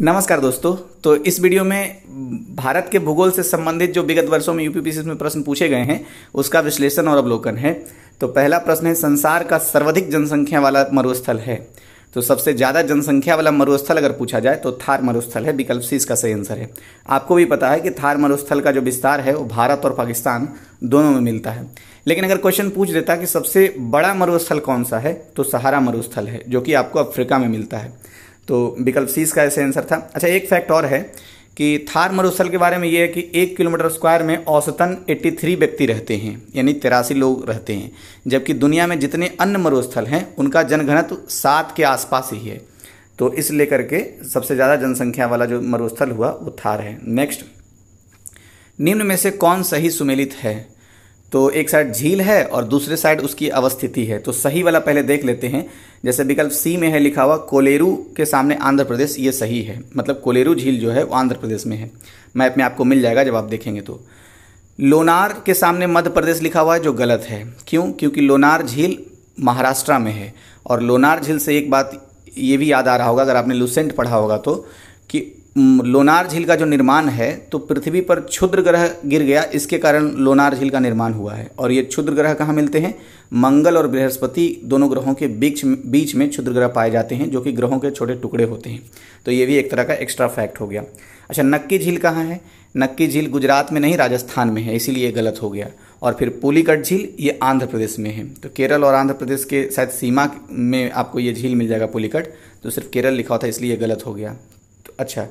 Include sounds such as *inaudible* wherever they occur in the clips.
नमस्कार दोस्तों तो इस वीडियो में भारत के भूगोल से संबंधित जो विगत वर्षों में यूपीपीसी में प्रश्न पूछे गए हैं उसका विश्लेषण और अवलोकन है तो पहला प्रश्न है संसार का सर्वाधिक जनसंख्या वाला मरुस्थल है तो सबसे ज़्यादा जनसंख्या वाला मरुस्थल अगर पूछा जाए तो थार मरुस्थल है विकल्प सी इसका सही आंसर है आपको भी पता है कि थार मरुस्थल का जो विस्तार है वो भारत और पाकिस्तान दोनों में मिलता है लेकिन अगर क्वेश्चन पूछ देता कि सबसे बड़ा मरुस्थल कौन सा है तो सहारा मरुस्थल है जो कि आपको अफ्रीका में मिलता है तो विकल्प सी इसका ऐसे आंसर था अच्छा एक फैक्ट और है कि थार मरुस्थल के बारे में ये है कि एक किलोमीटर स्क्वायर में औसतन 83 व्यक्ति रहते हैं यानी तिरासी लोग रहते हैं जबकि दुनिया में जितने अन्य मरुस्थल हैं उनका जनघनत्व सात के आसपास ही है तो इस लेकर के सबसे ज़्यादा जनसंख्या वाला जो मरुस्थल हुआ वो थार है नेक्स्ट निम्न में से कौन सही सुमेलित है तो एक साइड झील है और दूसरे साइड उसकी अवस्थिति है तो सही वाला पहले देख लेते हैं जैसे विकल्प सी में है लिखा हुआ कोलेरू के सामने आंध्र प्रदेश ये सही है मतलब कोलेरू झील जो है वो आंध्र प्रदेश में है मैप में आपको मिल जाएगा जब आप देखेंगे तो लोनार के सामने मध्य प्रदेश लिखा हुआ है जो गलत है क्यों क्योंकि लोनार झील महाराष्ट्र में है और लोनार झील से एक बात ये भी याद आ रहा होगा अगर आपने लुसेंट पढ़ा होगा तो लोनार झील का जो निर्माण है तो पृथ्वी पर क्षुद्र ग्रह गिर गया इसके कारण लोनार झील का निर्माण हुआ है और ये क्षुद्र ग्रह कहाँ मिलते हैं मंगल और बृहस्पति दोनों ग्रहों के बीच बीच में क्षुद्र ग्रह पाए जाते हैं जो कि ग्रहों के छोटे टुकड़े होते हैं तो ये भी एक तरह का एक्स्ट्रा फैक्ट हो गया अच्छा नक्की झील कहाँ है नक्की झील गुजरात में नहीं राजस्थान में है इसीलिए गलत हो गया और फिर पोलीकट झील ये आंध्र प्रदेश में है तो केरल और आंध्र प्रदेश के शायद सीमा में आपको ये झील मिल जाएगा पोलीकट तो सिर्फ केरल लिखा था इसलिए गलत हो गया अच्छा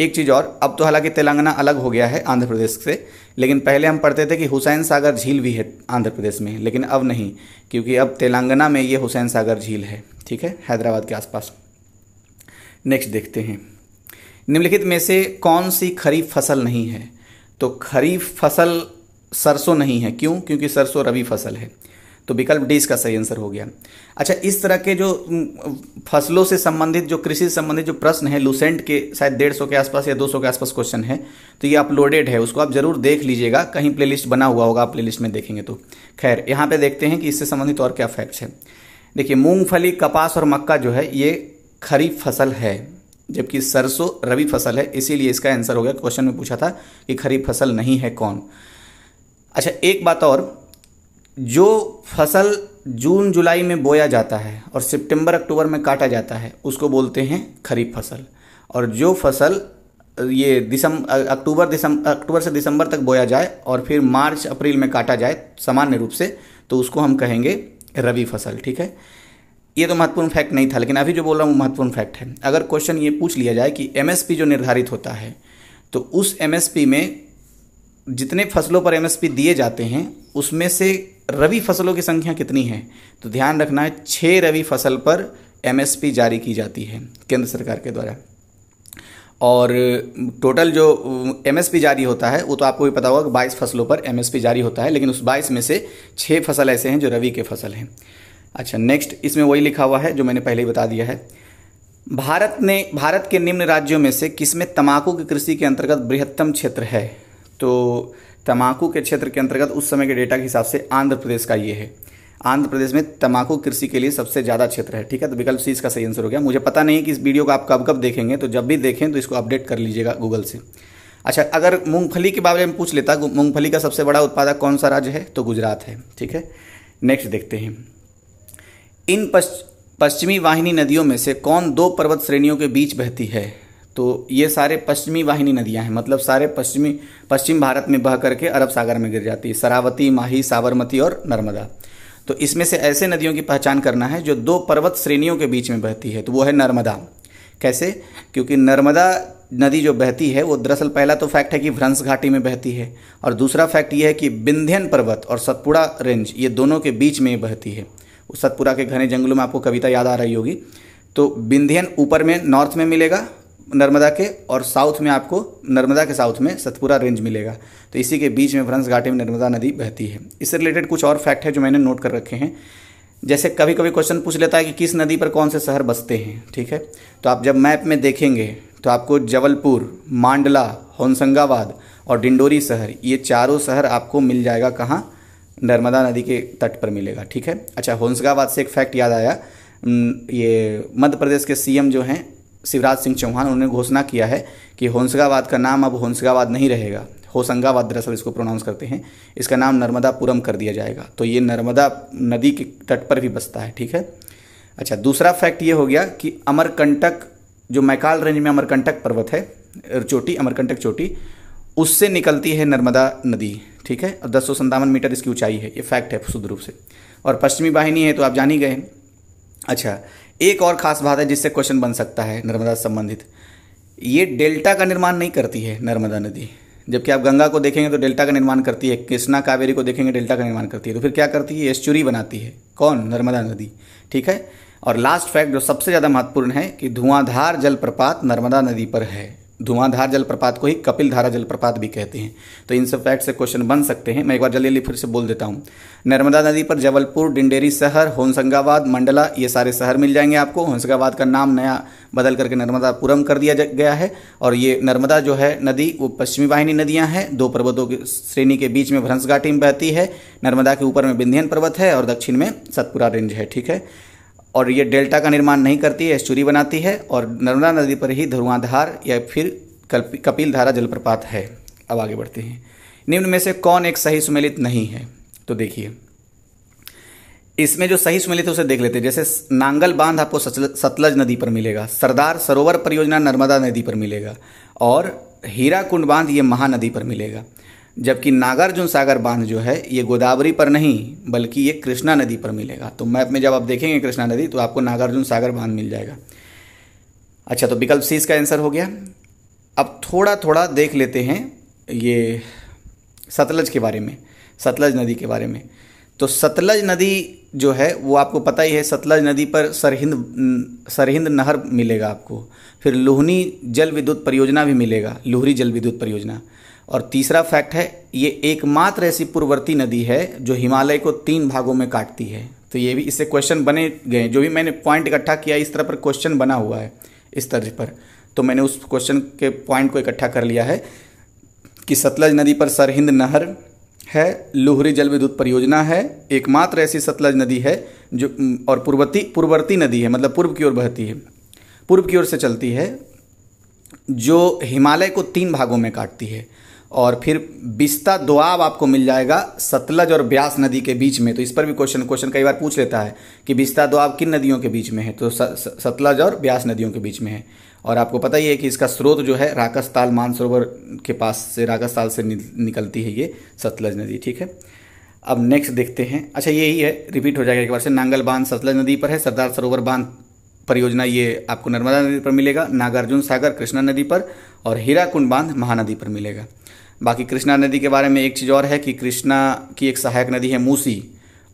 एक चीज़ और अब तो हालांकि तेलंगाना अलग हो गया है आंध्र प्रदेश से लेकिन पहले हम पढ़ते थे कि हुसैन सागर झील भी है आंध्र प्रदेश में लेकिन अब नहीं क्योंकि अब तेलंगाना में ये हुसैन सागर झील है ठीक है हैदराबाद के आसपास नेक्स्ट देखते हैं निम्नलिखित में से कौन सी खरीफ फसल नहीं है तो खरीफ फसल सरसों नहीं है क्यों क्योंकि सरसों रबी फसल है तो विकल्प डी इसका सही आंसर हो गया अच्छा इस तरह के जो फसलों से संबंधित जो कृषि से संबंधित जो प्रश्न है लुसेंट के शायद डेढ़ सौ के आसपास या दो सौ के आसपास क्वेश्चन है तो ये अपलोडेड है उसको आप जरूर देख लीजिएगा कहीं प्ले बना हुआ होगा आप प्ले में देखेंगे तो खैर यहाँ पे देखते हैं कि इससे संबंधित और क्या फैक्ट्स है देखिए मूंगफली कपास और मक्का जो है ये खरीफ फसल है जबकि सरसों रबी फसल है इसीलिए इसका आंसर हो गया क्वेश्चन में पूछा था कि खरीफ फसल नहीं है कौन अच्छा एक बात और जो फसल जून जुलाई में बोया जाता है और सितंबर अक्टूबर में काटा जाता है उसको बोलते हैं खरीफ फसल और जो फसल ये दिसंबर अक्टूबर दिसंबर अक्टूबर से दिसंबर तक बोया जाए और फिर मार्च अप्रैल में काटा जाए सामान्य रूप से तो उसको हम कहेंगे रबी फसल ठीक है ये तो महत्वपूर्ण फैक्ट नहीं था लेकिन अभी जो बोल रहा हूँ महत्वपूर्ण फैक्ट है अगर क्वेश्चन ये पूछ लिया जाए कि एम जो निर्धारित होता है तो उस एम में जितने फसलों पर एम दिए जाते हैं उसमें से रवि फसलों की संख्या कितनी है तो ध्यान रखना है छः रवि फसल पर एमएसपी जारी की जाती है केंद्र सरकार के द्वारा और टोटल जो एमएसपी जारी होता है वो तो आपको भी पता होगा कि बाईस फसलों पर एमएसपी जारी होता है लेकिन उस बाईस में से छः फसल ऐसे हैं जो रवि के फसल हैं अच्छा नेक्स्ट इसमें वही लिखा हुआ है जो मैंने पहले ही बता दिया है भारत ने भारत के निम्न राज्यों में से किसमें तंबाकू की कृषि के अंतर्गत बृहत्तम क्षेत्र है तो तम्बाकू के क्षेत्र के अंतर्गत उस समय के डेटा के हिसाब से आंध्र प्रदेश का ये है आंध्र प्रदेश में तंबाकू कृषि के लिए सबसे ज़्यादा क्षेत्र है ठीक है तो विकल्प सी इसका सही आंसर हो गया मुझे पता नहीं कि इस वीडियो को आप कब कब देखेंगे तो जब भी देखें तो इसको अपडेट कर लीजिएगा गूगल से अच्छा अगर मूंगफली के बारे में पूछ लेता मूंगफली का सबसे बड़ा उत्पादक कौन सा राज्य है तो गुजरात है ठीक है नेक्स्ट देखते हैं इन पश्चिमी वाहिनी नदियों में से कौन दो पर्वत श्रेणियों के बीच बहती है तो ये सारे पश्चिमी वाहिनी नदियां हैं मतलब सारे पश्चिमी पश्चिम भारत में बह करके अरब सागर में गिर जाती है सरावती माही साबरमती और नर्मदा तो इसमें से ऐसे नदियों की पहचान करना है जो दो पर्वत श्रेणियों के बीच में बहती है तो वो है नर्मदा कैसे क्योंकि नर्मदा नदी जो बहती है वो दरअसल पहला तो फैक्ट है कि भ्रंस घाटी में बहती है और दूसरा फैक्ट ये है कि बिंध्यन पर्वत और सतपुड़ा रेंज ये दोनों के बीच में बहती है सतपुरा के घने जंगलों में आपको कविता याद आ रही होगी तो बिंध्यन ऊपर में नॉर्थ में मिलेगा नर्मदा के और साउथ में आपको नर्मदा के साउथ में सतपुरा रेंज मिलेगा तो इसी के बीच में भ्रंश घाटी में नर्मदा नदी बहती है इससे रिलेटेड कुछ और फैक्ट है जो मैंने नोट कर रखे हैं जैसे कभी कभी क्वेश्चन पूछ लेता है कि किस नदी पर कौन से शहर बसते हैं ठीक है तो आप जब मैप में देखेंगे तो आपको जबलपुर मांडला होनसंगाबाद और डिंडोरी शहर ये चारों शहर आपको मिल जाएगा कहाँ नर्मदा नदी के तट पर मिलेगा ठीक है अच्छा होनसंगाबाद से एक फैक्ट याद आया ये मध्य प्रदेश के सीएम जो हैं शिवराज सिंह चौहान उन्होंने घोषणा किया है कि होंसगाबाद का नाम अब होंसगाबाद नहीं रहेगा होशंगाबाद दरअसल इसको प्रोनाउंस करते हैं इसका नाम नर्मदापुरम कर दिया जाएगा तो ये नर्मदा नदी के तट पर भी बसता है ठीक है अच्छा दूसरा फैक्ट ये हो गया कि अमरकंटक जो मैकाल रेंज में अमरकंटक पर्वत है चोटी अमरकंटक चोटी उससे निकलती है नर्मदा नदी ठीक है और दस सौ संतावन मीटर इसकी ऊंचाई है ये फैक्ट है शुद्ध रूप से और पश्चिमी वाहिनी है तो आप जान ही गए अच्छा एक और ख़ास बात है जिससे क्वेश्चन बन सकता है नर्मदा से संबंधित ये डेल्टा का निर्माण नहीं करती है नर्मदा नदी जबकि आप गंगा को देखेंगे तो डेल्टा का निर्माण करती है कृष्णा कावेरी को देखेंगे डेल्टा का निर्माण करती है तो फिर क्या करती है एस्चुरी बनाती है कौन नर्मदा नदी ठीक है और लास्ट फैक्ट जो सबसे ज़्यादा महत्वपूर्ण है कि धुआंधार जलप्रपात नर्मदा नदी पर है धुआंधार जलप्रपात को ही कपिल धारा जलप्रपात भी कहते हैं तो इन सब फैक्ट से क्वेश्चन बन सकते हैं मैं एक बार जल्दी जल्दी फिर से बोल देता हूँ नर्मदा नदी पर जबलपुर डिंडेरी शहर होनसंगाबाद मंडला ये सारे शहर मिल जाएंगे आपको होनसंगाबाद का नाम नया बदल करके नर्मदापुरम कर दिया गया है और ये नर्मदा जो है नदी वो पश्चिमी वाहिनी नदियाँ हैं दो पर्वतों की श्रेणी के बीच में भ्रंस घाटी में बहती है नर्मदा के ऊपर में विंध्यन पर्वत है और दक्षिण में सतपुरा रेंज है ठीक है और ये डेल्टा का निर्माण नहीं करती है एस्चुरी बनाती है और नर्मदा नदी पर ही ध्रुआधार या फिर कपिल धारा जलप्रपात है अब आगे बढ़ते हैं निम्न में से कौन एक सही सुमेलित नहीं है तो देखिए इसमें जो सही सुमेलित है उसे देख लेते हैं जैसे नांगल बांध आपको सतलज नदी पर मिलेगा सरदार सरोवर परियोजना नर्मदा नदी पर मिलेगा और हीरा कुंड बांध ये महानदी पर मिलेगा जबकि नागार्जुन सागर बांध जो है ये गोदावरी पर नहीं बल्कि ये कृष्णा नदी पर मिलेगा तो मैप में जब आप देखेंगे कृष्णा नदी तो आपको नागार्जुन सागर बांध मिल जाएगा अच्छा तो विकल्प सी इसका आंसर हो गया अब थोड़ा थोड़ा देख लेते हैं ये सतलज के बारे में सतलज नदी के बारे में तो सतलज नदी जो है वो आपको पता ही है सतलज नदी पर सरहिंद सरहिंद नहर मिलेगा आपको फिर लोहनी जल विद्युत परियोजना भी मिलेगा लोहरी जल विद्युत परियोजना और तीसरा फैक्ट है ये एकमात्र ऐसी पूर्ववर्ती नदी है जो हिमालय को तीन भागों में काटती है तो ये भी इससे क्वेश्चन बने गए जो भी मैंने पॉइंट इकट्ठा किया इस तरह पर क्वेश्चन बना हुआ है इस तरह पर तो मैंने उस क्वेश्चन के पॉइंट को इकट्ठा कर लिया है कि सतलज नदी पर सरहिंद नहर है लुहरी जल विद्युत परियोजना है एकमात्र ऐसी सतलज नदी है जो और पूर्वती पूर्ववर्ती नदी है मतलब पूर्व की ओर बहती है पूर्व की ओर से चलती है जो हिमालय को तीन भागों में काटती है और फिर बिस्ता दोआब आपको मिल जाएगा सतलज और ब्यास नदी के बीच में तो इस पर भी क्वेश्चन क्वेश्चन कई बार पूछ लेता है कि बिस्ता दोआब किन नदियों के बीच में है तो सतलज और ब्यास नदियों के बीच में है और आपको पता ही है कि इसका स्रोत जो है राकस्ताल मानसरोवर के पास से राकस्ताल से निकलती है ये सतलज नदी ठीक है अब नेक्स्ट देखते हैं अच्छा यही है रिपीट हो जाएगा एक बार से नांगल बांध सतलज नदी पर है सरदार सरोवर बांध परियोजना ये आपको नर्मदा नदी पर मिलेगा नागार्जुन सागर कृष्णा नदी पर और हीराकुंड बांध महानदी पर मिलेगा बाकी कृष्णा नदी के बारे में एक चीज़ और है कि कृष्णा की एक सहायक नदी है मूसी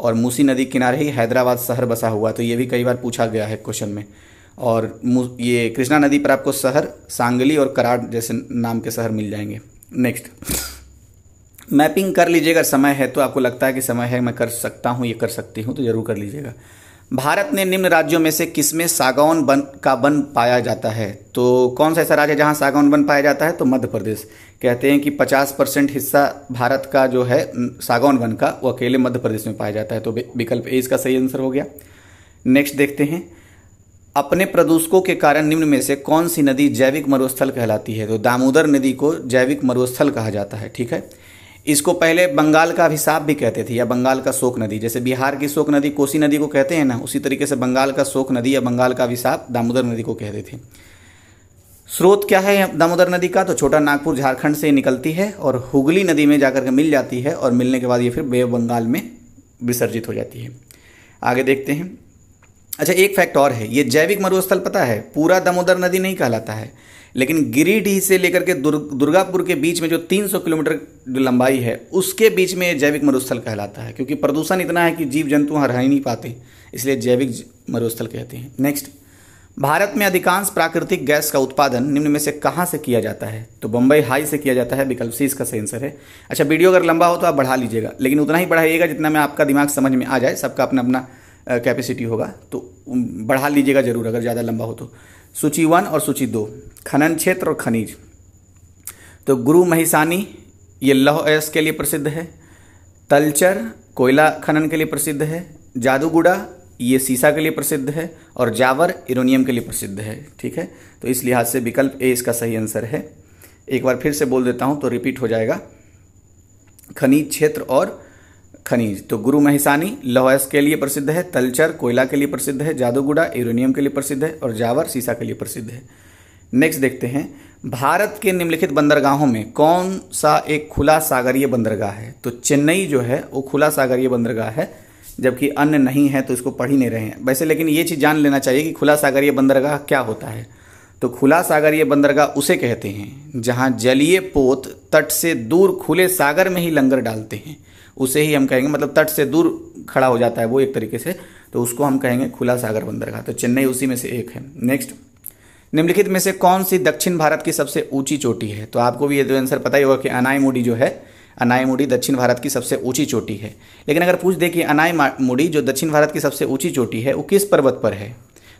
और मूसी नदी किनारे ही हैदराबाद शहर बसा हुआ तो ये भी कई बार पूछा गया है क्वेश्चन में और ये कृष्णा नदी पर आपको शहर सांगली और कराड जैसे नाम के शहर मिल जाएंगे नेक्स्ट मैपिंग कर लीजिएगा समय है तो आपको लगता है कि समय है मैं कर सकता हूँ ये कर सकती हूँ तो ज़रूर कर लीजिएगा भारत ने निम्न राज्यों में से किसमें सागौन वन का वन पाया जाता है तो कौन सा ऐसा राज्य है जहाँ सागौन वन पाया जाता है तो मध्य प्रदेश कहते हैं कि 50 परसेंट हिस्सा भारत का जो है सागौन वन का वो अकेले मध्य प्रदेश में पाया जाता है तो विकल्प ए इसका सही आंसर हो गया नेक्स्ट देखते हैं अपने प्रदूषकों के कारण निम्न में से कौन सी नदी जैविक मरुस्थल कहलाती है तो दामोदर नदी को जैविक मरुस्थल कहा जाता है ठीक है इसको पहले बंगाल का अभिशाप भी कहते थे या बंगाल का शोक नदी जैसे बिहार की शोक नदी कोसी नदी को कहते हैं ना उसी तरीके से बंगाल का शोक नदी या बंगाल का अभिशाप दामोदर नदी को कहते थे स्रोत क्या है दामोदर नदी का तो छोटा नागपुर झारखंड से निकलती है और हुगली नदी में जाकर के मिल जाती है और मिलने के बाद ये फिर बे बंगाल में विसर्जित हो जाती है आगे देखते हैं अच्छा एक फैक्ट और है ये जैविक मरुस्थल पता है पूरा दामोदर नदी नहीं कहलाता है लेकिन गिरिडीह से लेकर के दुर्ग दुर्गापुर के बीच में जो 300 किलोमीटर लंबाई है उसके बीच में जैविक मरुस्थल कहलाता है क्योंकि प्रदूषण इतना है कि जीव जंतु वहाँ रह ही नहीं पाते इसलिए जैविक मरुस्थल कहते हैं नेक्स्ट भारत में अधिकांश प्राकृतिक गैस का उत्पादन निम्न में से कहाँ से किया जाता है तो बम्बई हाई से किया जाता है विकल्प सी इसका सेंसर है अच्छा वीडियो अगर लंबा हो तो आप बढ़ा लीजिएगा लेकिन उतना ही बढ़ाइएगा जितना में आपका दिमाग समझ में आ जाए सबका अपना अपना कैपेसिटी होगा तो बढ़ा लीजिएगा ज़रूर अगर ज़्यादा लंबा हो तो सूची वन और सूची दो खनन क्षेत्र और खनिज तो गुरु महिसानी ये लौह अयस्क के लिए प्रसिद्ध है तलचर कोयला खनन के लिए प्रसिद्ध है जादूगुड़ा ये सीसा के लिए प्रसिद्ध है और जावर इरोनियम के लिए प्रसिद्ध है ठीक है तो इस लिहाज से विकल्प ए इसका सही आंसर है एक बार फिर से बोल देता हूँ तो रिपीट हो जाएगा खनिज क्षेत्र और खनिज तो गुरु महिसानी लौहस के लिए प्रसिद्ध है तलचर कोयला के लिए प्रसिद्ध है जादूगुड़ा यूरेनियम के लिए प्रसिद्ध है और जावर सीसा के लिए प्रसिद्ध है नेक्स्ट देखते हैं भारत के निम्नलिखित बंदरगाहों में कौन सा एक खुला सागरीय बंदरगाह है तो चेन्नई जो है वो खुला सागरीय बंदरगाह है जबकि अन्य नहीं है तो इसको पढ़ ही नहीं रहे हैं वैसे लेकिन ये चीज़ जान लेना चाहिए कि खुला सागरीय बंदरगाह क्या होता है तो खुला सागरीय बंदरगाह उसे कहते हैं जहाँ जलीय पोत तट से दूर खुले सागर में ही लंगर डालते हैं उसे ही हम कहेंगे मतलब तट से दूर खड़ा हो जाता है वो एक तरीके से तो उसको हम कहेंगे खुला सागर बंदरगाह तो चेन्नई उसी में से एक है नेक्स्ट निम्नलिखित में से कौन सी दक्षिण भारत की सबसे ऊंची चोटी है तो आपको भी ये आंसर पता ही होगा कि अनाईमुडी जो है अनाईमुडी दक्षिण भारत की सबसे ऊंची चोटी है लेकिन अगर पूछ दे कि अनाईमुडी जो दक्षिण भारत की सबसे ऊंची चोटी है वो किस पर्वत पर है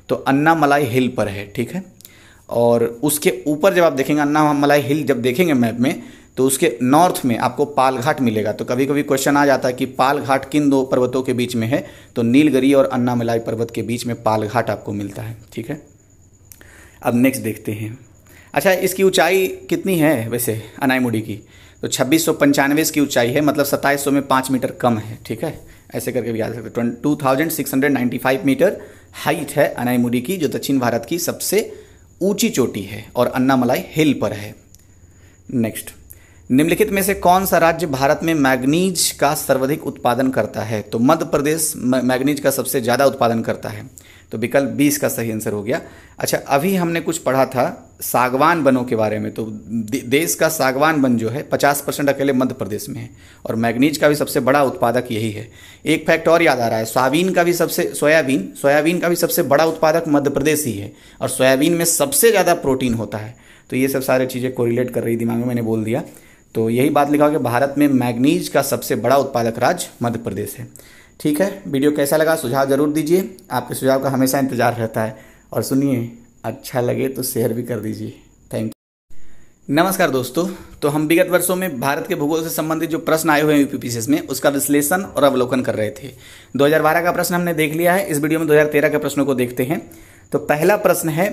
तो अन्ना मलाई हिल पर है ठीक है और उसके ऊपर जब आप देखेंगे अन्ना मलाई हिल जब देखेंगे मैप में तो उसके नॉर्थ में आपको पालघाट मिलेगा तो कभी कभी क्वेश्चन आ जाता है कि पालघाट किन दो पर्वतों के बीच में है तो नीलगिरी और अन्नामलाई पर्वत के बीच में पालघाट आपको मिलता है ठीक है अब नेक्स्ट देखते हैं अच्छा इसकी ऊंचाई कितनी है वैसे अनाईमुडी की तो छब्बीस सौ ऊंचाई है मतलब सत्ताईस सौ में पाँच मीटर कम है ठीक है ऐसे करके भी याद सकते हैं two thousand six hundred ninety five metre height है अनाईमुडी की जो दक्षिण भारत की सबसे ऊंची चोटी है और अन्नामलाई हिल पर है नेक्स्ट निम्नलिखित में से कौन सा राज्य भारत में मैग्नीज का सर्वाधिक उत्पादन करता है तो मध्य प्रदेश मैग्नीज का सबसे ज़्यादा उत्पादन करता है तो विकल्प बीस का सही आंसर हो गया अच्छा अभी हमने कुछ पढ़ा था सागवान वनों के बारे में तो देश का सागवान वन जो है पचास परसेंट अकेले मध्य प्रदेश में है और मैग्नीज का भी सबसे बड़ा उत्पादक यही है एक फैक्ट और याद आ रहा है सोयाबीन का भी सबसे सोयाबीन सोयाबीन का भी सबसे बड़ा उत्पादक मध्य प्रदेश ही है और सोयाबीन में सबसे ज़्यादा प्रोटीन होता है तो ये सब सारी चीज़ें कोरिलेट कर रही दिमाग में मैंने बोल दिया तो यही बात लिखा कि भारत में मैग्नीज का सबसे बड़ा उत्पादक राज्य मध्य प्रदेश है ठीक है वीडियो कैसा लगा सुझाव ज़रूर दीजिए आपके सुझाव का हमेशा इंतजार रहता है और सुनिए अच्छा लगे तो शेयर भी कर दीजिए थैंक यू नमस्कार दोस्तों तो हम विगत वर्षों में भारत के भूगोल से संबंधित जो प्रश्न आए हुए हैं यूपीपीसीएस में उसका विश्लेषण और अवलोकन कर रहे थे 2012 का प्रश्न हमने देख लिया है इस वीडियो में 2013 के प्रश्नों को देखते हैं तो पहला प्रश्न है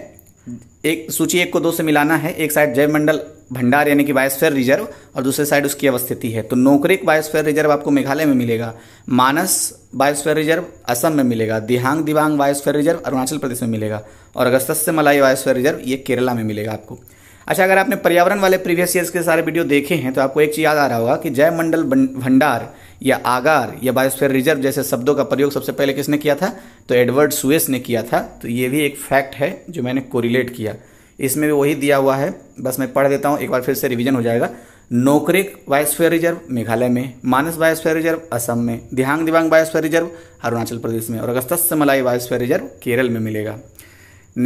एक सूची एक को दो से मिलाना है एक साइड जयमंडल भंडार यानी कि बायोस्फेयर रिजर्व और दूसरे साइड उसकी अवस्थिति है तो नोकरिक बायोस्फेयर रिजर्व आपको मेघालय में मिलेगा मानस बायोस्फेयर रिजर्व असम में मिलेगा दिहांग दिबांग बायोस्फेयर रिजर्व अरुणाचल प्रदेश में मिलेगा और से मलाई बायोस्फेयर रिजर्व ये केरला में मिलेगा आपको अच्छा अगर आपने पर्यावरण वाले प्रीवियस ईयर्स के सारे वीडियो देखे हैं तो आपको एक चीज़ याद आ रहा होगा कि मंडल भंडार या आगार या बायोस्फेयर रिजर्व जैसे शब्दों का प्रयोग सबसे पहले किसने किया था तो एडवर्ड सुएस ने किया था तो ये भी एक फैक्ट है जो मैंने कोरिलेट किया इसमें भी वही दिया हुआ है बस मैं पढ़ देता हूँ एक बार फिर से रिविजन हो जाएगा नोकरिक बायोस्फेयर रिजर्व मेघालय में मानस बायोस्फेयर रिजर्व असम में दिहांग दिबांग बायोस्फेयर रिजर्व अरुणाचल प्रदेश में और से मलाई बायोस्फेयर रिजर्व केरल में मिलेगा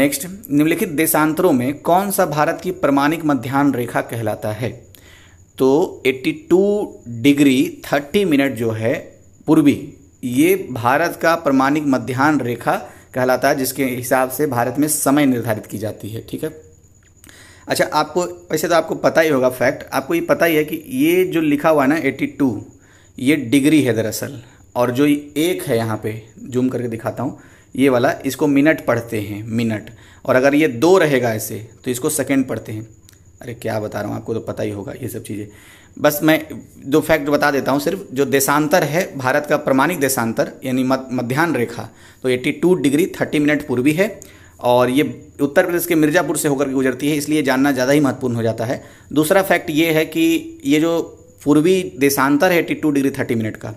नेक्स्ट निम्नलिखित देशांतरों में कौन सा भारत की प्रमाणिक मध्यान्ह रेखा कहलाता है तो 82 डिग्री 30 मिनट जो है पूर्वी ये भारत का प्रमाणिक मध्यान्ह रेखा कहलाता है जिसके हिसाब से भारत में समय निर्धारित की जाती है ठीक है अच्छा आपको वैसे तो आपको पता ही होगा फैक्ट आपको ये पता ही है कि ये जो लिखा हुआ है ना 82 ये डिग्री है दरअसल और जो एक है यहाँ पे जूम करके दिखाता हूँ ये वाला इसको मिनट पढ़ते हैं मिनट और अगर ये दो रहेगा ऐसे तो इसको सेकेंड पढ़ते हैं अरे क्या बता रहा हूँ आपको तो पता ही होगा ये सब चीज़ें बस मैं दो फैक्ट बता देता हूँ सिर्फ जो देशांतर है भारत का प्रमाणिक देशांतर यानी मध्यान्ह रेखा तो 82 डिग्री 30 मिनट पूर्वी है और ये उत्तर प्रदेश के मिर्ज़ापुर से होकर के गुजरती है इसलिए जानना ज़्यादा ही महत्वपूर्ण हो जाता है दूसरा फैक्ट ये है कि ये जो पूर्वी देशांतर है eighty two degree thirty minute का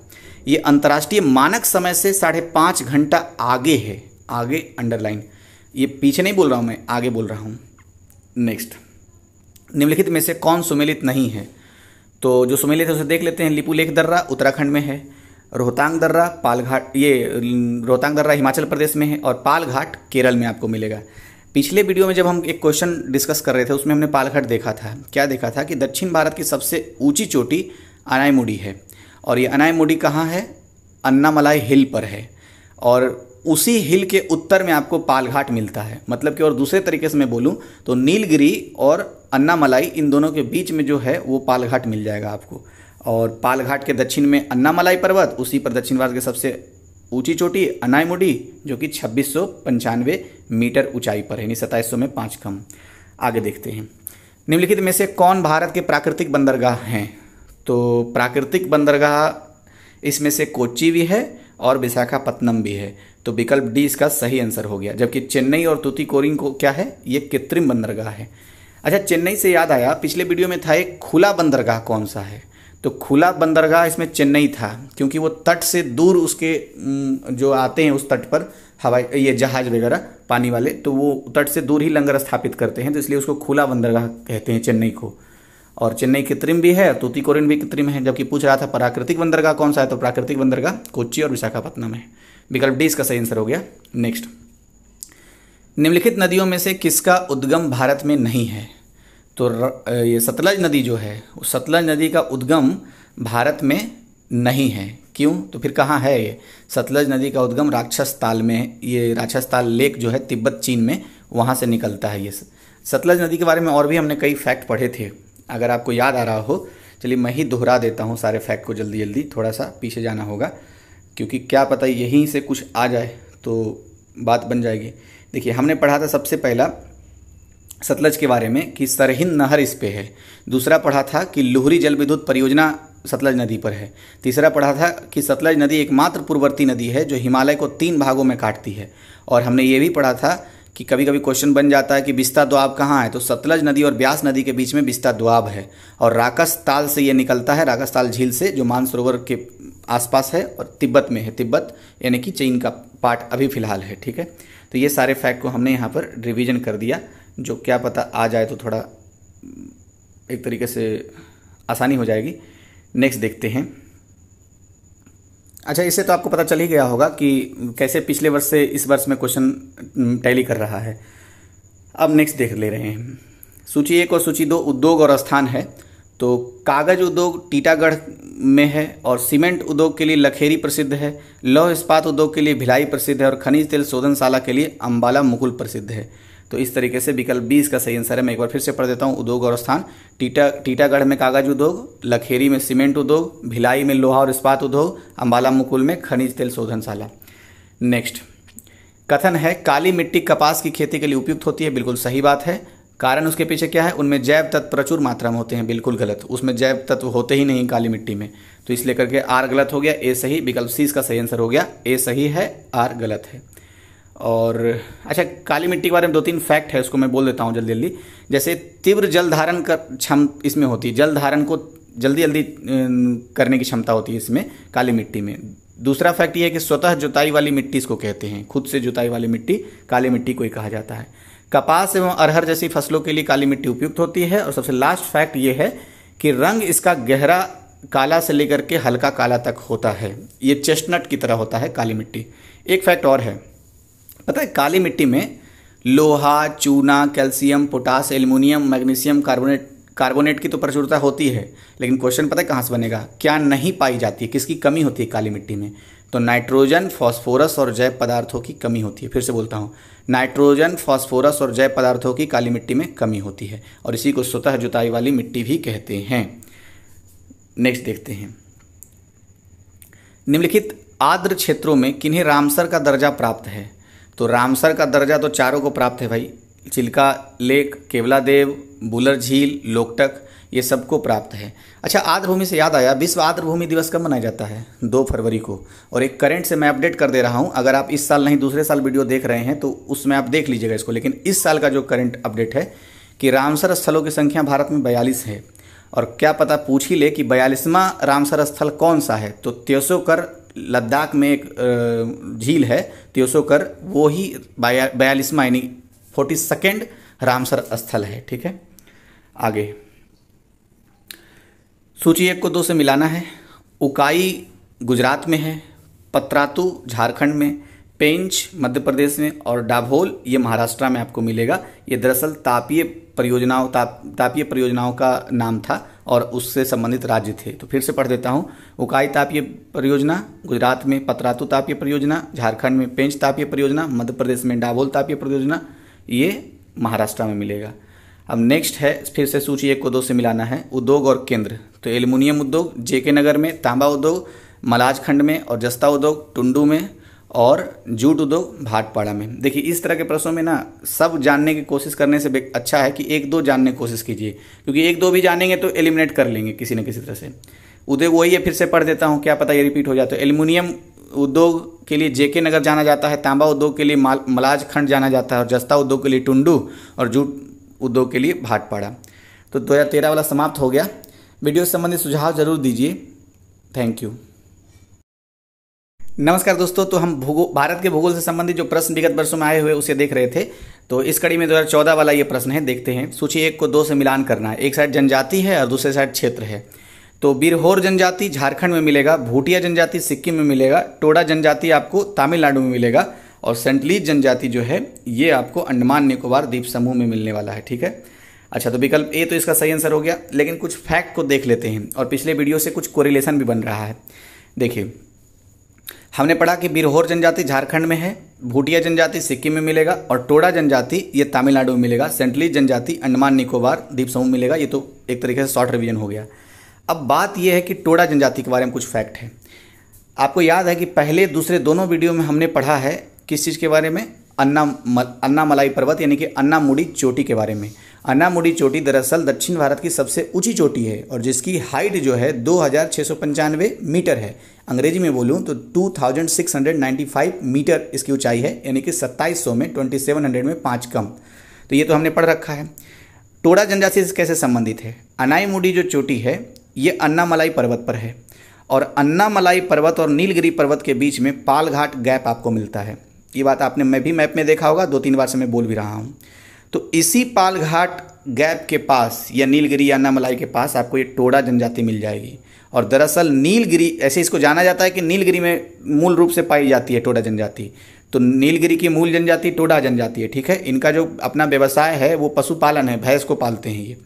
ये अंतर्राष्ट्रीय मानक समय से साढ़े पाँच घंटा आगे है आगे अंडरलाइन ये पीछे नहीं बोल रहा हूँ मैं आगे बोल रहा हूँ नेक्स्ट निम्नलिखित में से कौन सुमेलित नहीं है तो जो सुमेलित है उसे देख लेते हैं लिपू दर्रा उत्तराखंड में है रोहतांग दर्रा पालघाट ये रोहतांग दर्रा हिमाचल प्रदेश में है और पालघाट केरल में आपको मिलेगा पिछले वीडियो में जब हम एक क्वेश्चन डिस्कस कर रहे थे उसमें हमने पालघाट देखा था क्या देखा था कि दक्षिण भारत की सबसे ऊंची चोटी अनायमुडी है और ये अनायमुडी कहाँ है अन्नामलाई हिल पर है और उसी हिल के उत्तर में आपको पालघाट मिलता है मतलब कि और दूसरे तरीके से मैं बोलूँ तो नीलगिरी और अन्ना मलाई इन दोनों के बीच में जो है वो पालघाट मिल जाएगा आपको और पालघाट के दक्षिण में अन्ना मलाई पर्वत उसी पर दक्षिण भारत के सबसे ऊंची चोटी अनाईमुडी जो कि छब्बीस मीटर ऊंचाई पर है यानी सत्ताईस में पाँच कम आगे देखते हैं निम्नलिखित में से कौन भारत के प्राकृतिक बंदरगाह हैं तो प्राकृतिक बंदरगाह इसमें से कोच्चि भी है और विशाखापत्तनम भी है तो विकल्प डी इसका सही आंसर हो गया जबकि चेन्नई और तूतीकोरिन को क्या है ये कृत्रिम बंदरगाह है अच्छा चेन्नई से याद आया पिछले वीडियो में था एक खुला बंदरगाह कौन सा है तो खुला बंदरगाह इसमें चेन्नई था क्योंकि वो तट से दूर उसके जो आते हैं उस तट पर हवाई ये जहाज वगैरह पानी वाले तो वो तट से दूर ही लंगर स्थापित करते हैं तो इसलिए उसको खुला बंदरगाह कहते हैं चेन्नई को और चेन्नई कृत्रिम भी है तूतीकोरिन भी कृत्रिम है जबकि पूछ रहा था प्राकृतिक बंदरगाह कौन सा है तो प्राकृतिक बंदरगाह कोच्चि और विशाखापत्तनम है विकल्प डी इसका सही आंसर हो गया नेक्स्ट निम्नलिखित नदियों में से किसका उद्गम भारत में नहीं है तो ये सतलज नदी जो है उस सतलज नदी का उद्गम भारत में नहीं है क्यों तो फिर कहाँ है ये सतलज नदी का उद्गम राक्षस ताल में ये राक्षस ताल लेक जो है तिब्बत चीन में वहाँ से निकलता है ये सतलज नदी के बारे में और भी हमने कई फैक्ट पढ़े थे अगर आपको याद आ रहा हो चलिए मैं ही दोहरा देता हूँ सारे फैक्ट को जल्दी जल्दी थोड़ा सा पीछे जाना होगा क्योंकि क्या पता यहीं से कुछ आ जाए तो बात बन जाएगी देखिए हमने पढ़ा था सबसे पहला सतलज के बारे में कि सरहिंद नहर इस पे है दूसरा पढ़ा था कि लुहरी जल विद्युत परियोजना सतलज नदी पर है तीसरा पढ़ा था कि सतलज नदी एकमात्र पूर्ववर्ती नदी है जो हिमालय को तीन भागों में काटती है और हमने ये भी पढ़ा था कि कभी कभी क्वेश्चन बन जाता है कि बिस्ता द्वाब कहाँ है तो सतलज नदी और ब्यास नदी के बीच में बिस्ता द्वाब है और राकस ताल से ये निकलता है राकस ताल झील से जो मानसरोवर के आसपास है और तिब्बत में है तिब्बत यानी कि चीन का पार्ट अभी फ़िलहाल है ठीक है तो ये सारे फैक्ट को हमने यहाँ पर रिविज़न कर दिया जो क्या पता आ जाए तो थोड़ा एक तरीके से आसानी हो जाएगी नेक्स्ट देखते हैं अच्छा इससे तो आपको पता चल ही गया होगा कि कैसे पिछले वर्ष से इस वर्ष में क्वेश्चन टैली कर रहा है अब नेक्स्ट देख ले रहे हैं सूची एक और सूची दो उद्योग और स्थान है तो कागज उद्योग टीटागढ़ में है और सीमेंट उद्योग के लिए लखेरी प्रसिद्ध है लौह इस्पात उद्योग के लिए भिलाई प्रसिद्ध है और खनिज तेल शोधनशाला के लिए अम्बाला मुकुल प्रसिद्ध है तो इस तरीके से विकल्प बी इसका सही आंसर है मैं एक बार फिर से पढ़ देता हूँ उद्योग और स्थान टीटा टीटागढ़ में कागज उद्योग लखेरी में सीमेंट उद्योग भिलाई में लोहा और इस्पात उद्योग अम्बाला मुकुल में खनिज तेल शोधनशाला नेक्स्ट कथन है काली मिट्टी कपास की खेती के लिए उपयुक्त होती है बिल्कुल सही बात है कारण उसके पीछे क्या है उनमें जैव तत्व प्रचुर मात्रा में होते हैं बिल्कुल गलत उसमें जैव तत्व होते ही नहीं काली मिट्टी में तो इसलिए करके आर गलत हो गया ए सही विकल्प सी इसका सही आंसर हो गया ए सही है आर गलत है और अच्छा काली मिट्टी के बारे में दो तीन फैक्ट है उसको मैं बोल देता हूँ जल्दी जल्दी जैसे तीव्र जल धारण कर क्षम इसमें होती है जल धारण को जल्दी जल्दी करने की क्षमता होती है इसमें काली मिट्टी में दूसरा फैक्ट ये है कि स्वतः जुताई वाली मिट्टी इसको कहते हैं खुद से जुताई वाली मिट्टी काली मिट्टी को ही कहा जाता है कपास एवं अरहर जैसी फसलों के लिए काली मिट्टी उपयुक्त होती है और सबसे लास्ट फैक्ट ये है कि रंग इसका गहरा काला से लेकर के हल्का काला तक होता है ये चेस्टनट की तरह होता है काली मिट्टी एक फैक्ट और है पता है काली मिट्टी में लोहा चूना calcium potash aluminium magnesium carbonate carbonate की तो प्रचुरता होती है लेकिन क्वेश्चन पता है कहाँ से बनेगा क्या नहीं पाई जाती है किसकी कमी होती है काली मिट्टी में तो नाइट्रोजन फॉस्फोरस और जैव पदार्थों की कमी होती है फिर से बोलता हूँ नाइट्रोजन फॉस्फोरस और जैव पदार्थों की काली मिट्टी में कमी होती है और इसी को स्वतः जुताई वाली मिट्टी भी कहते हैं नेक्स्ट देखते हैं निम्नलिखित आर्द्र क्षेत्रों में किन्हीं रामसर का दर्जा प्राप्त है तो रामसर का दर्जा तो चारों को प्राप्त है भाई चिल्का लेक केवला देव बुलर झील लोकटक ये सबको प्राप्त है अच्छा आर्द्रभूमि से याद आया विश्व आर्द्रभूमि दिवस कब मनाया जाता है दो फरवरी को और एक करंट से मैं अपडेट कर दे रहा हूँ अगर आप इस साल नहीं दूसरे साल वीडियो देख रहे हैं तो उसमें आप देख लीजिएगा इसको लेकिन इस साल का जो करंट अपडेट है कि रामसर स्थलों की संख्या भारत में बयालीस है और क्या पता पूछ ही ले कि बयालीसवां रामसर स्थल कौन सा है तो त्योसो कर लद्दाख में एक झील है त्योसोकर वो ही बयालीसवा यानी फोर्टी सेकेंड रामसर स्थल है ठीक है आगे सूची एक को दो से मिलाना है उकाई गुजरात में है पत्रातु झारखंड में पेंच मध्य प्रदेश में और डाभोल ये महाराष्ट्र में आपको मिलेगा ये दरअसल तापीय परियोजनाओं ताप तापीय परियोजनाओं का नाम था और उससे संबंधित राज्य थे तो फिर से पढ़ देता हूँ उकाई तापीय परियोजना गुजरात में पतरातू तापीय परियोजना झारखंड में पेंच तापीय परियोजना मध्य प्रदेश में डाबोल तापीय परियोजना ये महाराष्ट्र में मिलेगा अब नेक्स्ट है फिर से सूची एक को दो से मिलाना है उद्योग और केंद्र तो एल्युमिनियम उद्योग जे नगर में तांबा उद्योग मलाजखंड में और जस्ता उद्योग टुंडू में और जूट उद्योग भाटपाड़ा में देखिए इस तरह के प्रश्नों में ना सब जानने की कोशिश करने से अच्छा है कि एक दो जानने की कोशिश कीजिए क्योंकि एक दो भी जानेंगे तो एलिमिनेट कर लेंगे किसी न किसी तरह से उद्योग वही है फिर से पढ़ देता हूँ क्या पता ये रिपीट हो जाता है एल्यूमिनियम उद्योग के लिए जेके नगर जाना जाता है तांबा उद्योग के लिए माल मलाज खंड जाना जाता है और जस्ता उद्योग के लिए टुंडू और जूट उद्योग के लिए भाटपाड़ा तो दो वाला समाप्त हो गया वीडियो संबंधित सुझाव जरूर दीजिए थैंक यू नमस्कार दोस्तों तो हम भूगोल भारत के भूगोल से संबंधित जो प्रश्न विगत वर्षों में आए हुए उसे देख रहे थे तो इस कड़ी में 2014 वाला ये प्रश्न है देखते हैं सूची एक को दो से मिलान करना है एक साइड जनजाति है और दूसरे साइड क्षेत्र है तो बिरहोर जनजाति झारखंड में मिलेगा भूटिया जनजाति सिक्किम में मिलेगा टोडा जनजाति आपको तमिलनाडु में मिलेगा और सेंटलीज जनजाति जो है ये आपको अंडमान निकोबार द्वीप समूह में मिलने वाला है ठीक है अच्छा तो विकल्प ए तो इसका सही आंसर हो गया लेकिन कुछ फैक्ट को देख लेते हैं और पिछले वीडियो से कुछ कोरिलेशन भी बन रहा है देखिए हमने पढ़ा कि बिरहोर जनजाति झारखंड में है भूटिया जनजाति सिक्किम में मिलेगा और टोडा जनजाति ये तमिलनाडु में मिलेगा सेंट्रली जनजाति अंडमान निकोबार द्वीप समूह मिलेगा ये तो एक तरीके से शॉर्ट रिविजन हो गया अब बात यह है कि टोडा जनजाति के बारे में कुछ फैक्ट है आपको याद है कि पहले दूसरे दोनों वीडियो में हमने पढ़ा है किस चीज़ के बारे में अन्ना मल, अन्नामलाई पर्वत यानी कि मुड़ी चोटी के बारे में मुड़ी चोटी दरअसल दक्षिण भारत की सबसे ऊंची चोटी है और जिसकी हाइट जो है दो मीटर है अंग्रेजी में बोलूँ तो 2695 मीटर इसकी ऊंचाई है यानी कि 2700 में 2700 में पाँच कम तो ये तो हमने पढ़ रखा है टोडा जनजाति से कैसे संबंधित है अनाईमुडी जो चोटी है ये अन्नामलाई पर्वत पर है और अन्नामलाई पर्वत और नीलगिरी पर्वत के बीच में पालघाट गैप आपको मिलता है ये बात आपने मैं भी मैप में देखा होगा दो तीन बार से मैं बोल भी रहा हूँ तो इसी पालघाट गैप के पास या नीलगिरी या नामलाई के पास आपको ये टोड़ा जनजाति मिल जाएगी और दरअसल नीलगिरी ऐसे इसको जाना जाता है कि नीलगिरी में मूल रूप से पाई जाती है टोडा जनजाति तो नीलगिरी की मूल जनजाति टोडा जनजाति है ठीक है इनका जो अपना व्यवसाय है वो पशुपालन है भैंस को पालते हैं ये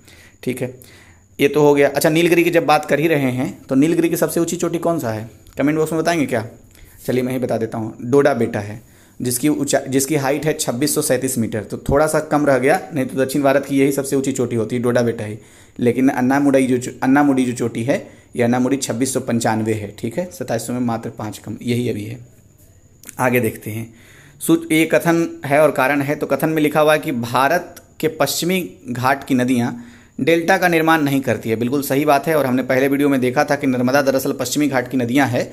ठीक है ये तो हो गया अच्छा नीलगिरी की जब बात कर ही रहे हैं तो नीलगिरी की सबसे ऊँची चोटी कौन सा है कमेंट बॉक्स में बताएंगे क्या चलिए मैं ही बता देता हूँ डोडा बेटा है जिसकी ऊंचाई जिसकी हाइट है छब्बीस मीटर तो थोड़ा सा कम रह गया नहीं तो दक्षिण भारत की यही सबसे ऊंची चोटी होती है डोडा बेटा ही लेकिन अन्नामुडई जो अन्नामुडी जो चोटी है ये अन्नामुडी छब्बीस है ठीक है सताईस में मात्र पाँच कम यही अभी है आगे देखते हैं सूच ये कथन है और कारण है तो कथन में लिखा हुआ है कि भारत के पश्चिमी घाट की नदियाँ डेल्टा का निर्माण नहीं करती है बिल्कुल सही बात है और हमने पहले वीडियो में देखा था कि नर्मदा दरअसल पश्चिमी घाट की नदियाँ हैं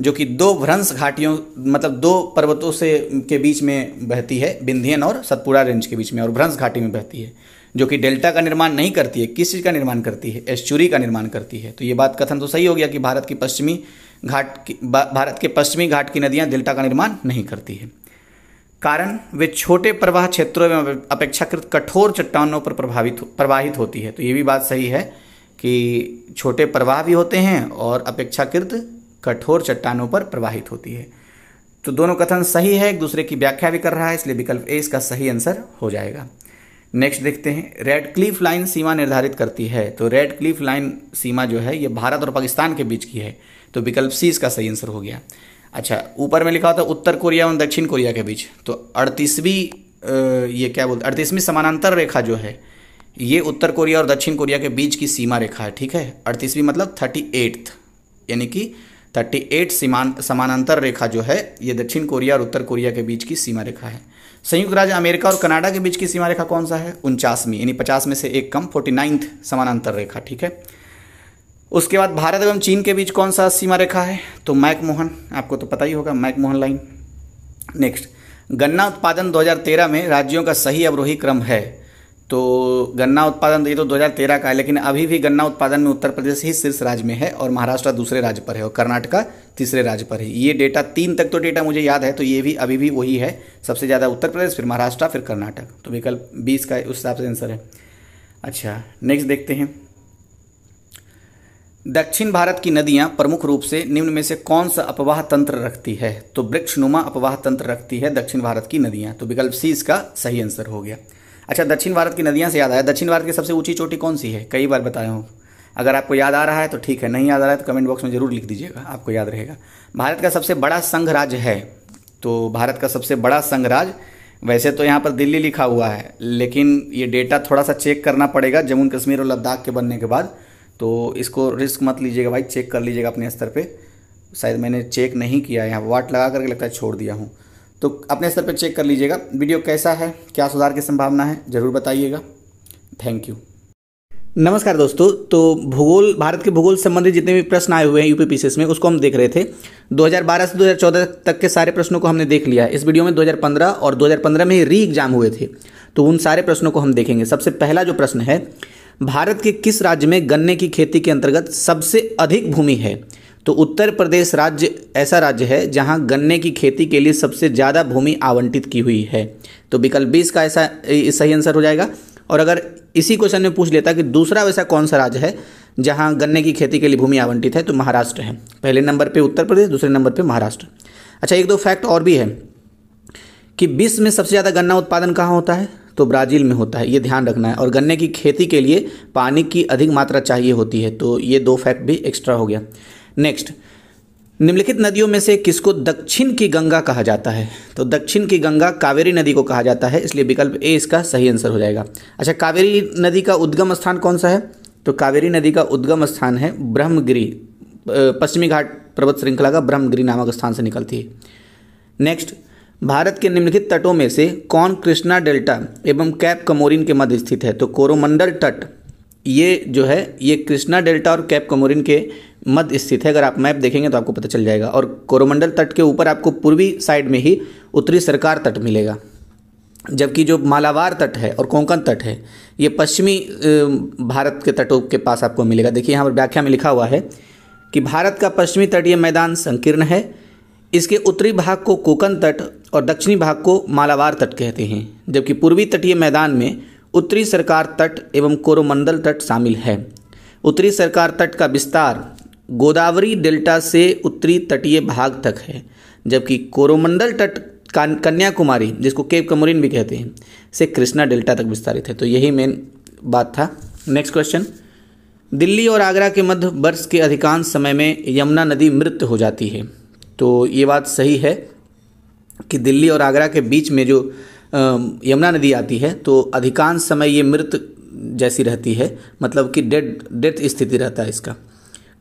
जो कि दो भ्रंश घाटियों मतलब दो पर्वतों से के बीच में बहती है बिंध्यन और सतपुड़ा रेंज के बीच में और भ्रंश घाटी में बहती है जो कि डेल्टा का निर्माण नहीं करती है किस चीज़ का निर्माण करती है एश्चुरी का निर्माण करती है तो ये बात कथन तो सही हो गया कि भारत की पश्चिमी घाट की भारत के पश्चिमी घाट की नदियाँ डेल्टा का निर्माण नहीं करती है कारण वे छोटे प्रवाह क्षेत्रों में अपेक्षाकृत कठोर चट्टानों पर प्रभावित प्रवाहित होती है तो ये भी बात सही है कि छोटे प्रवाह भी होते हैं और अपेक्षाकृत कठोर चट्टानों पर प्रवाहित होती है तो दोनों कथन सही है एक दूसरे की व्याख्या भी कर रहा है इसलिए विकल्प ए इसका सही आंसर हो जाएगा नेक्स्ट देखते हैं रेड क्लिफ लाइन सीमा निर्धारित करती है तो रेड क्लिफ लाइन सीमा जो है ये भारत और पाकिस्तान के बीच की है तो विकल्प सी इसका सही आंसर हो गया अच्छा ऊपर में लिखा होता है उत्तर कोरिया और दक्षिण कोरिया के बीच तो अड़तीसवीं ये क्या बोलते अड़तीसवीं समानांतर रेखा जो है ये उत्तर कोरिया और दक्षिण कोरिया के बीच की सीमा रेखा है ठीक है अड़तीसवीं मतलब थर्टी यानी कि एट सीमान समानांतर रेखा जो है ये दक्षिण कोरिया और उत्तर कोरिया के बीच की सीमा रेखा है संयुक्त राज्य अमेरिका और कनाडा के बीच की सीमा रेखा कौन सा है उनचासवीं यानी पचास में से एक कम फोर्टी नाइन्थ समानांतर रेखा ठीक है उसके बाद भारत एवं चीन के बीच कौन सा सीमा रेखा है तो मैकमोहन आपको तो पता ही होगा मैकमोहन लाइन नेक्स्ट गन्ना उत्पादन 2013 में राज्यों का सही अवरोही क्रम है तो गन्ना उत्पादन ये तो 2013 का है लेकिन अभी भी गन्ना उत्पादन में उत्तर प्रदेश ही शीर्ष राज्य में है और महाराष्ट्र दूसरे राज्य पर है और कर्नाटका तीसरे राज्य पर है ये डेटा तीन तक तो डेटा मुझे याद है तो ये भी अभी भी वही है सबसे ज़्यादा उत्तर प्रदेश फिर महाराष्ट्र फिर कर्नाटक तो विकल्प बीस का उस हिसाब से आंसर है अच्छा नेक्स्ट देखते हैं दक्षिण भारत की नदियां प्रमुख रूप से निम्न में से कौन सा अपवाह तंत्र रखती है तो वृक्षनुमा अपवाह तंत्र रखती है दक्षिण भारत की नदियां तो विकल्प सी इसका सही आंसर हो गया अच्छा दक्षिण भारत की नदियाँ से याद आया दक्षिण भारत की सबसे ऊँची चोटी कौन सी है कई बार बताया हूँ अगर आपको याद आ रहा है तो ठीक है नहीं याद आ रहा है तो कमेंट बॉक्स में ज़रूर लिख दीजिएगा आपको याद रहेगा भारत का सबसे बड़ा संघ राज्य है तो भारत का सबसे बड़ा संघ राज वैसे तो यहाँ पर दिल्ली लिखा हुआ है लेकिन ये डेटा थोड़ा सा चेक करना पड़ेगा जम्मू कश्मीर और लद्दाख के बनने के बाद तो इसको रिस्क मत लीजिएगा भाई चेक कर लीजिएगा अपने स्तर पर शायद मैंने चेक नहीं किया यहाँ वाट लगा करके लगता है छोड़ दिया हूँ तो अपने स्तर पर चेक कर लीजिएगा वीडियो कैसा है क्या सुधार की संभावना है ज़रूर बताइएगा थैंक यू नमस्कार दोस्तों तो भूगोल भारत के भूगोल संबंधित जितने भी प्रश्न आए हुए हैं यूपी पीसीएस में उसको हम देख रहे थे 2012 से 2014 तक के सारे प्रश्नों को हमने देख लिया इस वीडियो में 2015 और 2015 में री एग्जाम हुए थे तो उन सारे प्रश्नों को हम देखेंगे सबसे पहला जो प्रश्न है भारत के किस राज्य में गन्ने की खेती के अंतर्गत सबसे अधिक भूमि है तो उत्तर प्रदेश राज्य ऐसा राज्य है जहां गन्ने की खेती के लिए सबसे ज़्यादा भूमि आवंटित की हुई है तो विकल्प बीस का ऐसा सही आंसर हो जाएगा और अगर इसी क्वेश्चन में पूछ लेता कि दूसरा वैसा कौन सा राज्य है जहां गन्ने की खेती के लिए भूमि आवंटित है तो महाराष्ट्र है पहले नंबर पे उत्तर प्रदेश दूसरे नंबर पर महाराष्ट्र अच्छा एक दो फैक्ट और भी है कि विश्व में सबसे ज़्यादा गन्ना उत्पादन कहाँ होता है तो ब्राज़ील में होता है ये ध्यान रखना है और गन्ने की खेती के लिए पानी की अधिक मात्रा चाहिए होती है तो ये दो फैक्ट भी एक्स्ट्रा हो गया नेक्स्ट निम्नलिखित नदियों में से किसको दक्षिण की गंगा कहा जाता है तो दक्षिण की गंगा कावेरी नदी को कहा जाता है इसलिए विकल्प ए इसका सही आंसर हो जाएगा अच्छा कावेरी नदी का उद्गम स्थान कौन सा है तो कावेरी नदी का उद्गम स्थान है ब्रह्मगिरी पश्चिमी घाट पर्वत श्रृंखला का ब्रह्मगिरी नामक स्थान से निकलती है नेक्स्ट भारत के निम्नलिखित तटों में से कौन कृष्णा डेल्टा एवं कैप कमोरिन के मध्य स्थित है तो कोरोमंडल तट ये जो है ये कृष्णा डेल्टा और कैप कमोरिन के मध्य स्थित है अगर आप मैप देखेंगे तो आपको पता चल जाएगा और कोरोमंडल तट के ऊपर आपको पूर्वी साइड में ही उत्तरी सरकार तट मिलेगा जबकि जो मालावार तट है और कोंकण तट है ये पश्चिमी भारत के तटों के पास आपको मिलेगा देखिए यहाँ पर व्याख्या में लिखा हुआ है कि भारत का पश्चिमी तटीय मैदान संकीर्ण है इसके उत्तरी भाग को कोकण तट और दक्षिणी भाग को मालावार तट कहते हैं जबकि पूर्वी तटीय मैदान में उत्तरी सरकार तट एवं कोरोमंडल तट शामिल है उत्तरी सरकार तट का विस्तार गोदावरी डेल्टा से उत्तरी तटीय भाग तक है जबकि कोरोमंडल तट कन्याकुमारी जिसको केप कमोरिन भी कहते हैं से कृष्णा डेल्टा तक विस्तारित है तो यही मेन बात था नेक्स्ट क्वेश्चन दिल्ली और आगरा के मध्य वर्ष के अधिकांश समय में यमुना नदी मृत हो जाती है तो ये बात सही है कि दिल्ली और आगरा के बीच में जो यमुना नदी आती है तो अधिकांश समय ये मृत जैसी रहती है मतलब कि डेड डेथ स्थिति रहता है इसका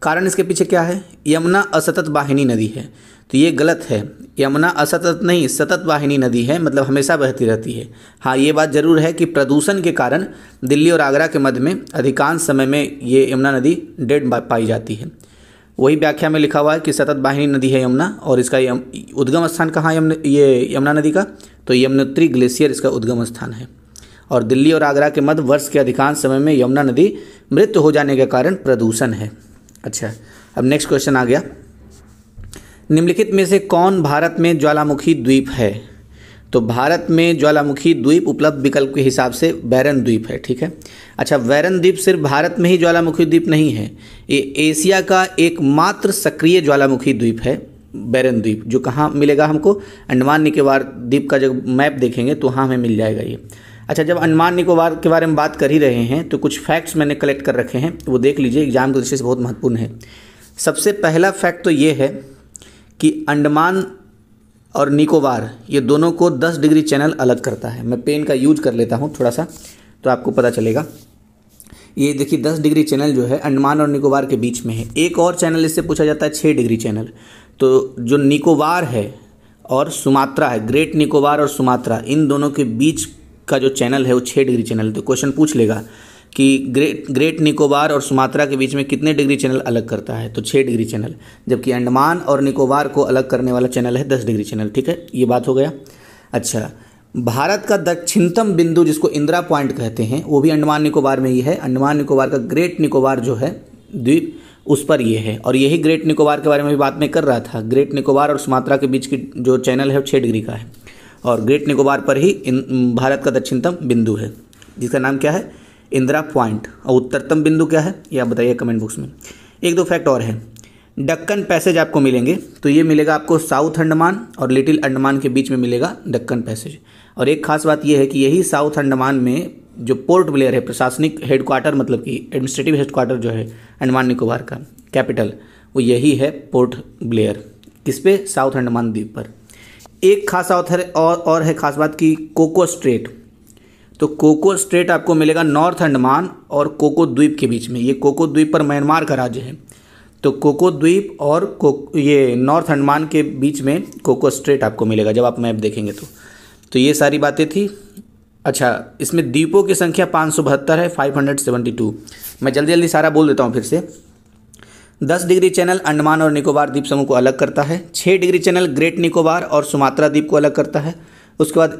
कारण इसके पीछे क्या है यमुना असतत वाहिनी नदी है तो ये गलत है यमुना असतत नहीं सतत वाहिनी नदी है मतलब हमेशा बहती रहती है हाँ ये बात ज़रूर है कि प्रदूषण के कारण दिल्ली और आगरा के मध्य में अधिकांश समय में ये यमुना नदी डेड पाई जाती है वही व्याख्या में लिखा हुआ है कि सतत वाहिनी नदी है यमुना और इसका यम उद्गम स्थान कहाँ यमुन ये यमुना नदी का तो यमुनोत्री ग्लेशियर इसका उद्गम स्थान है और दिल्ली और आगरा के मध्य वर्ष के अधिकांश समय में यमुना नदी मृत्यु हो जाने के कारण प्रदूषण है अच्छा अब नेक्स्ट क्वेश्चन आ गया निम्नलिखित में से कौन भारत में ज्वालामुखी द्वीप है तो भारत में ज्वालामुखी द्वीप उपलब्ध विकल्प के हिसाब से वैरन द्वीप है ठीक है अच्छा वैरन द्वीप सिर्फ भारत में ही ज्वालामुखी द्वीप नहीं है ये एशिया का एकमात्र सक्रिय ज्वालामुखी द्वीप है बैरन द्वीप जो कहाँ मिलेगा हमको अंडमान निकोबार द्वीप का जब मैप देखेंगे तो वहाँ हमें मिल जाएगा ये अच्छा जब अंडमान निकोबार के बारे में बात कर ही रहे हैं तो कुछ फैक्ट्स मैंने कलेक्ट कर रखे हैं वो देख लीजिए एग्जाम की दृष्टि से बहुत महत्वपूर्ण है सबसे पहला फैक्ट तो ये है कि अंडमान और निकोबार ये दोनों को 10 डिग्री चैनल अलग करता है मैं पेन का यूज कर लेता हूँ थोड़ा सा तो आपको पता चलेगा ये देखिए 10 डिग्री चैनल जो है अंडमान और निकोबार के बीच में है एक और चैनल इससे पूछा जाता है छः डिग्री चैनल तो जो निकोबार है और सुमात्रा है ग्रेट निकोबार और सुमात्रा इन दोनों के बीच का जो चैनल है वो छः डिग्री चैनल तो क्वेश्चन पूछ लेगा कि ग्रेट ग्रेट निकोबार और सुमात्रा के बीच में कितने डिग्री चैनल अलग करता है तो छः डिग्री चैनल जबकि अंडमान और निकोबार को अलग करने वाला चैनल है दस डिग्री चैनल ठीक है ये बात हो गया अच्छा भारत का दक्षिणतम बिंदु जिसको इंदिरा पॉइंट कहते हैं वो भी अंडमान निकोबार में ही है अंडमान निकोबार का ग्रेट निकोबार जो है द्वीप उस पर ये है और यही ग्रेट निकोबार के बारे में भी बात मैं कर रहा था ग्रेट निकोबार और सुमात्रा के बीच की जो चैनल है वो छः डिग्री का है और ग्रेट निकोबार पर ही इन भारत का दक्षिणतम बिंदु है जिसका नाम क्या है इंदिरा पॉइंट और उत्तरतम बिंदु क्या है यह आप बताइए कमेंट बॉक्स में एक दो फैक्ट और है डक्कन पैसेज आपको मिलेंगे तो ये मिलेगा आपको साउथ अंडमान और लिटिल अंडमान के बीच में मिलेगा डक्कन पैसेज और एक खास बात यह है कि यही साउथ अंडमान में जो पोर्ट ब्लेयर है प्रशासनिक हेडक्वार्टर मतलब कि एडमिनिस्ट्रेटिव हेडक्वार्टर जो है अंडमान निकोबार का कैपिटल वो यही है पोर्ट ब्लेयर किस पे साउथ अंडमान द्वीप पर एक खास ऑथर और और है खास बात की कोको स्ट्रेट तो कोको स्ट्रेट आपको मिलेगा नॉर्थ अंडमान और कोको द्वीप के बीच में ये कोको द्वीप पर म्यांमार का राज्य है तो कोको द्वीप और को ये नॉर्थ अंडमान के बीच में कोको स्ट्रेट आपको मिलेगा जब आप मैप देखेंगे तो तो ये सारी बातें थी अच्छा इसमें द्वीपों की संख्या पाँच सौ बहत्तर है फाइव हंड्रेड सेवेंटी टू मैं जल्दी जल्दी सारा बोल देता हूँ फिर से दस डिग्री चैनल अंडमान और निकोबार द्वीप समूह को अलग करता है छः डिग्री चैनल ग्रेट निकोबार और सुमात्रा द्वीप को अलग करता है उसके बाद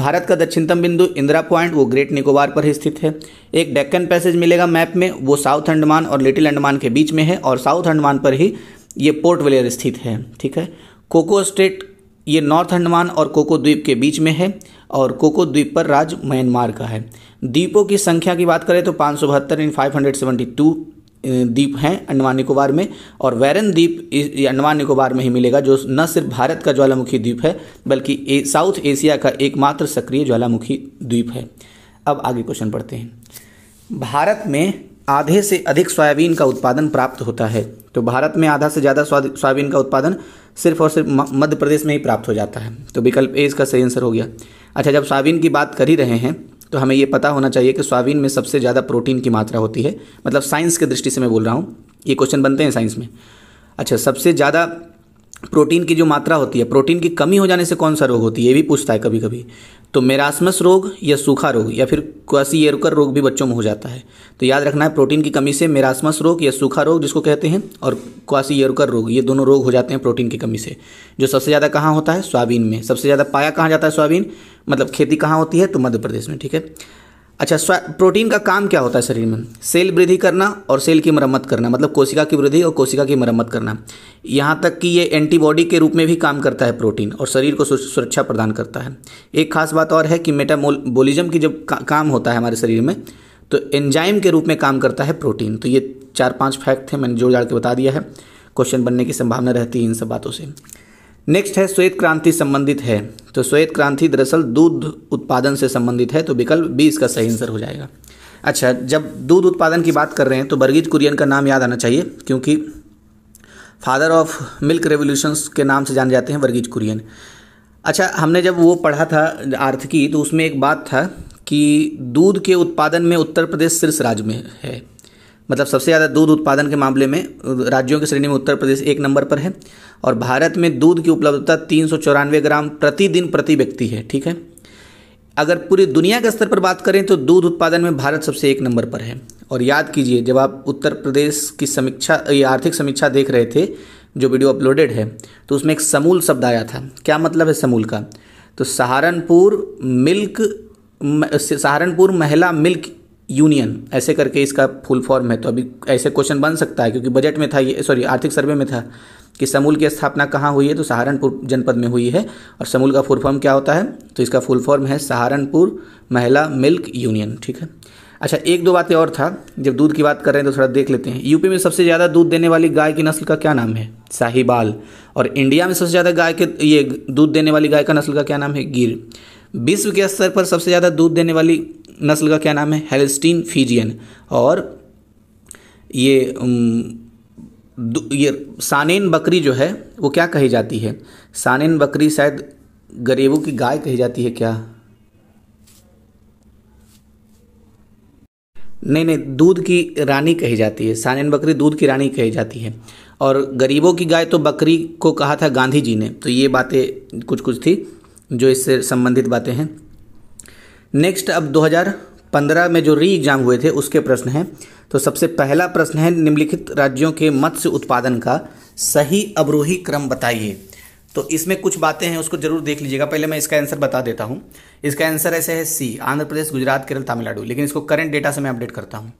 भारत का दक्षिणतम बिंदु इंदिरा पॉइंट वो ग्रेट निकोबार पर स्थित है एक डेक्कन पैसेज मिलेगा मैप में वो साउथ अंडमान और लिटिल अंडमान के बीच में है और साउथ अंडमान पर ही ये पोर्ट वेलियर स्थित है ठीक है कोको स्टेट ये नॉर्थ अंडमान और कोको द्वीप के बीच में है और कोको द्वीप पर राज्य म्यांमार का है द्वीपों की संख्या की बात करें तो पाँच सौ बहत्तर in five hundred seventy two द्वीप हैं अंडमान निकोबार में और वैरन द्वीप अंडमान निकोबार में ही मिलेगा जो न सिर्फ भारत का ज्वालामुखी द्वीप है बल्कि ए, साउथ एशिया का एकमात्र सक्रिय ज्वालामुखी द्वीप है अब आगे क्वेश्चन पढ़ते हैं भारत में आधे से अधिक सोयाबीन का उत्पादन प्राप्त होता है तो भारत में आधा से ज़्यादा सोयाबीन का उत्पादन सिर्फ और सिर्फ मध्य प्रदेश में ही प्राप्त हो जाता है तो विकल्प ए इसका सही आंसर हो गया अच्छा जब सोयाबीन की बात कर ही रहे हैं तो हमें ये पता होना चाहिए कि सोयाबीन में सबसे ज़्यादा प्रोटीन की मात्रा होती है मतलब साइंस की दृष्टि से मैं बोल रहा हूँ ये क्वेश्चन बनते हैं साइंस में अच्छा सबसे ज़्यादा प्रोटीन की जो मात्रा होती है प्रोटीन की कमी हो जाने से कौन सा रोग होती है ये भी पूछता है कभी कभी तो मेरासमस रोग या सूखा रोग या फिर क्वासी एरकर रोग भी बच्चों में हो जाता है तो याद रखना है प्रोटीन की कमी से मेरासमस रोग या सूखा रोग जिसको कहते हैं और क्वासी एरकर रोग ये दोनों रोग हो जाते हैं प्रोटीन की कमी से जो सबसे ज़्यादा कहाँ होता है सोयाबीन में सबसे ज़्यादा पाया कहाँ जाता है सोयाबीन मतलब खेती कहाँ होती है तो मध्य प्रदेश में ठीक है अच्छा प्रोटीन का काम क्या होता है शरीर में सेल वृद्धि करना और सेल की मरम्मत करना मतलब कोशिका की वृद्धि और कोशिका की मरम्मत करना यहाँ तक कि ये एंटीबॉडी के रूप में भी काम करता है प्रोटीन और शरीर को सुरक्षा प्रदान करता है एक खास बात और है कि मेटाबोलिज्म की जब का, काम होता है हमारे शरीर में तो एंजाइम के रूप में काम करता है प्रोटीन तो ये चार पाँच फैक्ट थे मैंने जोड़ जाड़ के बता दिया है क्वेश्चन बनने की संभावना रहती है इन सब बातों से नेक्स्ट है श्वेत क्रांति संबंधित है तो श्वेत क्रांति दरअसल दूध उत्पादन से संबंधित है तो विकल्प बी इसका सही आंसर हो जाएगा अच्छा जब दूध उत्पादन की बात कर रहे हैं तो बर्गीज कुरियन का नाम याद आना चाहिए क्योंकि फादर ऑफ मिल्क रेवोल्यूशंस के नाम से जाने जाते हैं वर्गीज कुरियन अच्छा हमने जब वो पढ़ा था आर्थ की तो उसमें एक बात था कि दूध के उत्पादन में उत्तर प्रदेश शीर्ष राज्य में है मतलब सबसे ज़्यादा दूध उत्पादन के मामले में राज्यों की श्रेणी में उत्तर प्रदेश एक नंबर पर है और भारत में दूध की उपलब्धता तीन ग्राम प्रतिदिन प्रति व्यक्ति है ठीक है अगर पूरी दुनिया के स्तर पर बात करें तो दूध उत्पादन में भारत सबसे एक नंबर पर है और याद कीजिए जब आप उत्तर प्रदेश की समीक्षा या आर्थिक समीक्षा देख रहे थे जो वीडियो अपलोडेड है तो उसमें एक समूल शब्द आया था क्या मतलब है समूल का तो सहारनपुर मिल्क सहारनपुर महिला मिल्क यूनियन ऐसे करके इसका फुल फॉर्म है तो अभी ऐसे क्वेश्चन बन सकता है क्योंकि बजट में था ये सॉरी आर्थिक सर्वे में था कि समूल की स्थापना कहाँ हुई है तो सहारनपुर जनपद में हुई है और समूल का फुल फॉर्म क्या होता है तो इसका फुल फॉर्म है सहारनपुर महिला मिल्क यूनियन ठीक है अच्छा एक दो बातें और था जब दूध की बात कर रहे हैं तो थोड़ा देख लेते हैं यूपी में सबसे ज़्यादा दूध देने वाली गाय की नस्ल का क्या नाम है साहिबाल और इंडिया में सबसे ज़्यादा गाय के ये दूध देने वाली गाय का नस्ल का क्या नाम है गिर विश्व के स्तर पर सबसे ज़्यादा दूध देने वाली नस्ल का क्या नाम है हेलस्टीन फीजियन और ये ये सानेन बकरी जो है वो क्या कही जाती है सानेन बकरी शायद गरीबों की गाय कही जाती है क्या नहीं नहीं दूध की रानी कही जाती है सानेन बकरी दूध की रानी कही जाती है और गरीबों की गाय तो बकरी को कहा था गांधी जी ने तो ये बातें कुछ कुछ थी जो इससे संबंधित बातें हैं नेक्स्ट अब 2015 में जो री एग्ज़ाम हुए थे उसके प्रश्न हैं तो सबसे पहला प्रश्न है निम्नलिखित राज्यों के मत्स्य उत्पादन का सही अवरोही क्रम बताइए तो इसमें कुछ बातें हैं उसको जरूर देख लीजिएगा पहले मैं इसका आंसर बता देता हूँ इसका आंसर ऐसे है सी आंध्र प्रदेश गुजरात केरल तमिलनाडु लेकिन इसको करंट डेटा से मैं अपडेट करता हूँ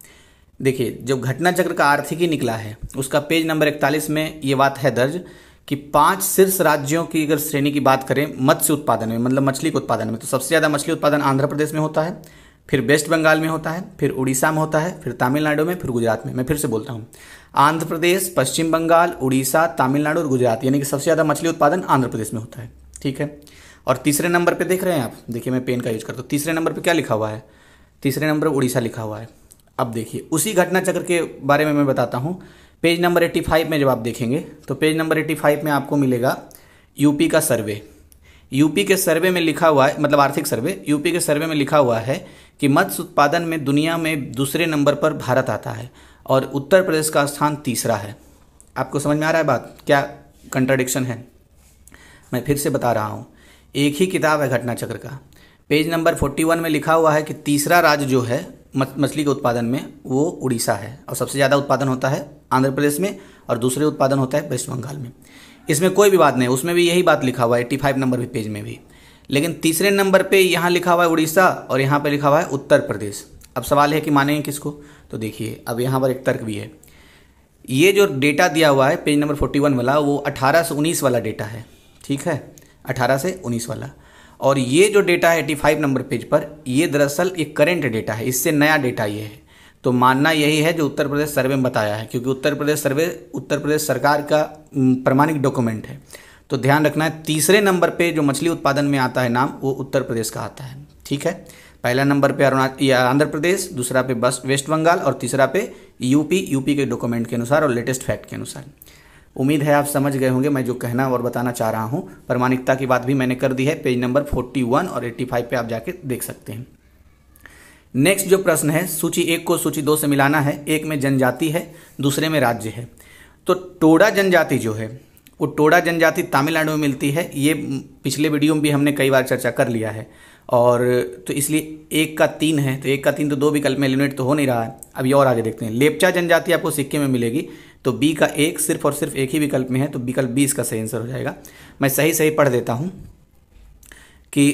देखिए जब घटना चक्र का आर्थिकी निकला है उसका पेज नंबर इकतालीस में ये बात है दर्ज कि पांच शीर्ष राज्यों की अगर श्रेणी की बात करें मत्स्य उत्पादन में मतलब मछली के उत्पादन में तो सबसे ज़्यादा मछली उत्पादन आंध्र प्रदेश में होता है फिर वेस्ट बंगाल में होता है फिर उड़ीसा में होता है फिर तमिलनाडु में फिर गुजरात में मैं फिर से बोलता हूँ आंध्र प्रदेश पश्चिम बंगाल उड़ीसा तमिलनाडु और गुजरात यानी कि सबसे ज़्यादा मछली उत्पादन आंध्र प्रदेश में होता है ठीक है और तीसरे नंबर पर देख रहे हैं आप देखिए मैं पेन का यूज करता हूँ तीसरे नंबर पर क्या लिखा हुआ है तीसरे नंबर उड़ीसा लिखा हुआ है अब देखिए उसी घटना चक्र के बारे में मैं बताता हूँ पेज नंबर एट्टी फाइव में जब आप देखेंगे तो पेज नंबर एट्टी फाइव में आपको मिलेगा यूपी का सर्वे यूपी के सर्वे में लिखा हुआ है मतलब आर्थिक सर्वे यूपी के सर्वे में लिखा हुआ है कि मत्स्य उत्पादन में दुनिया में दूसरे नंबर पर भारत आता है और उत्तर प्रदेश का स्थान तीसरा है आपको समझ में आ रहा है बात क्या कंट्राडिक्शन है मैं फिर से बता रहा हूँ एक ही किताब है घटना चक्र का पेज नंबर फोर्टी वन में लिखा हुआ है कि तीसरा राज्य जो है मछली के उत्पादन में वो उड़ीसा है और सबसे ज़्यादा उत्पादन होता है आंध्र प्रदेश में और दूसरे उत्पादन होता है वेस्ट बंगाल में इसमें कोई भी बात नहीं उसमें भी यही बात लिखा हुआ है एट्टी फाइव नंबर पेज में भी लेकिन तीसरे नंबर पे यहाँ लिखा हुआ है उड़ीसा और यहाँ पे लिखा हुआ है उत्तर प्रदेश अब सवाल है कि मानेंगे किसको तो देखिए अब यहाँ पर एक तर्क भी है ये जो डेटा दिया हुआ है पेज नंबर फोर्टी वन वाला वो अठारह से उन्नीस वाला डेटा है ठीक है अठारह से उन्नीस वाला और ये जो डेटा है एटी फाइव नंबर पेज पर ये दरअसल एक करेंट डेटा है इससे नया डेटा ये है तो मानना यही है जो उत्तर प्रदेश सर्वे में बताया है क्योंकि उत्तर प्रदेश सर्वे उत्तर प्रदेश सरकार का प्रमाणिक डॉक्यूमेंट है तो ध्यान रखना है तीसरे नंबर पे जो मछली उत्पादन में आता है नाम वो उत्तर प्रदेश का आता है ठीक है पहला नंबर पे अरुणाचल आंध्र प्रदेश दूसरा पे बस वेस्ट बंगाल और तीसरा पे यूपी यूपी के डॉक्यूमेंट के अनुसार और लेटेस्ट फैक्ट के अनुसार उम्मीद है आप समझ गए होंगे मैं जो कहना और बताना चाह रहा हूँ प्रमाणिकता की बात भी मैंने कर दी है पेज नंबर फोर्टी और एट्टी पे आप जाके देख सकते हैं नेक्स्ट जो प्रश्न है सूची एक को सूची दो से मिलाना है एक में जनजाति है दूसरे में राज्य है तो टोडा जनजाति जो है वो टोडा जनजाति तमिलनाडु में मिलती है ये पिछले वीडियो में भी हमने कई बार चर्चा कर लिया है और तो इसलिए एक का तीन है तो एक का तीन तो दो विकल्प में एलिमिनेट तो हो नहीं रहा है अभी और आगे देखते हैं लेपचा जनजाति आपको सिक्के में मिलेगी तो बी का एक सिर्फ और सिर्फ एक ही विकल्प में है तो विकल्प बी इसका सही आंसर हो जाएगा मैं सही सही पढ़ देता हूँ कि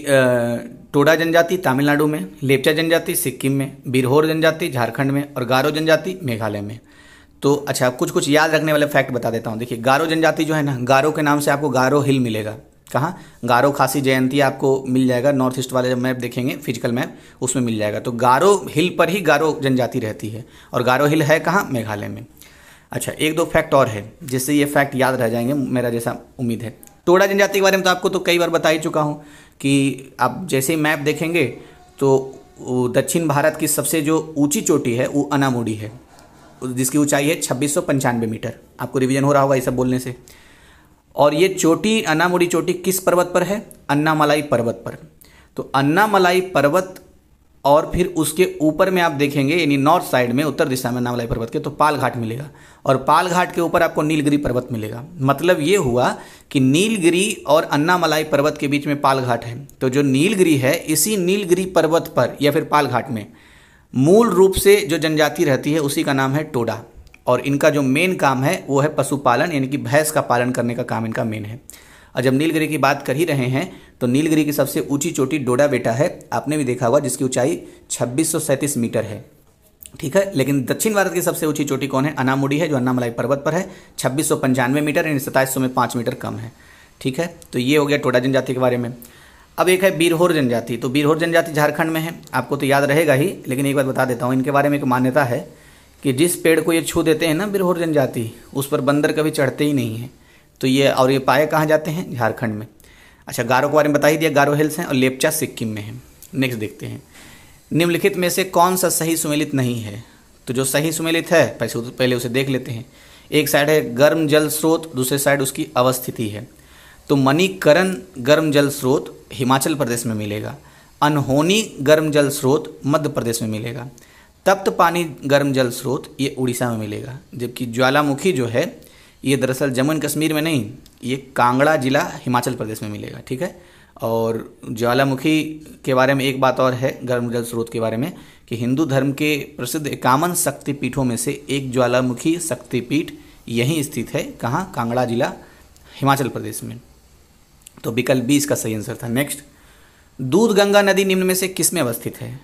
टोडा जनजाति तमिलनाडु में लेपचा जनजाति सिक्किम में बिरहोर जनजाति झारखंड में और गारो जनजाति मेघालय में तो अच्छा कुछ कुछ याद रखने वाले फैक्ट बता देता हूँ देखिए गारो जनजाति जो है ना गारो के नाम से आपको गारो हिल मिलेगा कहाँ गारो खासी जयंती आपको मिल जाएगा नॉर्थ ईस्ट वाले जब मैप देखेंगे फिजिकल मैप उसमें मिल जाएगा तो गारो हिल पर ही गारो जनजाति रहती है और गारो हिल है कहाँ मेघालय में अच्छा एक दो फैक्ट और है जिससे ये फैक्ट याद रह जाएंगे मेरा जैसा उम्मीद है टोडा जनजाति के बारे में तो आपको तो कई बार बता ही चुका हूँ कि आप जैसे ही मैप देखेंगे तो दक्षिण भारत की सबसे जो ऊंची चोटी है वो अनामोड़ी है जिसकी ऊंचाई है छब्बीस मीटर आपको रिवीजन हो रहा होगा ये सब बोलने से और ये चोटी अनामोड़ी चोटी किस पर्वत पर है अन्नामलाई पर्वत पर तो अन्नामलाई पर्वत और फिर उसके ऊपर में आप देखेंगे यानी नॉर्थ साइड में उत्तर दिशा में अन्नामलाई पर्वत के तो पाल घाट मिलेगा और पालघाट के ऊपर आपको नीलगिरी पर्वत मिलेगा मतलब ये हुआ कि नीलगिरी और अन्नामलाई पर्वत के बीच में पालघाट है तो जो नीलगिरी है इसी नीलगिरी पर्वत पर या फिर पालघाट में मूल रूप से जो जनजाति रहती है उसी का नाम है टोडा और इनका जो मेन काम है वो है पशुपालन यानी कि भैंस का पालन करने का काम इनका मेन है और जब नीलगिरी की बात कर ही रहे हैं तो नीलगिरी की सबसे ऊंची चोटी डोडा बेटा है आपने भी देखा होगा जिसकी ऊंचाई छब्बीस मीटर है ठीक है लेकिन दक्षिण भारत की सबसे ऊंची चोटी कौन है अनामुडी है जो अन्नामलाई पर्वत पर है छब्बीस सौ पंचानवे मीटर यानी सताईस सौ में पाँच मीटर कम है ठीक है तो ये हो गया टोडा जनजाति के बारे में अब एक है बीरहोर जनजाति तो बीरहोर जनजाति झारखंड में है आपको तो याद रहेगा ही लेकिन एक बार बता देता हूँ इनके बारे में एक मान्यता है कि जिस पेड़ को ये छू देते हैं ना बिरहोर जनजाति उस पर बंदर कभी चढ़ते ही नहीं हैं तो ये और ये पाए कहाँ जाते हैं झारखंड में अच्छा गारो के बारे में बता ही दिया गारो हिल्स हैं और लेपचा सिक्किम में है नेक्स्ट देखते हैं निम्नलिखित में से कौन सा सही सुमेलित नहीं है तो जो सही सुमेलित है पहले उसे देख लेते हैं एक साइड है गर्म जल स्रोत दूसरे साइड उसकी अवस्थिति है तो मणिकरण गर्म जल स्रोत हिमाचल प्रदेश में मिलेगा अनहोनी गर्म जल स्रोत मध्य प्रदेश में मिलेगा तप्त पानी गर्म जल स्रोत ये उड़ीसा में मिलेगा जबकि ज्वालामुखी जो है ये दरअसल जम्मू एंड कश्मीर में नहीं ये कांगड़ा जिला हिमाचल प्रदेश में मिलेगा ठीक है और ज्वालामुखी के बारे में एक बात और है गर्म जल स्रोत के बारे में कि हिंदू धर्म के प्रसिद्ध इक्यावन शक्तिपीठों में से एक ज्वालामुखी शक्तिपीठ यहीं स्थित है कहाँ कांगड़ा जिला हिमाचल प्रदेश में तो विकल्प बी इसका सही आंसर था नेक्स्ट दूध गंगा नदी निम्न में से किस में अवस्थित है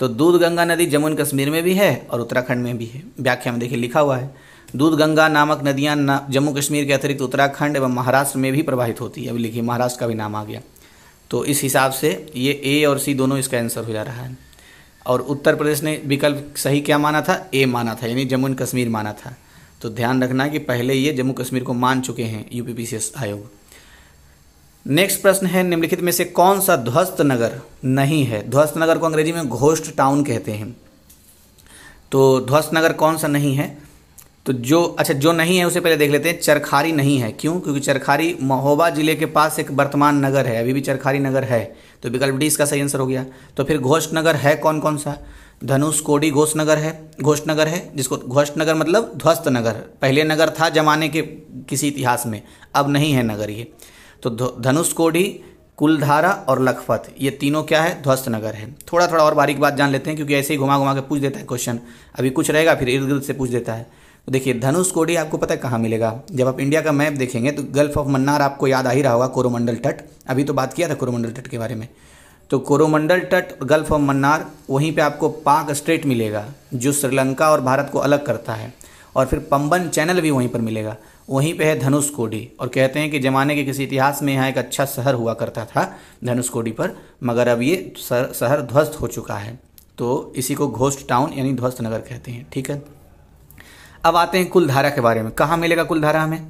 तो दूध गंगा नदी जम्मू एंड कश्मीर में भी है और उत्तराखंड में भी है व्याख्या में देखिए लिखा हुआ है दूध गंगा नामक नदियाँ ना, जम्मू कश्मीर के अतिरिक्त उत्तराखंड एवं महाराष्ट्र में भी प्रवाहित होती है अभी लिखिए महाराष्ट्र का भी नाम आ गया तो इस हिसाब से ये ए और सी दोनों इसका आंसर हो जा रहा है और उत्तर प्रदेश ने विकल्प सही क्या माना था ए माना था यानी जम्मू एंड कश्मीर माना था तो ध्यान रखना कि पहले ये जम्मू कश्मीर को मान चुके हैं यूपीपीसीएस आयोग नेक्स्ट प्रश्न है निम्नलिखित में से कौन सा ध्वस्त नगर नहीं है ध्वस्त नगर को अंग्रेजी में घोष्ट टाउन कहते हैं तो ध्वस्त नगर कौन सा नहीं है तो जो अच्छा जो नहीं है उसे पहले देख लेते हैं चरखारी नहीं है क्यों क्योंकि चरखारी महोबा जिले के पास एक वर्तमान नगर है अभी भी चरखारी नगर है तो विकल्प डी इसका सही आंसर हो गया तो फिर घोष्ट नगर है कौन कौन सा धनुष कोडी घोष नगर है घोष नगर है जिसको घोष नगर मतलब ध्वस्त नगर पहले नगर था जमाने के किसी इतिहास में अब नहीं है नगर ये तो धनुष कोडी कुलधारा और लखपत ये तीनों क्या है ध्वस्त नगर है थोड़ा थोड़ा और बारीक बात जान लेते हैं क्योंकि ऐसे ही घुमा घुमा के पूछ देता है क्वेश्चन अभी कुछ रहेगा फिर इर्द गिर्द से पूछ देता है देखिए धनुष कोडी आपको पता है कहाँ मिलेगा जब आप इंडिया का मैप देखेंगे तो गल्फ ऑफ मन्नार आपको याद आ ही रहा होगा कोरोमंडल तट अभी तो बात किया था कोरोमंडल तट के बारे में तो कोरोमंडल तट गल्फ ऑफ मन्नार वहीं पे आपको पाक स्ट्रेट मिलेगा जो श्रीलंका और भारत को अलग करता है और फिर पंबन चैनल भी वहीं पर मिलेगा वहीं पे है धनुष कोडी और कहते हैं कि ज़माने के किसी इतिहास में यहाँ एक अच्छा शहर हुआ करता था धनुष कोडी पर मगर अब ये शहर ध्वस्त हो चुका है तो इसी को घोस्ट टाउन यानी ध्वस्त नगर कहते हैं ठीक है अब आते हैं कुलधारा के बारे में कहाँ मिलेगा कुलधारा हमें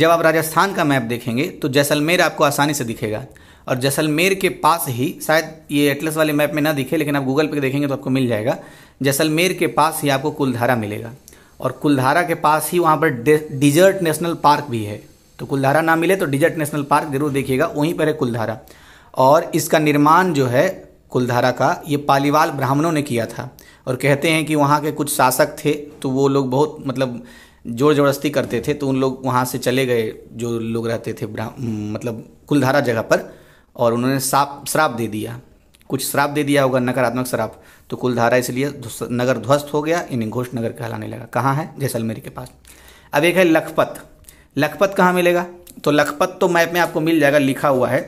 जब आप राजस्थान का मैप देखेंगे तो जैसलमेर आपको आसानी से दिखेगा और जैसलमेर के पास ही शायद ये एटलस वाले मैप में ना दिखे लेकिन आप गूगल पे देखेंगे तो आपको मिल जाएगा जैसलमेर के पास ही आपको कुलधारा मिलेगा और कुलधारा के पास ही वहाँ पर डिजर्ट नेशनल पार्क भी है तो कुलधारा ना मिले तो डिजर्ट नेशनल पार्क जरूर देखिएगा वहीं पर है कुलधारा और इसका निर्माण जो है कुलधारा का ये पालीवाल ब्राह्मणों ने किया था और कहते हैं कि वहाँ के कुछ शासक थे तो वो लोग बहुत मतलब जोर जबरदस्ती करते थे तो उन लोग वहाँ से चले गए जो लोग रहते थे मतलब कुलधारा जगह पर और उन्होंने साप श्राप दे दिया कुछ श्राप दे दिया होगा नकारात्मक श्राप तो कुलधारा इसलिए नगर ध्वस्त हो गया इन्हें घोष नगर कहलाने लगा कहाँ है जैसलमेर के पास अब एक है लखपत लखपत कहाँ मिलेगा तो लखपत तो मैप में आपको मिल जाएगा लिखा हुआ है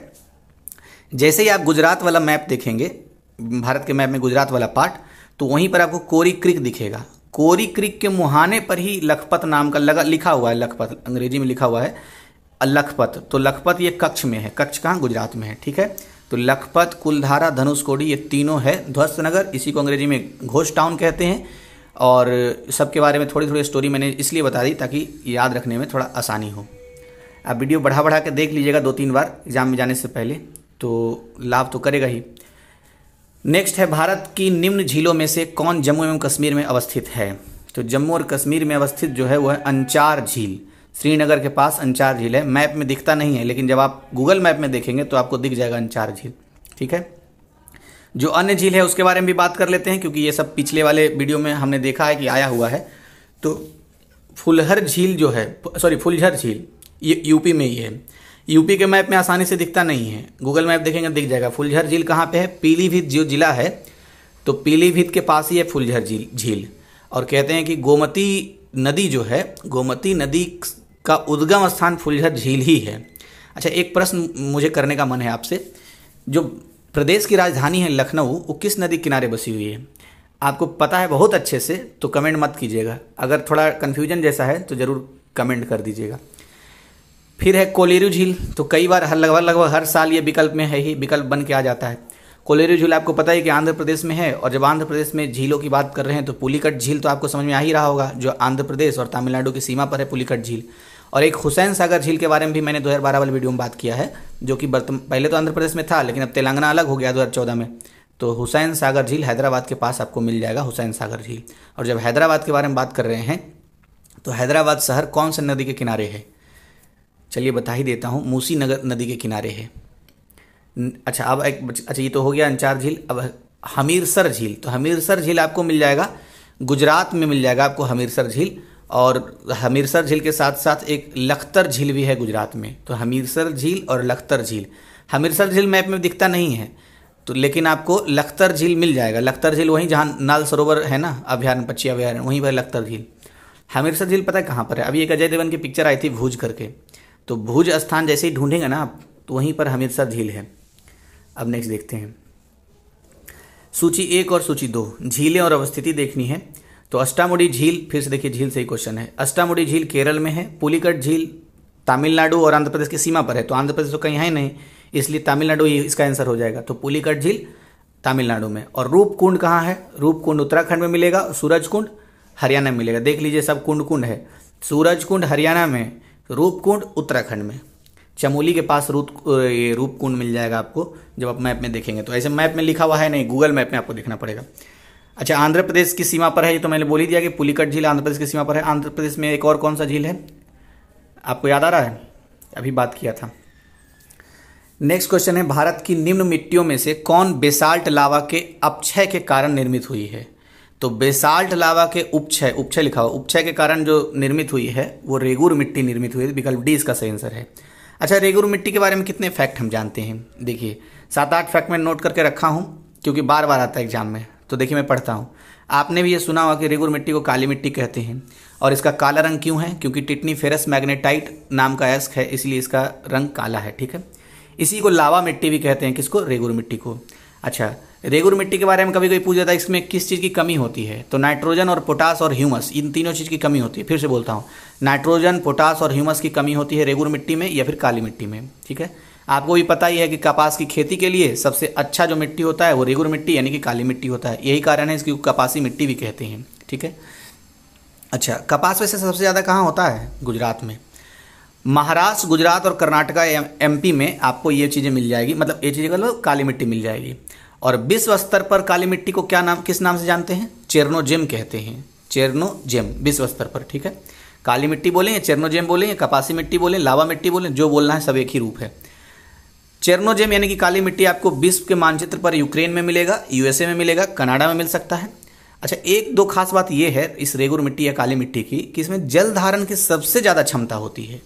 जैसे ही आप गुजरात वाला मैप देखेंगे भारत के मैप में गुजरात वाला पार्ट तो वहीं पर आपको कोरी क्रिक दिखेगा कोरी क्रिक के मुहाने पर ही लखपत नाम का लगा लिखा हुआ है लखपत अंग्रेजी में लिखा हुआ है लखपत तो लखपत ये कक्ष में है कक्ष कहाँ गुजरात में है ठीक है तो लखपत कुलधारा धनुषकोडी ये तीनों है ध्वस्त नगर इसी को अंग्रेजी में घोष टाउन कहते हैं और सबके बारे में थोड़ी थोड़ी स्टोरी मैंने इसलिए बता दी ताकि याद रखने में थोड़ा आसानी हो आप वीडियो बढ़ा बढ़ा के देख लीजिएगा दो तीन बार एग्ज़ाम में जाने से पहले तो लाभ तो करेगा ही नेक्स्ट है भारत की निम्न झीलों में से कौन जम्मू एवं कश्मीर में अवस्थित है तो जम्मू और कश्मीर में अवस्थित जो है वह है अंचार झील श्रीनगर के पास अंचार झील है मैप में दिखता नहीं है लेकिन जब आप गूगल मैप में देखेंगे तो आपको दिख जाएगा अंचार झील ठीक है जो अन्य झील है उसके बारे में भी बात कर लेते हैं क्योंकि ये सब पिछले वाले वीडियो में हमने देखा है कि आया हुआ है तो फुलहर झील जो है सॉरी फुलझर झील ये यूपी में ही है यूपी के मैप में आसानी से दिखता नहीं है गूगल मैप देखेंगे दिख जाएगा फुलझर झील कहाँ पे है पीलीभीत जो जिला है तो पीलीभीत के पास ही है फुलझर झील झील और कहते हैं कि गोमती नदी जो है गोमती नदी का उद्गम स्थान फुलझर झील ही है अच्छा एक प्रश्न मुझे करने का मन है आपसे जो प्रदेश की राजधानी है लखनऊ वो किस नदी किनारे बसी हुई है आपको पता है बहुत अच्छे से तो कमेंट मत कीजिएगा अगर थोड़ा कन्फ्यूजन जैसा है तो ज़रूर कमेंट कर दीजिएगा फिर है कोलेरू झील तो कई बार हर लगभग लगभग हर साल ये विकल्प में है ही विकल्प बन के आ जाता है कोलेरू झील आपको पता है कि आंध्र प्रदेश में है और जब आंध्र प्रदेश में झीलों की बात कर रहे हैं तो पुलिकट झील तो आपको समझ में आ ही रहा होगा जो आंध्र प्रदेश और तमिलनाडु की सीमा पर है पुलिकट झील और एक हुसैन सागर झील के बारे में भी मैंने 2012 वाले वीडियो में बात किया है जो कि वर्तमान पहले तो आंध्र प्रदेश में था लेकिन अब तेलंगाना अलग हो गया 2014 में तो हुसैन सागर झील हैदराबाद के पास आपको मिल जाएगा हुसैन सागर झील और जब हैदराबाद के बारे में बात कर रहे हैं तो हैदराबाद शहर कौन से नदी के किनारे है चलिए बता ही देता हूँ मूसी नगर नदी के किनारे है अच्छा अब एक अच्छा ये तो हो गया अंचार झील अब हमीरसर झील तो हमीरसर झील आपको मिल जाएगा गुजरात में मिल जाएगा आपको हमीरसर झील और हमीरसर झील के साथ साथ एक लखतर झील भी है गुजरात में तो हमीरसर झील और लखतर झील हमीरसर झील मैप में दिखता नहीं है तो लेकिन आपको लखतर झील मिल जाएगा लखतर झील वहीं जहाँ नाल सरोवर है ना अभ्यारण पक्षी अभ्यारण्य वहीं पर लखतर झील हमीरसर झील पता है कहाँ पर है अभी एक अजय देवन की पिक्चर आई थी भूज करके तो भुज स्थान जैसे ही ढूंढेंगे ना आप तो वहीं पर हमीरसर झील है अब नेक्स्ट देखते हैं सूची एक और सूची दो झीलें और अवस्थिति देखनी है तो अष्टामुड़ी झील फिर से देखिए झील से ही क्वेश्चन है अष्टामुड़ी झील केरल में है पुलिकट झील तमिलनाडु और आंध्र प्रदेश की सीमा पर है तो आंध्र प्रदेश तो कहीं है नहीं इसलिए तमिलनाडु इसका आंसर हो जाएगा तो पुलिकट झील तमिलनाडु में और रूप कुंड कहाँ है रूप कुंड उत्तराखंड में मिलेगा सूरज कुंड हरियाणा में मिलेगा देख लीजिए सब कुंड कुंड है सूरज कुंड हरियाणा में रूपकुंड उत्तराखंड में चमोली के पास रूप ये रूपकुंड मिल जाएगा आपको जब आप मैप में देखेंगे तो ऐसे मैप में लिखा हुआ है नहीं गूगल मैप में आपको देखना पड़ेगा अच्छा आंध्र प्रदेश की सीमा पर है ये तो मैंने बोली दिया कि पुलिकट झील आंध्र प्रदेश की सीमा पर है आंध्र प्रदेश में एक और कौन सा झील है आपको याद आ रहा है अभी बात किया था नेक्स्ट क्वेश्चन है भारत की निम्न मिट्टियों में से कौन बेसाल्ट लावा के अपक्षय के कारण निर्मित हुई है तो बेसाल्ट लावा के उपक्षय उपक्षय लिखा हुआ उपक्षय के कारण जो निर्मित हुई है वो रेगुर मिट्टी निर्मित हुई है विकल्प डी इसका सही आंसर है अच्छा रेगुर मिट्टी के बारे में कितने फैक्ट हम जानते हैं देखिए सात आठ फैक्ट मैं नोट करके रखा हूँ क्योंकि बार बार आता है एग्जाम में तो देखिए मैं पढ़ता हूँ आपने भी ये सुना हुआ कि रेगुर मिट्टी को काली मिट्टी कहते हैं और इसका काला रंग क्यों है क्योंकि टिटनी फेरस मैग्नेटाइट नाम का एस्क है इसलिए इसका रंग काला है ठीक है इसी को लावा मिट्टी भी कहते हैं किसको रेगुर मिट्टी को अच्छा रेगुर मिट्टी के बारे में कभी कभी पूछ जाता है इसमें किस चीज़ की कमी होती है तो नाइट्रोजन और पोटास और ह्यूमस इन तीनों चीज़ की कमी होती है फिर से बोलता हूँ नाइट्रोजन पोटास और ह्यूमस की कमी होती है रेगुर मिट्टी में या फिर काली मिट्टी में ठीक है आपको भी पता ही है कि कपास की खेती के लिए सबसे अच्छा जो मिट्टी होता है वो रेगुर मिट्टी यानी कि काली मिट्टी होता है यही कारण है इसकी कपासी मिट्टी भी कहते हैं ठीक है अच्छा कपास वैसे सबसे ज़्यादा कहाँ होता है गुजरात में महाराष्ट्र गुजरात और कर्नाटका एमपी में आपको ये चीज़ें मिल जाएगी मतलब ये चीज़ें मतलब काली मिट्टी मिल जाएगी और विश्व स्तर पर काली मिट्टी को क्या नाम किस नाम से जानते हैं चेरनोजेम कहते हैं चेरनोजेम विश्व स्तर पर ठीक है काली मिट्टी बोलें चेरनोजेम बोलें कपासी मिट्टी बोलें लावा मिट्टी बोलें जो बोलना है सब एक ही रूप है चेरनोजेम यानी कि काली मिट्टी आपको विश्व के मानचित्र पर यूक्रेन में मिलेगा यूएसए में मिलेगा कनाडा में मिल सकता है अच्छा एक दो खास बात यह है इस रेगुर मिट्टी या काली मिट्टी की कि इसमें जल धारण की सबसे ज़्यादा क्षमता होती है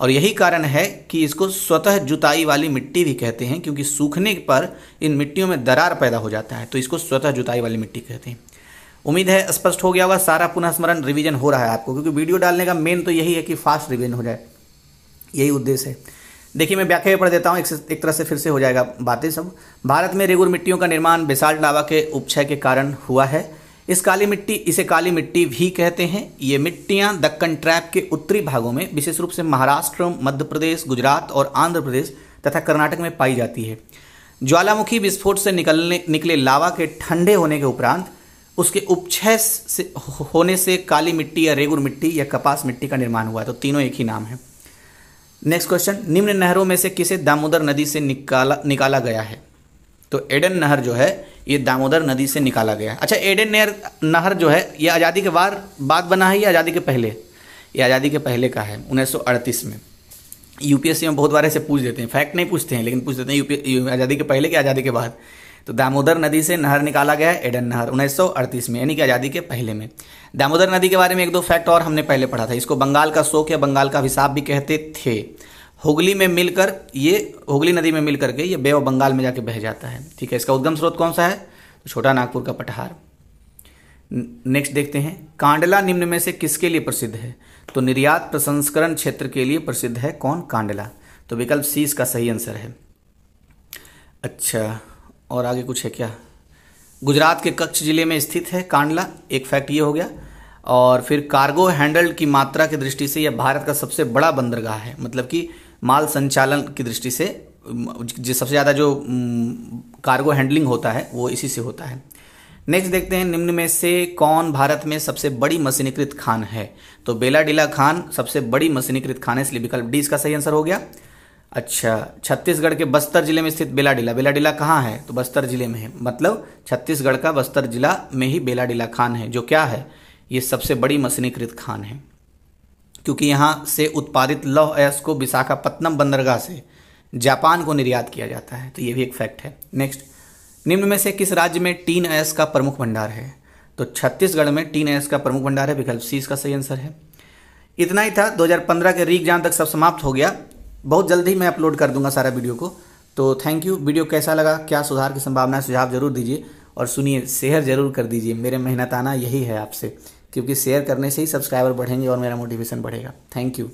और यही कारण है कि इसको स्वतः जुताई वाली मिट्टी भी कहते हैं क्योंकि सूखने पर इन मिट्टियों में दरार पैदा हो जाता है तो इसको स्वतः जुताई वाली मिट्टी कहते हैं उम्मीद है स्पष्ट हो गया होगा सारा पुनः स्मरण रिविजन हो रहा है आपको क्योंकि वीडियो डालने का मेन तो यही है कि फास्ट रिविजन हो जाए यही उद्देश्य है देखिए मैं व्याख्या पढ़ देता हूँ एक, एक तरह से फिर से हो जाएगा बातें सब भारत में रेगुर मिट्टियों का निर्माण विशाल लावा के उपक्षय के कारण हुआ है इस काली मिट्टी इसे काली मिट्टी भी कहते हैं ये मिट्टियाँ दक्कन ट्रैप के उत्तरी भागों में विशेष रूप से महाराष्ट्र मध्य प्रदेश गुजरात और आंध्र प्रदेश तथा कर्नाटक में पाई जाती है ज्वालामुखी विस्फोट से निकलने निकले लावा के ठंडे होने के उपरांत उसके उपक्षय से होने से काली मिट्टी या रेगुर मिट्टी या कपास मिट्टी का निर्माण हुआ है तो तीनों एक ही नाम है नेक्स्ट क्वेश्चन निम्न नहरों में से किसे दामोदर नदी से निकाला निकाला गया है तो एडन नहर जो है ये दामोदर नदी से निकाला गया है अच्छा एडन नहर नहर जो है ये आज़ादी के बार बाद बना है या आज़ादी के पहले ये आज़ादी के पहले का है उन्नीस में यूपीएससी में बहुत बार ऐसे पूछ देते हैं फैक्ट नहीं पूछते हैं लेकिन पूछ देते हैं यूपी आज़ादी के पहले कि आज़ादी के बाद तो दामोदर नदी से नहर निकाला गया है एडन नहर 1938 में यानी कि आज़ादी के पहले में दामोदर नदी के बारे में एक दो फैक्ट और हमने पहले पढ़ा था इसको बंगाल का शोक या बंगाल का अभिशाप भी कहते थे हुगली में मिलकर ये हुगली नदी में मिल करके ये बे ऑफ बंगाल में जाके बह जाता है ठीक है इसका उद्गम स्रोत कौन सा है तो छोटा नागपुर का पठार नेक्स्ट देखते हैं कांडला निम्न में से किसके लिए प्रसिद्ध है तो निर्यात प्रसंस्करण क्षेत्र के लिए प्रसिद्ध है कौन कांडला तो विकल्प सी इसका सही आंसर है अच्छा और आगे कुछ है क्या गुजरात के कच्छ जिले में स्थित है कांडला एक फैक्ट ये हो गया और फिर कार्गो हैंडल की मात्रा की दृष्टि से यह भारत का सबसे बड़ा बंदरगाह है मतलब कि माल संचालन की दृष्टि से सबसे ज़्यादा जो कार्गो हैंडलिंग होता है वो इसी से होता है नेक्स्ट देखते हैं निम्न में से कौन भारत में सबसे बड़ी मशीनीकृत खान है तो बेलाडीला खान सबसे बड़ी मशीनीकृत खान है इसलिए विकल्प डी इसका सही आंसर हो गया अच्छा छत्तीसगढ़ के बस्तर जिले में स्थित बेलाडीला बेलाडीला कहाँ है तो बस्तर जिले में है मतलब छत्तीसगढ़ का बस्तर जिला में ही बेलाडीला खान है जो क्या है ये सबसे बड़ी मशीनीकृत खान है क्योंकि यहाँ से उत्पादित लौह अयस्क को विशाखापत्तनम बंदरगाह से जापान को निर्यात किया जाता है तो ये भी एक फैक्ट है नेक्स्ट निम्न में से किस राज्य में टीन अयस्क का प्रमुख भंडार है तो छत्तीसगढ़ में टीन अयस्क का प्रमुख भंडार है विकल्प सी इसका सही आंसर है इतना ही था 2015 के रीक जान तक सब समाप्त हो गया बहुत जल्द ही मैं अपलोड कर दूंगा सारा वीडियो को तो थैंक यू वीडियो कैसा लगा क्या सुधार की संभावना है सुझाव जरूर दीजिए और सुनिए शेयर जरूर कर दीजिए मेरे मेहनत आना यही है आपसे क्योंकि शेयर करने से ही सब्सक्राइबर बढ़ेंगे और मेरा मोटिवेशन बढ़ेगा थैंक यू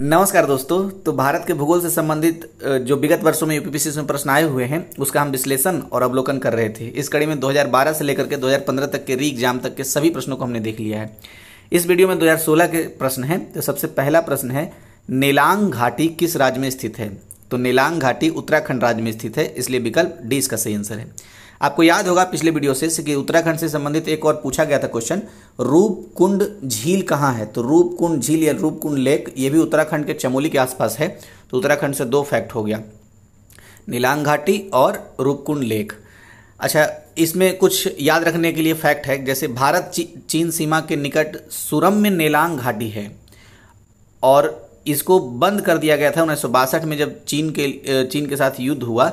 नमस्कार दोस्तों तो भारत के भूगोल से संबंधित जो विगत वर्षों में यूपीपीसी में प्रश्न आए हुए हैं उसका हम विश्लेषण और अवलोकन कर रहे थे इस कड़ी में 2012 से लेकर के 2015 तक के री एग्जाम तक के सभी प्रश्नों को हमने देख लिया है इस वीडियो में 2016 के प्रश्न हैं तो सबसे पहला प्रश्न है नीलांग घाटी किस राज्य में स्थित है तो नीलांग घाटी उत्तराखंड राज्य में स्थित है इसलिए विकल्प डी इसका सही आंसर है आपको याद होगा पिछले वीडियो से, कि उत्तराखंड से संबंधित एक और पूछा गया था क्वेश्चन रूपकुंड झील कहाँ है तो रूपकुंड झील या रूपकुंड लेक ये भी उत्तराखंड के चमोली के आसपास है तो उत्तराखंड से दो फैक्ट हो गया नीलांग घाटी और रूपकुंड लेक अच्छा इसमें कुछ याद रखने के लिए फैक्ट है जैसे भारत ची, चीन सीमा के निकट सुरम में घाटी है और इसको बंद कर दिया गया था उन्नीस में जब चीन के चीन के साथ युद्ध हुआ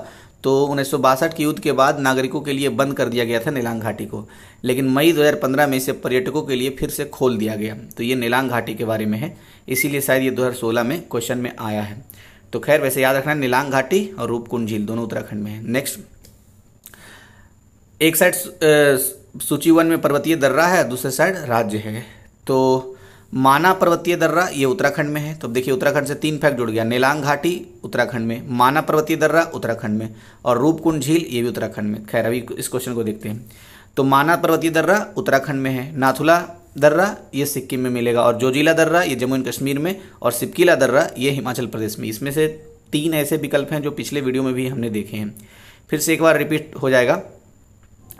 तो उन्नीस के युद्ध के बाद नागरिकों के लिए बंद कर दिया गया था नीलांग घाटी को लेकिन मई 2015 में इसे पर्यटकों के लिए फिर से खोल दिया गया तो ये नीलांग घाटी के बारे में है इसीलिए शायद ये 2016 में क्वेश्चन में आया है तो खैर वैसे याद रखना नीलांग घाटी और रूपकुंड झील दोनों उत्तराखंड में है नेक्स्ट एक साइड सूची वन में पर्वतीय दर्रा है दूसरे साइड राज्य है तो माना पर्वतीय दर्रा ये उत्तराखंड में है तो अब देखिए उत्तराखंड से तीन फैक्ट जुड़ गया नेलांग घाटी उत्तराखंड में माना पर्वतीय दर्रा उत्तराखंड में और रूपकुंड झील ये भी उत्तराखंड में खैर अभी इस क्वेश्चन को देखते हैं तो माना पर्वतीय दर्रा उत्तराखंड में है नाथुला दर्रा ये सिक्किम में मिलेगा और जोजिला दर्रा ये जम्मू एंड कश्मीर में और सिपकीला दर्रा ये हिमाचल प्रदेश में इसमें से तीन ऐसे विकल्प हैं जो पिछले वीडियो में भी हमने देखे हैं फिर से एक बार रिपीट हो जाएगा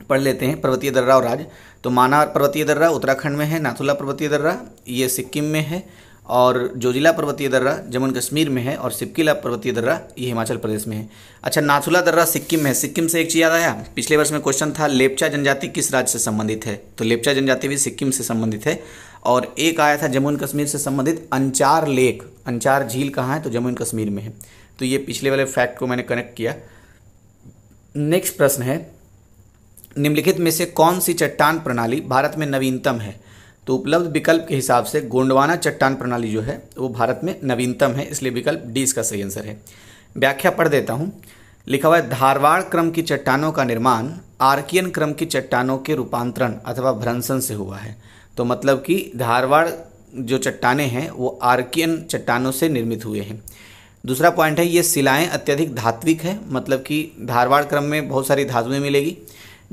पढ़ लेते हैं पर्वतीय दर्रा और राज तो मानार पर्वतीय दर्रा उत्तराखंड में है नाथुला पर्वतीय दर्रा ये सिक्किम में है और जोजिला पर्वतीय दर्रा जम्मू कश्मीर में है और सिपकिला पर्वतीय दर्रा ये हिमाचल प्रदेश में है अच्छा नाथुला दर्रा सिक्किम में है सिक्किम से एक चीज़ याद आया पिछले वर्ष में क्वेश्चन था लेपचा जनजाति किस राज्य से संबंधित है तो लेपचा जनजाति भी सिक्किम से संबंधित है और एक आया था जम्मू कश्मीर से संबंधित अंचार लेक अंचार झील कहाँ है तो जम्मू कश्मीर में है तो ये पिछले वाले फैक्ट को मैंने कनेक्ट किया नेक्स्ट प्रश्न है निम्नलिखित में से कौन सी चट्टान प्रणाली भारत में नवीनतम है तो उपलब्ध विकल्प के हिसाब से गोंडवाना चट्टान प्रणाली जो है वो भारत में नवीनतम है इसलिए विकल्प डी इसका सही आंसर है व्याख्या पढ़ देता हूँ लिखा हुआ है धारवाड़ क्रम की चट्टानों का निर्माण आर्कियन क्रम की चट्टानों के रूपांतरण अथवा भ्रंशन से हुआ है तो मतलब कि धारवाड़ जो चट्टाने हैं वो आर्कियन चट्टानों से निर्मित हुए हैं दूसरा पॉइंट है ये सिलाएँ अत्यधिक धात्विक है मतलब कि धारवाड़ क्रम में बहुत सारी धातुएं मिलेगी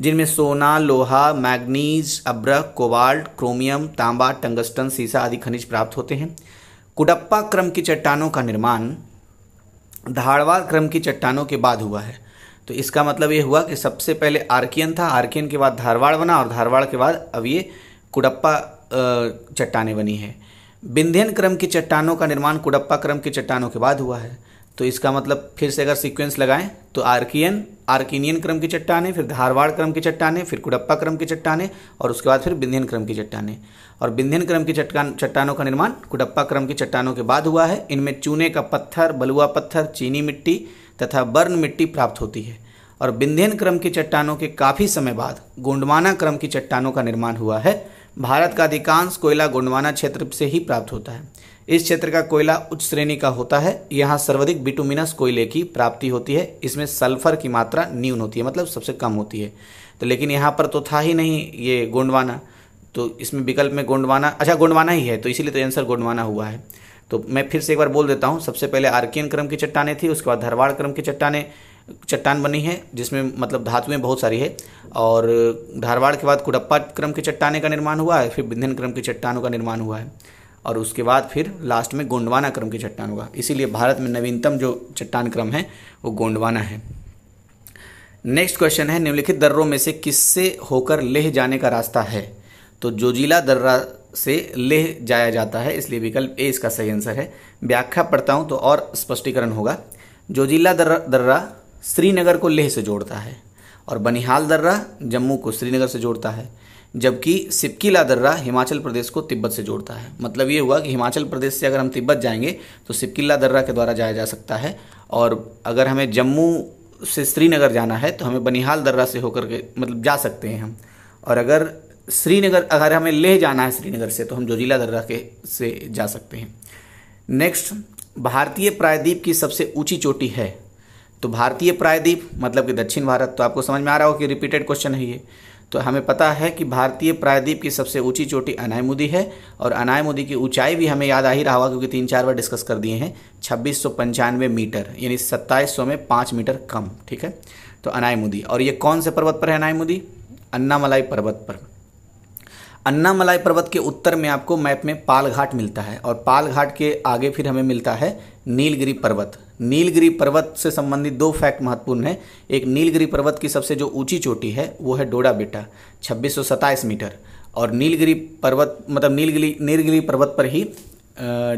जिनमें सोना लोहा मैग्नीज अब्रक कोबाल्ट क्रोमियम तांबा टंगस्टन सीसा आदि खनिज प्राप्त होते हैं कुडप्पा क्रम की चट्टानों का निर्माण धाड़वार क्रम की चट्टानों के बाद हुआ है तो इसका मतलब ये हुआ कि सबसे पहले आर्कियन था आर्कियन के बाद धारवाड़ बना और धारवाड़ के बाद अब ये कुडप्पा चट्टाने बनी है विंध्यन क्रम की चट्टानों का निर्माण कुडप्पा क्रम की चट्टानों के बाद हुआ है तो इसका मतलब फिर से अगर सीक्वेंस लगाएं तो आर्कियन आर्किनियन क्रम की चट्टाने फिर धारवाड़ क्रम की चट्टाने फिर कुडप्पा क्रम की चट्टाने और उसके बाद फिर बिंध्यन क्रम की चट्टाने और बिंध्यन क्रम की चट्टान चट्टानों का निर्माण कुडप्पा क्रम की चट्टानों के बाद हुआ है इनमें चूने का पत्थर बलुआ पत्थर चीनी मिट्टी तथा बर्न मिट्टी प्राप्त होती है और बिंध्यन क्रम की चट्टानों के काफ़ी समय बाद गोंडवाना क्रम की चट्टानों का निर्माण हुआ है भारत का अधिकांश कोयला गोंडवाना क्षेत्र से ही प्राप्त होता है इस क्षेत्र का कोयला उच्च श्रेणी का होता है यहाँ सर्वाधिक बिटुमिनस कोयले की प्राप्ति होती है इसमें सल्फर की मात्रा न्यून होती है मतलब सबसे कम होती है तो लेकिन यहाँ पर तो था ही नहीं ये गोंडवाना तो इसमें विकल्प में गोंडवाना अच्छा गोंडवाना ही है तो इसीलिए तो आंसर गोंडवाना हुआ है तो मैं फिर से एक बार बोल देता हूँ सबसे पहले आर्कियन क्रम की चट्टाने थी उसके बाद धरवाड़ क्रम की चट्टाने चट्टान बनी है जिसमें मतलब धातुएं बहुत सारी है और धारवाड़ के बाद कुडप्पा क्रम की चट्टाने का निर्माण हुआ है फिर विंध्यन क्रम की चट्टानों का निर्माण हुआ है और उसके बाद फिर लास्ट में गोंडवाना क्रम की चट्टान होगा इसीलिए भारत में नवीनतम जो चट्टान क्रम है वो गोंडवाना है नेक्स्ट क्वेश्चन है निम्नलिखित दर्रों में से किससे होकर लेह जाने का रास्ता है तो जोजिला दर्रा से लेह जाया जाता है इसलिए विकल्प ए इसका सही आंसर है व्याख्या पढ़ता हूँ तो और स्पष्टीकरण होगा जोजिला दर्रा दर्रा श्रीनगर को लेह से जोड़ता है और बनिहाल दर्रा जम्मू को श्रीनगर से जोड़ता है जबकि सिपकीला दर्रा हिमाचल प्रदेश को तिब्बत से जोड़ता है मतलब ये हुआ कि हिमाचल प्रदेश से अगर हम तिब्बत जाएंगे तो सिपकीला दर्रा के द्वारा जाया जा सकता है और अगर हमें जम्मू से श्रीनगर जाना है तो हमें बनिहाल दर्रा से होकर के मतलब जा सकते हैं हम और अगर श्रीनगर अगर हमें लेह जाना है श्रीनगर से तो हम जोजिला दर्रा के से जा सकते हैं नेक्स्ट भारतीय प्रायद्वीप की सबसे ऊंची चोटी है तो भारतीय प्रायद्वीप मतलब कि दक्षिण भारत तो आपको समझ में आ रहा हो कि रिपीटेड क्वेश्चन है ये तो हमें पता है कि भारतीय प्रायद्वीप की सबसे ऊंची चोटी अनायमुदी है और अनायमुदी की ऊंचाई भी हमें याद आ ही रहा होगा क्योंकि तीन चार बार डिस्कस कर दिए हैं छब्बीस मीटर यानी सत्ताईस में पाँच मीटर कम ठीक है तो अनायमुदी और ये कौन से पर्वत पर है अनायमुदी अन्नामलाई पर्वत पर अन्नामलाई पर्वत के उत्तर में आपको मैप में पालघाट मिलता है और पालघाट के आगे फिर हमें मिलता है नीलगिरी पर्वत नीलगिरी पर्वत से संबंधित दो फैक्ट महत्वपूर्ण है एक नीलगिरी पर्वत की सबसे जो ऊंची चोटी है वो है डोडा बेटा छब्बीस मीटर और नीलगिरी पर्वत मतलब नीलगिरी नीलगिरी पर्वत पर ही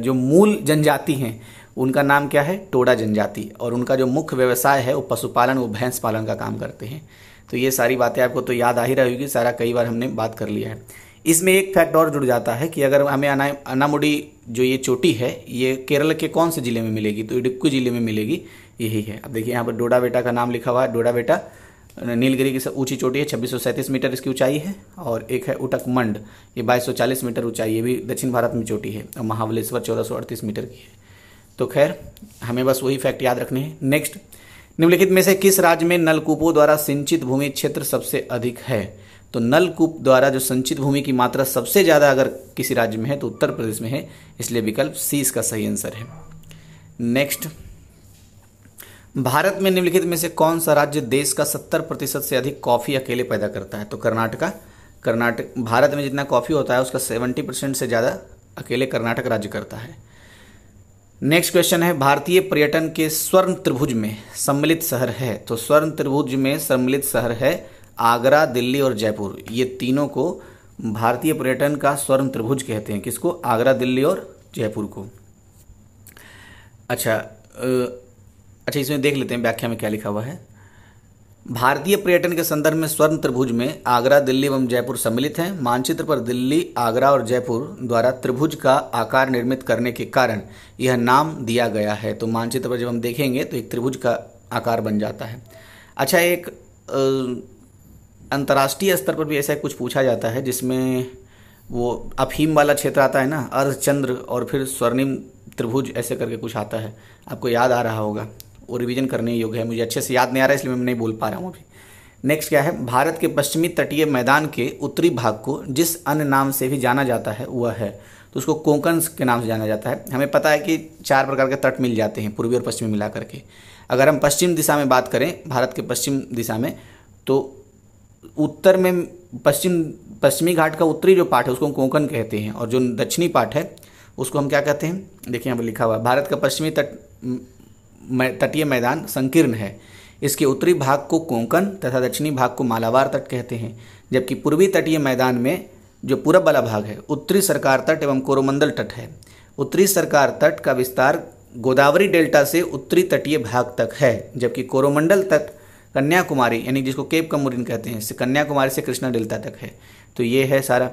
जो मूल जनजाति हैं उनका नाम क्या है टोडा जनजाति और उनका जो मुख्य व्यवसाय है वो पशुपालन वो भैंस पालन का काम करते हैं तो ये सारी बातें आपको तो याद आ ही रही होगी सारा कई बार हमने बात कर लिया है इसमें एक फैक्ट और जुड़ जाता है कि अगर हमें अना अनामुडी जो ये चोटी है ये केरल के कौन से ज़िले में मिलेगी तो इडुक्की ज़िले में मिलेगी यही है अब देखिए यहाँ पर डोडा बेटा का नाम लिखा हुआ है डोडा बेटा नीलगिरी की ऊंची चोटी है छब्बीस मीटर इसकी ऊंचाई है और एक है उटकमंड ये 2240 मीटर ऊंचाई ये भी दक्षिण भारत में चोटी है और महाबलेश्वर चौदह मीटर की है तो खैर हमें बस वही फैक्ट याद रखने हैं नेक्स्ट निम्नलिखित में से किस राज्य में नलकूपों द्वारा सिंचित भूमि क्षेत्र सबसे अधिक है तो नलकूप द्वारा जो संचित भूमि की मात्रा सबसे ज़्यादा अगर किसी राज्य में है तो उत्तर प्रदेश में है इसलिए विकल्प सी इसका सही आंसर है नेक्स्ट भारत में निम्नलिखित में से कौन सा राज्य देश का सत्तर प्रतिशत से अधिक कॉफ़ी अकेले पैदा करता है तो कर्नाटका कर्नाटक भारत में जितना कॉफ़ी होता है उसका सेवेंटी परसेंट से ज़्यादा अकेले कर्नाटक राज्य करता है नेक्स्ट क्वेश्चन है भारतीय पर्यटन के स्वर्ण त्रिभुज में सम्मिलित शहर है तो स्वर्ण त्रिभुज में सम्मिलित शहर है आगरा दिल्ली और जयपुर ये तीनों को भारतीय पर्यटन का स्वर्ण त्रिभुज कहते हैं किसको आगरा दिल्ली और जयपुर को अच्छा अच्छा इसमें देख लेते हैं व्याख्या में क्या लिखा हुआ है भारतीय पर्यटन के संदर्भ में स्वर्ण त्रिभुज में आगरा दिल्ली एवं जयपुर सम्मिलित हैं मानचित्र पर दिल्ली आगरा और जयपुर द्वारा त्रिभुज का आकार निर्मित करने के कारण यह नाम दिया गया है तो मानचित्र पर जब हम देखेंगे तो एक त्रिभुज का आकार बन जाता है अच्छा एक अंतर्राष्ट्रीय स्तर पर भी ऐसा कुछ पूछा जाता है जिसमें वो अफीम वाला क्षेत्र आता है ना अर्धचंद्र और फिर स्वर्णिम त्रिभुज ऐसे करके कुछ आता है आपको याद आ रहा होगा वो रिवीजन करने योग्य है मुझे अच्छे से याद नहीं आ रहा है इसलिए मैं नहीं बोल पा रहा हूँ अभी नेक्स्ट क्या है भारत के पश्चिमी तटीय मैदान के उत्तरी भाग को जिस अन्य नाम से भी जाना जाता है वह है तो उसको कोंकण के नाम से जाना जाता है हमें पता है कि चार प्रकार के तट मिल जाते हैं पूर्वी और पश्चिमी मिला करके अगर हम पश्चिम दिशा में बात करें भारत के पश्चिम दिशा में तो उत्तर में पश्चिम पश्चिमी घाट का उत्तरी जो पार्ट है उसको हम कोंकण कहते हैं और जो दक्षिणी पार्ट है उसको हम क्या कहते हैं देखिए यहाँ पर लिखा हुआ भारत का पश्चिमी तट तटीय मैदान संकीर्ण है इसके उत्तरी भाग को कोंकण तथा दक्षिणी भाग को मालावार तट कहते हैं जबकि पूर्वी तटीय मैदान में जो पूरब वाला भाग है उत्तरी सरकार तट एवं कोरोमंडल तट है उत्तरी सरकार तट का विस्तार गोदावरी डेल्टा से उत्तरी तटीय भाग तक है जबकि कोरोमंडल तट कन्याकुमारी यानी जिसको केप कमुरिन कहते हैं कन्याकुमारी से कृष्णा डेल्टा तक है तो ये है सारा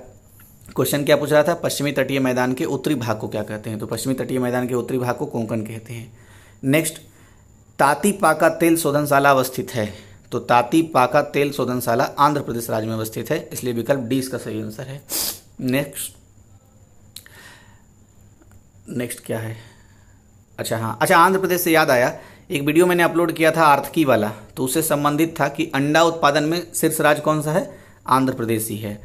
क्वेश्चन क्या पूछ रहा था पश्चिमी तटीय मैदान के उत्तरी भाग को क्या कहते हैं तो पश्चिमी तटीय मैदान के उत्तरी भाग को कोंकण कहते हैं नेक्स्ट तातीपाका तेल शोधनशाला अवस्थित है तो तातीपाका तेल शोधनशाला आंध्र प्रदेश राज्य में अवस्थित है इसलिए विकल्प डी इसका सही आंसर है नेक्स्ट नेक्स्ट क्या है अच्छा हाँ अच्छा आंध्र प्रदेश से याद आया एक वीडियो मैंने अपलोड किया था आर्थकी वाला तो उससे संबंधित था कि अंडा उत्पादन में शीर्ष राज्य कौन सा है आंध्र प्रदेश ही है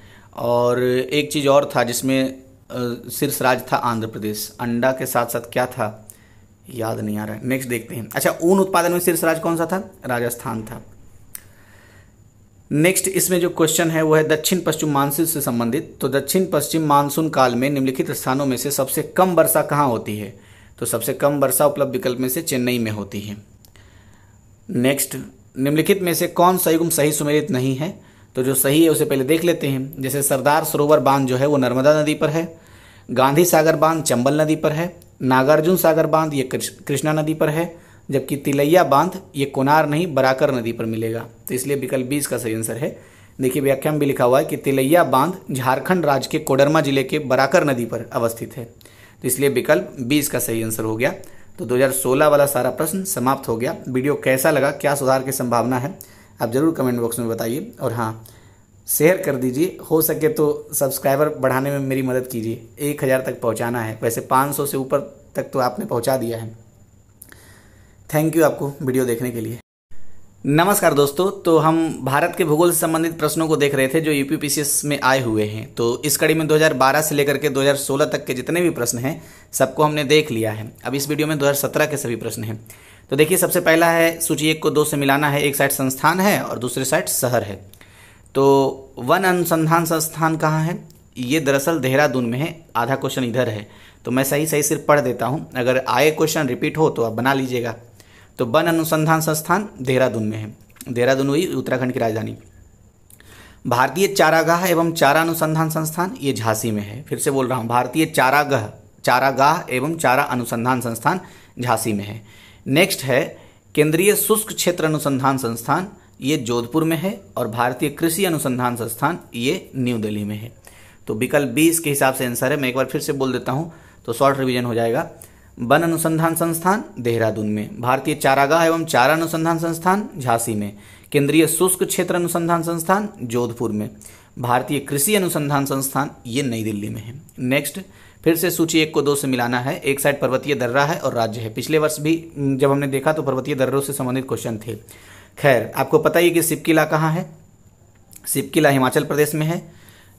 और एक चीज़ और था जिसमें शीर्ष राज्य था आंध्र प्रदेश अंडा के साथ साथ क्या था याद नहीं आ रहा है नेक्स्ट देखते हैं अच्छा ऊन उत्पादन में शीर्ष राज्य कौन सा था राजस्थान था नेक्स्ट इसमें जो क्वेश्चन है वो है दक्षिण पश्चिम मानसून से संबंधित तो दक्षिण पश्चिम मानसून काल में निम्नलिखित स्थानों में से सबसे कम वर्षा कहाँ होती है तो सबसे कम वर्षा उपलब्ध विकल्प में से चेन्नई में होती है नेक्स्ट निम्नलिखित में से कौन सा युग्म सही सुमेलित नहीं है तो जो सही है उसे पहले देख लेते हैं जैसे सरदार सरोवर बांध जो है वो नर्मदा नदी पर है गांधी सागर बांध चंबल नदी पर है नागार्जुन सागर बांध ये कृष्णा नदी पर है जबकि तिलैया बांध ये कोनार नहीं बराकर नदी पर मिलेगा तो इसलिए विकल्प बीस का सही आंसर है देखिए व्याख्या में भी लिखा हुआ है कि तिलैया बांध झारखंड राज्य के कोडरमा जिले के बराकर नदी पर अवस्थित है तो इसलिए विकल्प बी इसका सही आंसर हो गया तो 2016 वाला सारा प्रश्न समाप्त हो गया वीडियो कैसा लगा क्या सुधार की संभावना है आप ज़रूर कमेंट बॉक्स में बताइए और हाँ शेयर कर दीजिए हो सके तो सब्सक्राइबर बढ़ाने में मेरी मदद कीजिए एक हज़ार तक पहुंचाना है वैसे पाँच सौ से ऊपर तक तो आपने पहुंचा दिया है थैंक यू आपको वीडियो देखने के लिए नमस्कार दोस्तों तो हम भारत के भूगोल से संबंधित प्रश्नों को देख रहे थे जो यूपीपीसीएस में आए हुए हैं तो इस कड़ी में 2012 से लेकर के 2016 तक के जितने भी प्रश्न हैं सबको हमने देख लिया है अब इस वीडियो में 2017 के सभी प्रश्न हैं तो देखिए सबसे पहला है सूची एक को दो से मिलाना है एक साइड संस्थान है और दूसरे साइड शहर है तो वन अनुसंधान संस्थान कहाँ है ये दरअसल देहरादून में है आधा क्वेश्चन इधर है तो मैं सही सही सिर्फ पढ़ देता हूँ अगर आए क्वेश्चन रिपीट हो तो आप बना लीजिएगा तो वन अनुसंधान संस्थान देहरादून में है देहरादून हुई उत्तराखंड की राजधानी भारतीय चारागाह एवं चारा अनुसंधान संस्थान ये झांसी में है फिर से बोल रहा हूँ भारतीय चारागाह चारागाह एवं चारा अनुसंधान संस्थान झांसी में है नेक्स्ट है केंद्रीय शुष्क क्षेत्र अनुसंधान संस्थान ये जोधपुर में है और भारतीय कृषि अनुसंधान संस्थान ये न्यू दिल्ली में है तो विकल्प बीस के हिसाब से आंसर है मैं एक बार फिर से बोल देता हूँ तो शॉर्ट रिविजन हो जाएगा वन अनुसंधान संस्थान देहरादून में भारतीय चारागाह एवं चारा अनुसंधान संस्थान झांसी में केंद्रीय शुष्क क्षेत्र अनुसंधान संस्थान जोधपुर में भारतीय कृषि अनुसंधान संस्थान ये नई दिल्ली में है नेक्स्ट फिर से सूची एक को दो से मिलाना है एक साइड पर्वतीय दर्रा है और राज्य है पिछले वर्ष भी जब हमने देखा तो पर्वतीय दर्रों से संबंधित क्वेश्चन थे खैर आपको पता ही कि सिपकिला कहाँ है सिपकिला हिमाचल प्रदेश में है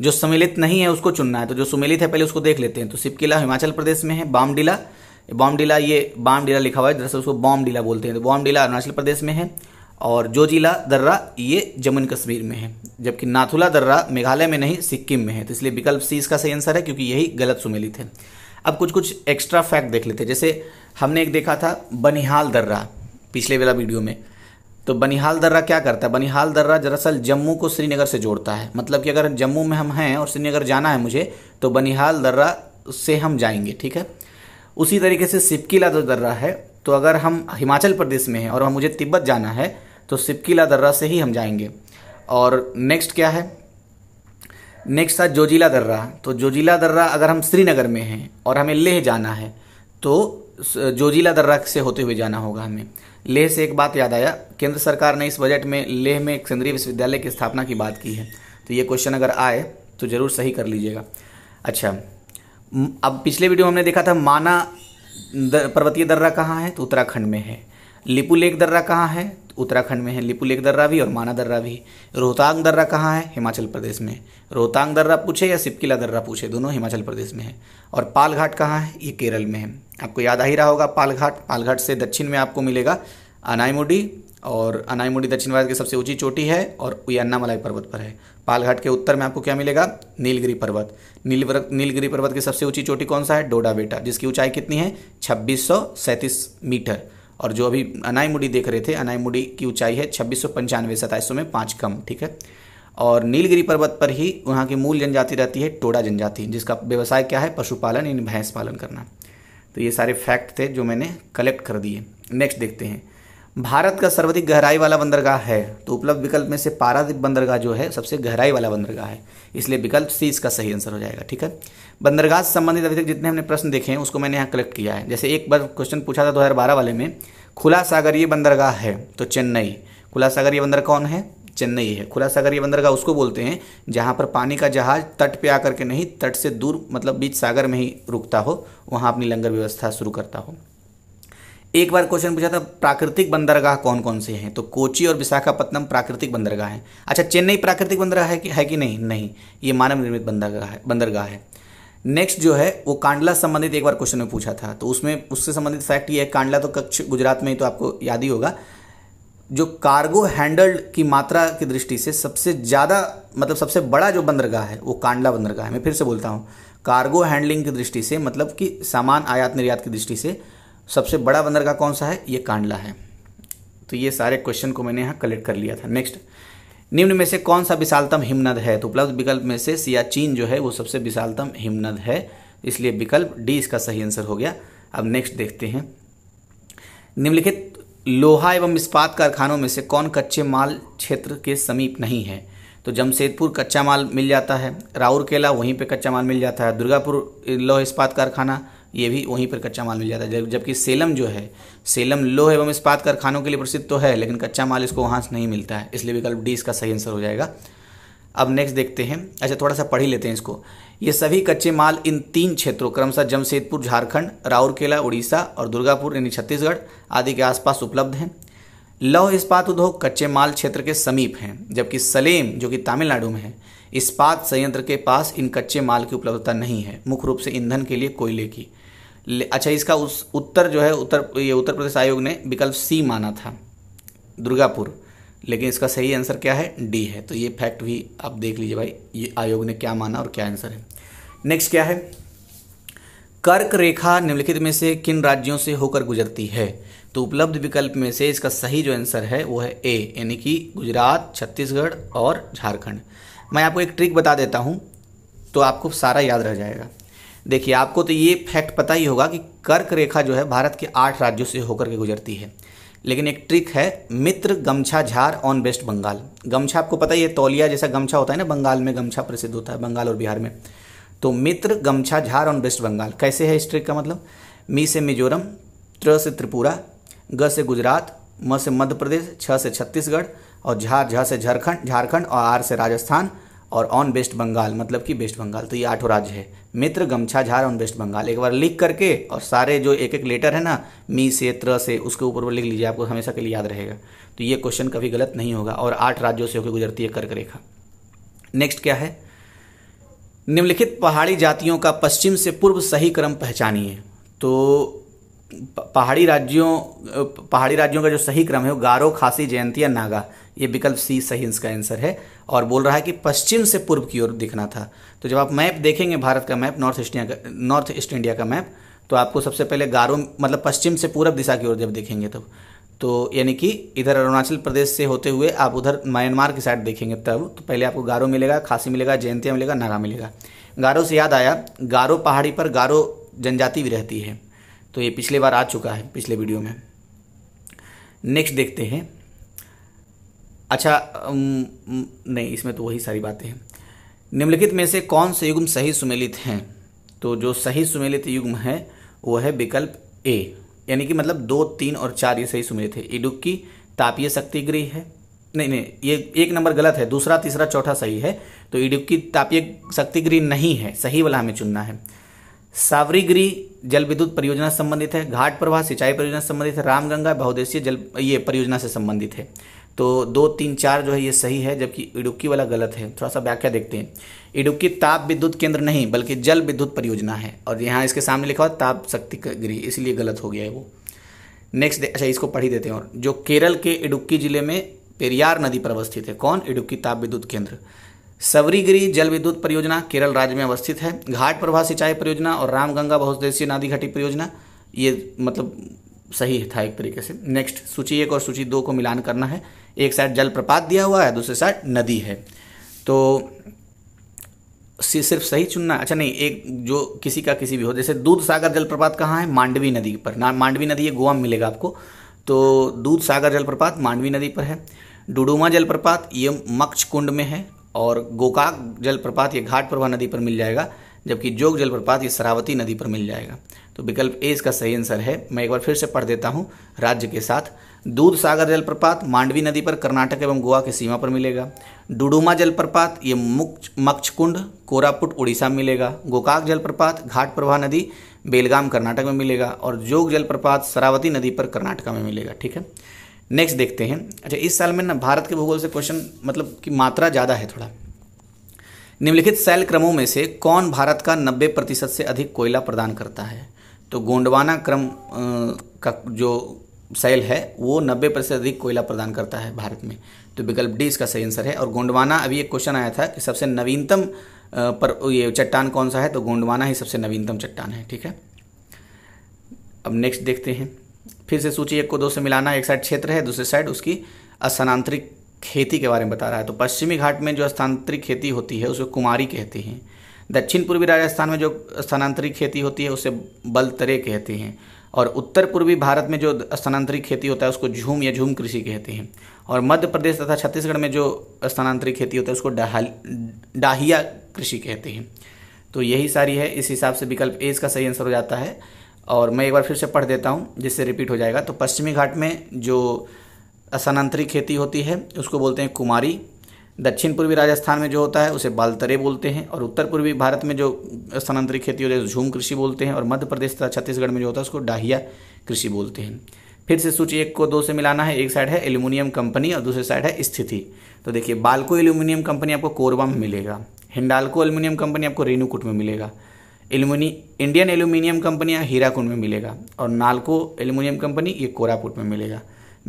जो सम्मिलित नहीं है उसको चुनना है तो जो सुमिलित है पहले उसको देख लेते हैं तो सिपकिला हिमाचल प्रदेश में है बामडिला बॉमडीला ये बामडीला लिखा हुआ है दरअसल उसको बॉमडीला बोलते हैं तो बॉमडीला अरुणाचल प्रदेश में है और जोजिला दर्रा ये जम्मू कश्मीर में है जबकि नाथुला दर्रा मेघालय में नहीं सिक्किम में है तो इसलिए विकल्प सी इसका सही आंसर है क्योंकि यही गलत सुमेलित है अब कुछ कुछ एक्स्ट्रा फैक्ट देख लेते हैं जैसे हमने एक देखा था बनिहाल दर्रा पिछले वाला वीडियो में तो बनिहाल दर्रा क्या करता है बनिहाल दर्रा दरअसल जम्मू को श्रीनगर से जोड़ता है मतलब कि अगर जम्मू में हम हैं और श्रीनगर जाना है मुझे तो बनिहाल दर्रा से हम जाएंगे ठीक है उसी तरीके से सिपकीला जो दर्रा है तो अगर हम हिमाचल प्रदेश में हैं और मुझे तिब्बत जाना है तो सिपकीला दर्रा से ही हम जाएंगे और नेक्स्ट क्या है नेक्स्ट था जोजिला दर्रा तो जोजिला दर्रा अगर हम श्रीनगर में हैं और हमें लेह जाना है तो जोजिला दर्रा से होते हुए जाना होगा हमें लेह से एक बात याद आया केंद्र सरकार ने इस बजट में लेह में केंद्रीय विश्वविद्यालय की स्थापना की बात की है तो ये क्वेश्चन अगर आए तो ज़रूर सही कर लीजिएगा अच्छा अब पिछले वीडियो में हमने देखा था माना दर पर्वतीय दर्रा कहाँ है तो उत्तराखंड में है लिपू लेक दर्रा कहाँ है तो उत्तराखंड में है लिपू लेक दर्रा भी और माना दर्रा भी रोहतांग दर्रा कहाँ है हिमाचल प्रदेश में रोहतांग दर्रा पूछे या सिपकिला दर्रा पूछे दोनों हिमाचल प्रदेश में है और पालघाट कहाँ है ये केरल में है आपको याद आ ही रहा होगा पालघाट पालघाट से दक्षिण में आपको मिलेगा अनाईमुडी और अनाईमुडी दक्षिण भारत की सबसे ऊंची चोटी है और उयन्नामलाई पर्वत पर है पालघाट के उत्तर में आपको क्या मिलेगा नीलगिरी पर्वत नील नीलगिरी पर्वत की सबसे ऊंची चोटी कौन सा है डोडा बेटा जिसकी ऊंचाई कितनी है छब्बीस मीटर और जो अभी अनाईमुडी देख रहे थे अनाईमुडी की ऊंचाई है छब्बीस सौ पंचानवे सताईस में पाँच कम ठीक है और नीलगिरी पर्वत पर ही वहाँ की मूल जनजाति रहती है टोडा जनजाति जिसका व्यवसाय क्या है पशुपालन इन भैंस पालन करना तो ये सारे फैक्ट थे जो मैंने कलेक्ट कर दिए नेक्स्ट देखते हैं भारत का सर्वाधिक गहराई वाला बंदरगाह है तो उपलब्ध विकल्प में से पारादीप बंदरगाह जो है सबसे गहराई वाला बंदरगाह है इसलिए विकल्प सी इसका सही आंसर हो जाएगा ठीक है बंदरगाह से संबंधित अभी तक जितने हमने प्रश्न देखे हैं उसको मैंने यहाँ कलेक्ट किया है जैसे एक बार क्वेश्चन पूछा था बारह वाले में खुला सागरीय बंदरगाह है तो चेन्नई खुला सागरीय बंदर कौन है चेन्नई है खुला सागरीय बंदरगाह उसको बोलते हैं जहाँ पर पानी का जहाज तट पे आकर के नहीं तट से दूर मतलब बीच सागर में ही रुकता हो वहाँ अपनी लंगर व्यवस्था शुरू करता हो एक बार क्वेश्चन पूछा था प्राकृतिक बंदरगाह कौन कौन से हैं तो कोची और विशाखापत्तनम प्राकृतिक बंदरगाह हैं अच्छा चेन्नई प्राकृतिक बंदरगाह है कि है कि नहीं नहीं ये मानव निर्मित बंदरगाह है बंदरगाह है नेक्स्ट जो है वो कांडला संबंधित एक बार क्वेश्चन में पूछा था तो उसमें उससे संबंधित फैक्ट ये है कांडला तो कक्ष गुजरात में ही तो आपको याद ही होगा जो कार्गो हैंडल्ड की मात्रा की दृष्टि से सबसे ज़्यादा मतलब सबसे बड़ा जो बंदरगाह है वो कांडला बंदरगाह है मैं फिर से बोलता हूँ कार्गो हैंडलिंग की दृष्टि से मतलब कि सामान आयात निर्यात की दृष्टि से सबसे बड़ा बंदरगाह कौन सा है ये कांडला है तो ये सारे क्वेश्चन को मैंने यहाँ कलेक्ट कर लिया था नेक्स्ट निम्न में से कौन सा विशालतम हिमनद है तो उपलब्ध विकल्प में से सियाचीन जो है वो सबसे विशालतम हिमनद है इसलिए विकल्प डी इसका सही आंसर हो गया अब नेक्स्ट देखते हैं निम्नलिखित लोहा एवं इस्पात कारखानों में से कौन कच्चे माल क्षेत्र के समीप नहीं है तो जमशेदपुर कच्चा माल मिल जाता है राउरकेला वहीं पे कच्चा माल मिल जाता है दुर्गापुर लोह इस्पात कारखाना ये भी वहीं पर कच्चा माल मिल जाता है जबकि सेलम जो है सेलम लोह एवं इस्पात कारखानों के लिए प्रसिद्ध तो है लेकिन कच्चा माल इसको वहाँ से नहीं मिलता है इसलिए विकल्प डी इसका सही आंसर हो जाएगा अब नेक्स्ट देखते हैं अच्छा थोड़ा सा पढ़ ही लेते हैं इसको ये सभी कच्चे माल इन तीन क्षेत्रों क्रमशः जमशेदपुर झारखंड राउरकेला उड़ीसा और दुर्गापुर यानी छत्तीसगढ़ आदि के आसपास उपलब्ध हैं लौह इस्पात उद्योग कच्चे माल क्षेत्र के समीप हैं जबकि सलेम जो कि तमिलनाडु में है इस्पात संयंत्र के पास इन कच्चे माल की उपलब्धता नहीं है मुख्य रूप से ईंधन के लिए कोयले की अच्छा इसका उस उत्तर जो है उत्तर ये उत्तर प्रदेश आयोग ने विकल्प सी माना था दुर्गापुर लेकिन इसका सही आंसर क्या है डी है तो ये फैक्ट भी आप देख लीजिए भाई ये आयोग ने क्या माना और क्या आंसर है नेक्स्ट क्या है कर्क रेखा निम्नलिखित में से किन राज्यों से होकर गुजरती है तो उपलब्ध विकल्प में से इसका सही जो आंसर है वो है ए यानी कि गुजरात छत्तीसगढ़ और झारखंड मैं आपको एक ट्रिक बता देता हूँ तो आपको सारा याद रह जाएगा देखिए आपको तो ये फैक्ट पता ही होगा कि कर्क रेखा जो है भारत के आठ राज्यों से होकर के गुजरती है लेकिन एक ट्रिक है मित्र गमछा झार ऑन वेस्ट बंगाल गमछा आपको पता ही है तौलिया जैसा गमछा होता है ना बंगाल में गमछा प्रसिद्ध होता है बंगाल और बिहार में तो मित्र गमछा झार ऑन वेस्ट बंगाल कैसे है इस ट्रिक का मतलब मी से मिजोरम त्र से त्रिपुरा ग से गुजरात म से मध्य प्रदेश छ से छत्तीसगढ़ और झार झ से झारखंड झारखंड और आर से राजस्थान और ऑन वेस्ट बंगाल मतलब कि वेस्ट बंगाल तो ये आठों राज्य है मित्र गमछा झार ऑन वेस्ट बंगाल एक बार लिख करके और सारे जो एक एक लेटर है ना मी से त्र से उसके ऊपर वो लिख लीजिए आपको हमेशा के लिए याद रहेगा तो ये क्वेश्चन कभी गलत नहीं होगा और आठ राज्यों से होकर गुजरती है कर्क रेखा नेक्स्ट क्या है निम्नलिखित पहाड़ी जातियों का पश्चिम से पूर्व सही क्रम पहचानिए तो पहाड़ी राज्यों पहाड़ी राज्यों का जो सही क्रम है वो गारो खासी जयंती या नागा ये विकल्प सी सही इसका आंसर है और बोल रहा है कि पश्चिम से पूर्व की ओर दिखना था तो जब आप मैप देखेंगे भारत का मैप नॉर्थ ईस्ट का नॉर्थ ईस्ट इंडिया का मैप तो आपको सबसे पहले गारो मतलब पश्चिम से पूर्व दिशा की ओर जब देखेंगे तब तो यानी कि इधर अरुणाचल प्रदेश से होते हुए आप उधर म्यांमार की साइड देखेंगे तब तो पहले आपको गारो मिलेगा खासी मिलेगा जयंतिया मिलेगा नारा मिलेगा गारो से याद आया गारो पहाड़ी पर गारो जनजाति भी रहती है तो ये पिछले बार आ चुका है पिछले वीडियो में नेक्स्ट देखते हैं अच्छा नहीं इसमें तो वही सारी बातें हैं निम्नलिखित में से कौन से युग्म सही सुमेलित हैं तो जो सही सुमेलित युग्म है वो है विकल्प ए यानी कि मतलब दो तीन और चार ये सही सुमेलित है इडुक्की तापीय शक्ति गृह है नहीं नहीं ये एक नंबर गलत है दूसरा तीसरा चौथा सही है तो इडुक्की तापीय शक्ति गृह नहीं है सही वाला हमें चुनना है सावरीगिरी जल विद्युत परियोजना संबंधित है घाट प्रवाह सिंचाई परियोजना संबंधित है रामगंगा बहुदेशीय जल ये परियोजना से संबंधित है तो दो तीन चार जो है ये सही है जबकि इडुक्की वाला गलत है थोड़ा सा व्याख्या देखते हैं इडुक्की ताप विद्युत केंद्र नहीं बल्कि जल विद्युत परियोजना है और यहाँ इसके सामने लिखा हुआ ताप शक्ति गृह इसलिए गलत हो गया है वो नेक्स्ट अच्छा इसको पढ़ ही देते हैं और जो केरल के इडुक्की जिले में पेरियार नदी पर अवस्थित है कौन इडुक्की ताप विद्युत केंद्र सवरीगिरी जल विद्युत परियोजना केरल राज्य में अवस्थित है घाट प्रभा सिंचाई परियोजना और रामगंगा बहुउद्देशीय नदी घाटी परियोजना ये मतलब सही था एक तरीके से नेक्स्ट सूची एक और सूची दो को मिलान करना है एक साइड जलप्रपात दिया हुआ है दूसरे साइड नदी है तो सिर्फ सही चुनना अच्छा नहीं एक जो किसी का किसी भी हो जैसे दूध सागर जलप्रपात कहाँ है मांडवी नदी पर ना मांडवी नदी ये गोवा में मिलेगा आपको तो दूध सागर जलप्रपात मांडवी नदी पर है डुडुमा जलप्रपात ये मक्ष कुंड में है और गोकाक जलप्रपात ये घाट प्रभा नदी पर मिल जाएगा जबकि जोग जलप्रपात ये सरावती नदी पर मिल जाएगा तो विकल्प ए इसका सही आंसर है मैं एक बार फिर से पढ़ देता हूँ राज्य के साथ दूध सागर जलप्रपात मांडवी नदी पर कर्नाटक एवं गोवा की सीमा पर मिलेगा डुडुमा जलप्रपात ये मुक्च मक्षकुंड कोरापुट उड़ीसा में मिलेगा गोकाक जलप्रपात घाट प्रभा नदी बेलगाम कर्नाटक में मिलेगा और जोग जलप्रपात सरावती नदी पर कर्नाटका में मिलेगा ठीक है नेक्स्ट देखते हैं अच्छा इस साल में ना भारत के भूगोल से क्वेश्चन मतलब की मात्रा ज़्यादा है थोड़ा निम्नलिखित सेल क्रमों में से कौन भारत का 90 प्रतिशत से अधिक कोयला प्रदान करता है तो गोंडवाना क्रम का जो सेल है वो 90 प्रतिशत अधिक कोयला प्रदान करता है भारत में तो विकल्प डी इसका सही आंसर है और गोंडवाना अभी एक क्वेश्चन आया था कि सबसे नवीनतम पर ये चट्टान कौन सा है तो गोंडवाना ही सबसे नवीनतम चट्टान है ठीक है अब नेक्स्ट देखते हैं फिर से सूची एक को दो से मिलाना एक साइड क्षेत्र है दूसरी साइड उसकी अस्थानांतरित खेती के बारे में बता रहा है तो पश्चिमी घाट में जो स्थानांतरित खेती होती है उसे कुमारी कहते हैं दक्षिण पूर्वी राजस्थान में जो स्थानांतरित खेती होती है उसे बलतरे कहते हैं और उत्तर पूर्वी भारत में जो स्थानांतरित खेती होता है उसको झूम या झूम कृषि कहते हैं और मध्य प्रदेश तथा छत्तीसगढ़ में जो स्थानांतरित खेती होता है उसको डाहिया कृषि कहते हैं तो यही सारी है इस हिसाब से विकल्प ए इसका सही आंसर हो जाता है और मैं एक बार फिर से पढ़ देता हूँ जिससे रिपीट हो जाएगा तो पश्चिमी घाट में जो स्थानांतरी खेती होती है उसको बोलते हैं कुमारी दक्षिण पूर्वी राजस्थान में जो होता है उसे बालतरे बोलते हैं और उत्तर पूर्वी भारत में जो स्थानांतरित खेती होती है झूम कृषि बोलते हैं और मध्य प्रदेश तथा छत्तीसगढ़ में जो होता है उसको डाहिया कृषि बोलते हैं फिर से सूची एक को दो से मिलाना है एक साइड है एल्यूमिनियम कंपनी और दूसरी साइड है स्थिति तो देखिए बालको एल्यूमिनियम कंपनी आपको कोरबा में मिलेगा हिंडालको एल्यूमिनियम कंपनी आपको रेणुकुट में मिलेगा एल्यूमिनी इंडियन एल्यूमिनियम कंपनी हीराकुंड में मिलेगा और नालको एल्यूमिनियम कंपनी ये कोरापुट में मिलेगा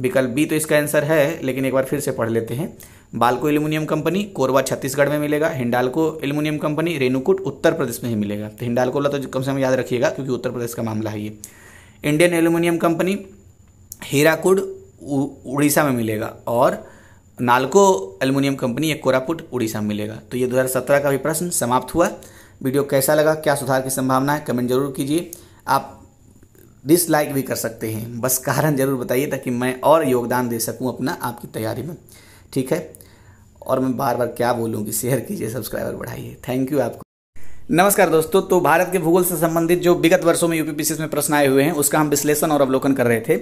विकल्प बी तो इसका आंसर है लेकिन एक बार फिर से पढ़ लेते हैं बालको एल्यूमिनियम कंपनी कोरबा छत्तीसगढ़ में मिलेगा हिंडालको एल्यूमिनियम कंपनी रेणुकुट उत्तर प्रदेश में ही मिलेगा तो हिंडालको वाला तो कम से कम याद रखिएगा क्योंकि उत्तर प्रदेश का मामला है ये Indian aluminium company Hirakud Orissa में मिलेगा और नालको एल्यूमिनियम कंपनी एक कोरापुट उड़ीसा में मिलेगा तो ये दो का भी प्रश्न समाप्त हुआ वीडियो कैसा लगा क्या सुधार की संभावना है कमेंट जरूर कीजिए आप डिसलाइक भी कर सकते हैं बस कारण ज़रूर बताइए ताकि मैं और योगदान दे सकूं अपना आपकी तैयारी में ठीक है और मैं बार बार क्या बोलूँगी शेयर कीजिए सब्सक्राइबर बढ़ाइए थैंक यू आपको नमस्कार दोस्तों तो भारत के भूगोल से संबंधित जो विगत वर्षों में यूपीपीसीएस में प्रश्न आए हुए हैं उसका हम विश्लेषण और अवलोकन कर रहे थे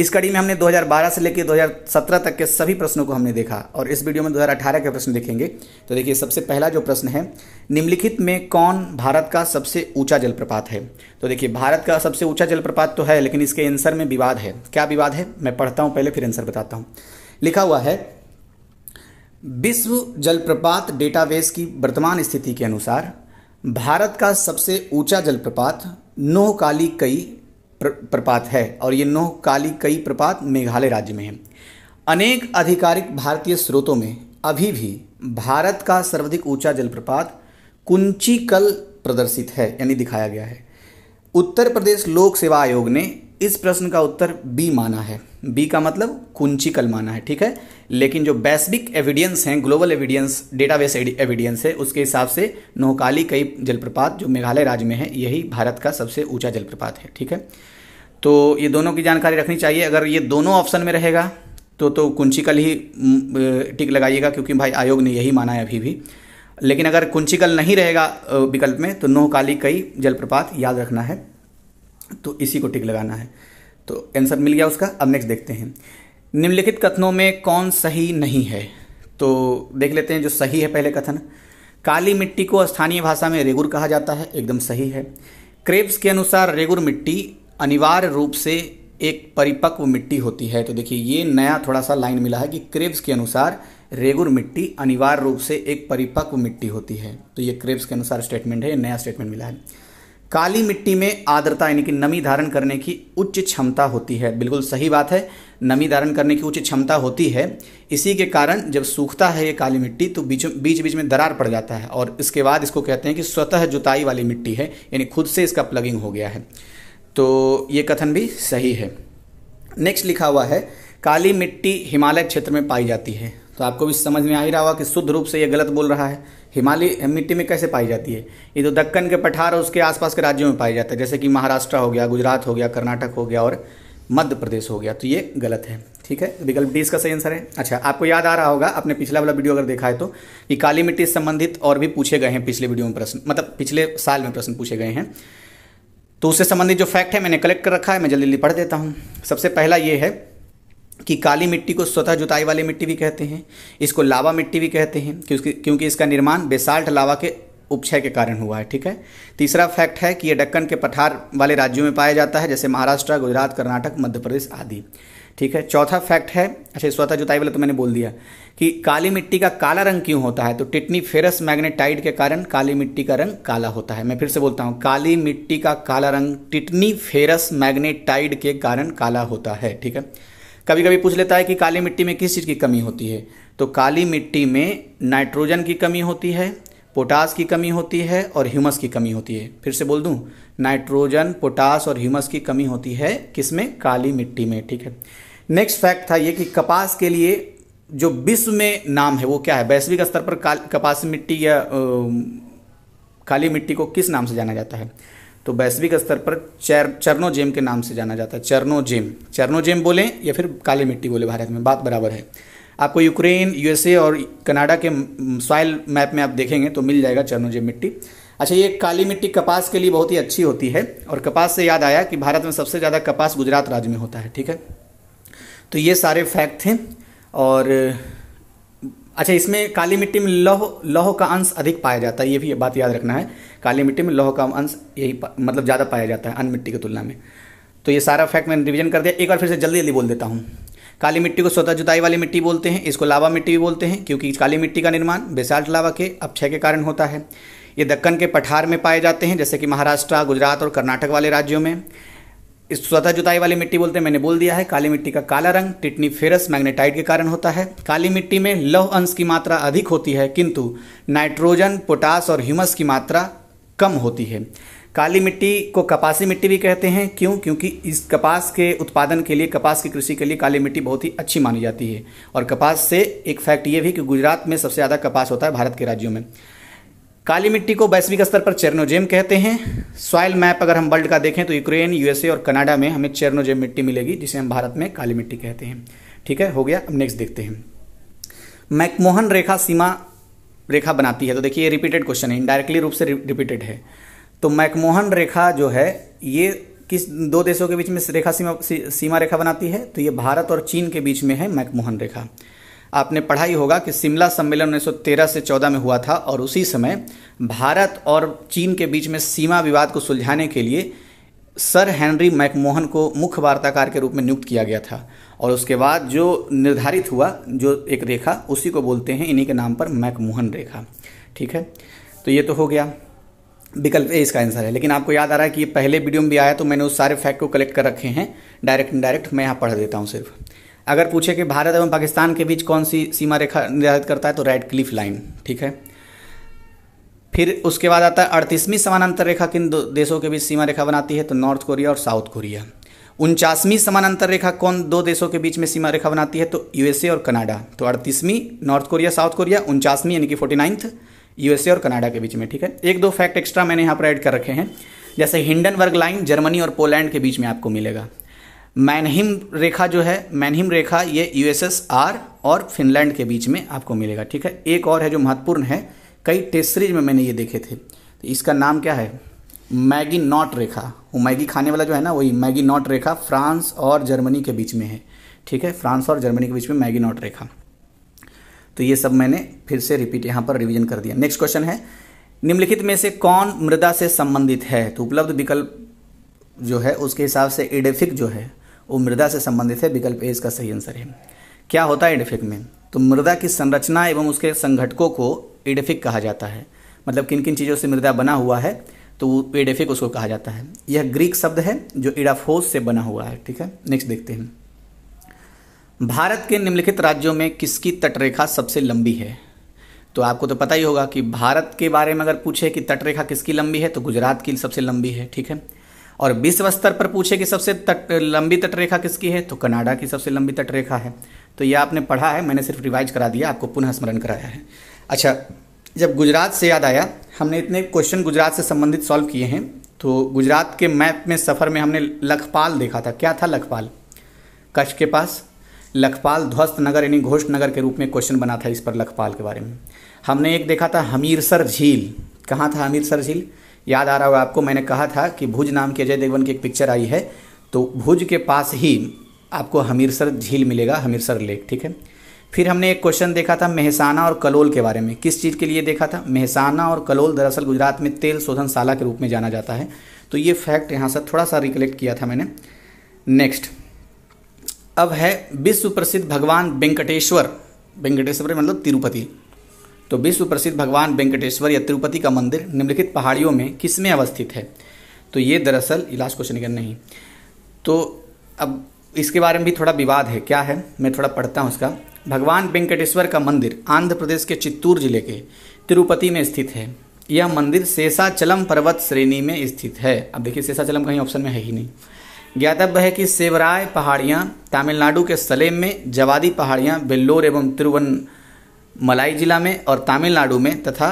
इस कड़ी में हमने 2012 से लेकर 2017 तक के सभी प्रश्नों को हमने देखा और इस वीडियो में 2018 के प्रश्न देखेंगे तो देखिए सबसे पहला जो प्रश्न है निम्नलिखित में कौन भारत का सबसे ऊंचा जलप्रपात है तो देखिए भारत का सबसे ऊंचा जलप्रपात तो है लेकिन इसके आंसर में विवाद है क्या विवाद है मैं पढ़ता हूँ पहले फिर आंसर बताता हूँ लिखा हुआ है विश्व जलप्रपात डेटाबेस की वर्तमान स्थिति के अनुसार भारत का सबसे ऊंचा जलप्रपात नोहकाली कई प्रपात है और ये नोहकाली कई प्रपात मेघालय राज्य में है अनेक आधिकारिक भारतीय स्रोतों में अभी भी भारत का सर्वाधिक ऊंचा जलप्रपात कुंचीकल प्रदर्शित है यानी दिखाया गया है उत्तर प्रदेश लोक सेवा आयोग ने इस प्रश्न का उत्तर बी माना है बी का मतलब कुंचिकल माना है ठीक है लेकिन जो वैश्विक एविडेंस हैं ग्लोबल एविडेंस डेटाबेस एविडेंस है उसके हिसाब से नोकाली कई जलप्रपात जो मेघालय राज्य में है यही भारत का सबसे ऊंचा जलप्रपात है ठीक है तो ये दोनों की जानकारी रखनी चाहिए अगर ये दोनों ऑप्शन में रहेगा तो तो कुंचिकल ही टिक लगाइएगा क्योंकि भाई आयोग ने यही माना है अभी भी लेकिन अगर कुंचिकल नहीं रहेगा विकल्प में तो नोहकाली कई जलप्रपात याद रखना है तो इसी को टिक लगाना है तो आंसर मिल गया उसका अब नेक्स्ट देखते हैं निम्नलिखित कथनों में कौन सही नहीं है तो देख लेते हैं जो सही है पहले कथन काली मिट्टी को स्थानीय भाषा में रेगुर कहा जाता है एकदम सही है क्रेब्स के अनुसार रेगुर मिट्टी अनिवार्य रूप से एक परिपक्व मिट्टी होती है तो देखिए ये नया थोड़ा सा लाइन मिला है कि क्रेब्स के अनुसार रेगुर मिट्टी अनिवार्य रूप से एक परिपक्व मिट्टी होती है तो ये क्रेब्स के अनुसार स्टेटमेंट है नया स्टेटमेंट मिला है काली मिट्टी में आर्द्रता यानी कि नमी धारण करने की उच्च क्षमता होती है बिल्कुल सही बात है नमी धारण करने की उच्च क्षमता होती है इसी के कारण जब सूखता है ये काली मिट्टी तो बीच बीच बीच में दरार पड़ जाता है और इसके बाद इसको कहते हैं कि स्वतः जुताई वाली मिट्टी है यानी खुद से इसका प्लगिंग हो गया है तो ये कथन भी सही है नेक्स्ट लिखा हुआ है काली मिट्टी हिमालय क्षेत्र में पाई जाती है तो आपको भी समझ में आ ही रहा होगा कि शुद्ध रूप से ये गलत बोल रहा है हिमालय मिट्टी में कैसे पाई जाती है ये तो दक्कन के पठार और उसके आसपास के राज्यों में पाया जाता है जैसे कि महाराष्ट्र हो गया गुजरात हो गया कर्नाटक हो गया और मध्य प्रदेश हो गया तो ये गलत है ठीक है विकल्प डी इसका सही आंसर है अच्छा आपको याद आ रहा होगा आपने पिछला वाला वीडियो अगर देखा है तो कि काली मिट्टी से संबंधित और भी पूछे गए हैं पिछले वीडियो में प्रश्न मतलब पिछले साल में प्रश्न पूछे गए हैं तो उससे संबंधित जो फैक्ट है मैंने कलेक्ट कर रखा है मैं जल्दी जल्दी पढ़ देता हूँ सबसे पहला ये है कि काली मिट्टी को स्वतः जुताई वाली मिट्टी भी कहते हैं इसको लावा मिट्टी भी कहते हैं क्योंकि क्योंकि इसका निर्माण बेसाल्ट लावा के उपक्षय के कारण हुआ है ठीक है तीसरा फैक्ट है कि यह डक्कन के पठार वाले राज्यों में पाया जाता है जैसे महाराष्ट्र गुजरात कर्नाटक मध्य प्रदेश आदि ठीक है चौथा फैक्ट है अच्छा स्वतः जुताई वाला तो मैंने बोल दिया कि काली मिट्टी का काला रंग क्यों होता है तो टिटनी फेरस मैग्नेटाइड के कारण काली मिट्टी का रंग काला होता है मैं फिर से बोलता हूँ काली मिट्टी का काला रंग टिटनी फेरस मैग्नेटाइड के कारण काला होता है ठीक है कभी कभी पूछ लेता है कि काली मिट्टी में किस चीज़ की कमी होती है तो काली मिट्टी में नाइट्रोजन की कमी होती है पोटास की कमी होती है और ह्यूमस की कमी होती है फिर से बोल दूं नाइट्रोजन पोटास और ह्यूमस की कमी होती है किसमें काली मिट्टी में ठीक है नेक्स्ट फैक्ट था ये कि कपास के लिए जो विश्व में नाम है वो क्या है वैश्विक स्तर पर काल, कपास मिट्टी या आ, काली मिट्टी को किस नाम से जाना जाता है तो वैश्विक स्तर पर चर चर्नोजेम के नाम से जाना जाता है चर्नोजेम चर्नोजेम बोलें या फिर काली मिट्टी बोले भारत में बात बराबर है आपको यूक्रेन यूएसए और कनाडा के सॉइल मैप में आप देखेंगे तो मिल जाएगा चर्नोजेम मिट्टी अच्छा ये काली मिट्टी कपास के लिए बहुत ही अच्छी होती है और कपास से याद आया कि भारत में सबसे ज़्यादा कपास गुजरात राज्य में होता है ठीक है तो ये सारे फैक्ट थे और अच्छा इसमें काली मिट्टी में लौह लौह का अंश अधिक पाया जाता है ये भी बात याद रखना है काली मिट्टी में लौह का अंश यही मतलब ज़्यादा पाया जाता है अन्य मिट्टी की तुलना में तो ये सारा फैक्ट मैंने रिविजन कर दिया एक बार फिर से जल्दी जल्दी बोल देता हूँ काली मिट्टी को स्वतः जुताई वाली मिट्टी बोलते हैं इसको लावा मिट्टी भी बोलते हैं क्योंकि काली मिट्टी का निर्माण बेसाल्ट लावा के अपक्षय के कारण होता है ये दक्कन के पठार में पाए जाते हैं जैसे कि महाराष्ट्र गुजरात और कर्नाटक वाले राज्यों में इस स्वतः जुताई वाली मिट्टी बोलते हैं मैंने बोल दिया है काली मिट्टी का काला रंग टिटनी फेरस मैग्नेटाइट के कारण होता है काली मिट्टी में लौह अंश की मात्रा अधिक होती है किंतु नाइट्रोजन पोटास और ह्यूमस की मात्रा कम होती है काली मिट्टी को कपासी मिट्टी भी कहते हैं क्यों क्योंकि इस कपास के उत्पादन के लिए कपास की कृषि के लिए काली मिट्टी बहुत ही अच्छी मानी जाती है और कपास से एक फैक्ट ये भी कि गुजरात में सबसे ज़्यादा कपास होता है भारत के राज्यों में काली मिट्टी को वैश्विक स्तर पर चेरनोजेम कहते हैं सॉयल मैप अगर हम वर्ल्ड का देखें तो यूक्रेन यूएसए और कनाडा में हमें चेरनोजेम मिट्टी मिलेगी जिसे हम भारत में काली मिट्टी कहते हैं ठीक है हो गया अब नेक्स्ट देखते हैं मैकमोहन रेखा सीमा रेखा बनाती है तो देखिए ये रिपीटेड क्वेश्चन है इनडायरेक्टली रूप से रिपीटेड है तो मैकमोहन रेखा जो है ये किस दो देशों के बीच में रेखा सीमा सीमा रेखा बनाती है तो ये भारत और चीन के बीच में है मैकमोहन रेखा आपने पढ़ा ही होगा कि शिमला सम्मेलन उन्नीस से 14 में हुआ था और उसी समय भारत और चीन के बीच में सीमा विवाद को सुलझाने के लिए सर हेनरी मैकमोहन को मुख्य वार्ताकार के रूप में नियुक्त किया गया था और उसके बाद जो निर्धारित हुआ जो एक रेखा उसी को बोलते हैं इन्हीं के नाम पर मैकमोहन रेखा ठीक है तो ये तो हो गया विकल्प ए इसका आंसर है लेकिन आपको याद आ रहा है कि ये पहले वीडियो में भी आया तो मैंने उस सारे फैक्ट को कलेक्ट कर रखे हैं डायरेक्ट डायरेक्ट मैं यहाँ पढ़ देता हूँ सिर्फ अगर पूछे कि भारत एवं पाकिस्तान के बीच कौन सी सीमा रेखा निर्धारित करता है तो रेड क्लिफ लाइन ठीक है फिर उसके बाद आता है अड़तीसवीं समानांतर रेखा किन देशों के बीच सीमा रेखा बनाती है तो नॉर्थ कोरिया और साउथ कोरिया उनचासवीं समानांतर रेखा कौन दो देशों के बीच में सीमा रेखा बनाती है तो यूएसए और कनाडा तो अड़तीसवीं नॉर्थ कोरिया साउथ कोरिया उनचासवीं यानी कि फोर्टी नाइन्थ यूएसए और कनाडा के बीच में ठीक है एक दो फैक्ट एक्स्ट्रा मैंने यहाँ पर ऐड कर रखे हैं जैसे हिंडनबर्ग लाइन जर्मनी और पोलैंड के बीच में आपको मिलेगा मैनहिम रेखा जो है मैनहिम रेखा ये यूएसएसआर और फिनलैंड के बीच में आपको मिलेगा ठीक है एक और है जो महत्वपूर्ण है कई टेस्ट सीरीज में मैंने ये देखे थे तो इसका नाम क्या है मैगी नॉट रेखा वो मैगी खाने वाला जो है ना वही मैगी नॉट रेखा फ्रांस और जर्मनी के बीच में है ठीक है फ्रांस और जर्मनी के बीच में मैगी नॉट रेखा तो ये सब मैंने फिर से रिपीट यहाँ पर रिविजन कर दिया नेक्स्ट क्वेश्चन है निम्नलिखित में से कौन मृदा से संबंधित है तो उपलब्ध विकल्प जो है उसके हिसाब से इडेफिक जो है वो मृदा से संबंधित है विकल्प ए इसका सही आंसर है क्या होता है इडफिक में तो मृदा की संरचना एवं उसके संघटकों को इडफिक कहा जाता है मतलब किन किन चीज़ों से मृदा बना हुआ है तो एडेफिक उसको कहा जाता है यह ग्रीक शब्द है जो इडाफोस से बना हुआ है ठीक है नेक्स्ट देखते हैं भारत के निम्नलिखित राज्यों में किसकी तटरेखा सबसे लंबी है तो आपको तो पता ही होगा कि भारत के बारे में अगर पूछे कि तटरेखा किसकी लंबी है तो गुजरात की सबसे लंबी है ठीक है और विश्व स्तर पर पूछे कि सबसे तट लंबी तटरेखा किसकी है तो कनाडा की सबसे लंबी तटरेखा है तो यह आपने पढ़ा है मैंने सिर्फ रिवाइज करा दिया आपको पुनः स्मरण कराया है अच्छा जब गुजरात से याद आया हमने इतने क्वेश्चन गुजरात से संबंधित सॉल्व किए हैं तो गुजरात के मैप में सफ़र में हमने लखपाल देखा था क्या था लखपाल कच्छ के पास लखपाल ध्वस्त नगर यानी घोष नगर के रूप में क्वेश्चन बना था इस पर लखपाल के बारे में हमने एक देखा था हमीरसर झील कहाँ था हमीरसर झील याद आ रहा होगा आपको मैंने कहा था कि भुज नाम के अजय देवगन की एक पिक्चर आई है तो भुज के पास ही आपको हमीरसर झील मिलेगा हमीरसर लेक ठीक है फिर हमने एक क्वेश्चन देखा था मेहसाना और कलोल के बारे में किस चीज़ के लिए देखा था मेहसाना और कलोल दरअसल गुजरात में तेल शोधनशाला के रूप में जाना जाता है तो ये फैक्ट यहाँ से थोड़ा सा रिकलेक्ट किया था मैंने नेक्स्ट अब है विश्व प्रसिद्ध भगवान वेंकटेश्वर वेंकटेश्वर मतलब तिरुपति तो विश्व प्रसिद्ध भगवान वेंकटेश्वर या तिरुपति का मंदिर निम्नलिखित पहाड़ियों में किसमें अवस्थित है तो ये दरअसल इलाज क्वेश्चन नहीं तो अब इसके बारे में भी थोड़ा विवाद है क्या है मैं थोड़ा पढ़ता हूँ उसका भगवान वेंकटेश्वर का मंदिर आंध्र प्रदेश के चित्तूर जिले के तिरुपति में स्थित है यह मंदिर शेषाचलम पर्वत श्रेणी में स्थित है अब देखिए सेसाचलम कहीं ऑप्शन में है ही नहीं ज्ञातव्य है कि सेवराय पहाड़ियाँ तमिलनाडु के सलेम में जवादी पहाड़ियाँ बेल्लोर एवं तिरुवन मलाई जिला में और तमिलनाडु में तथा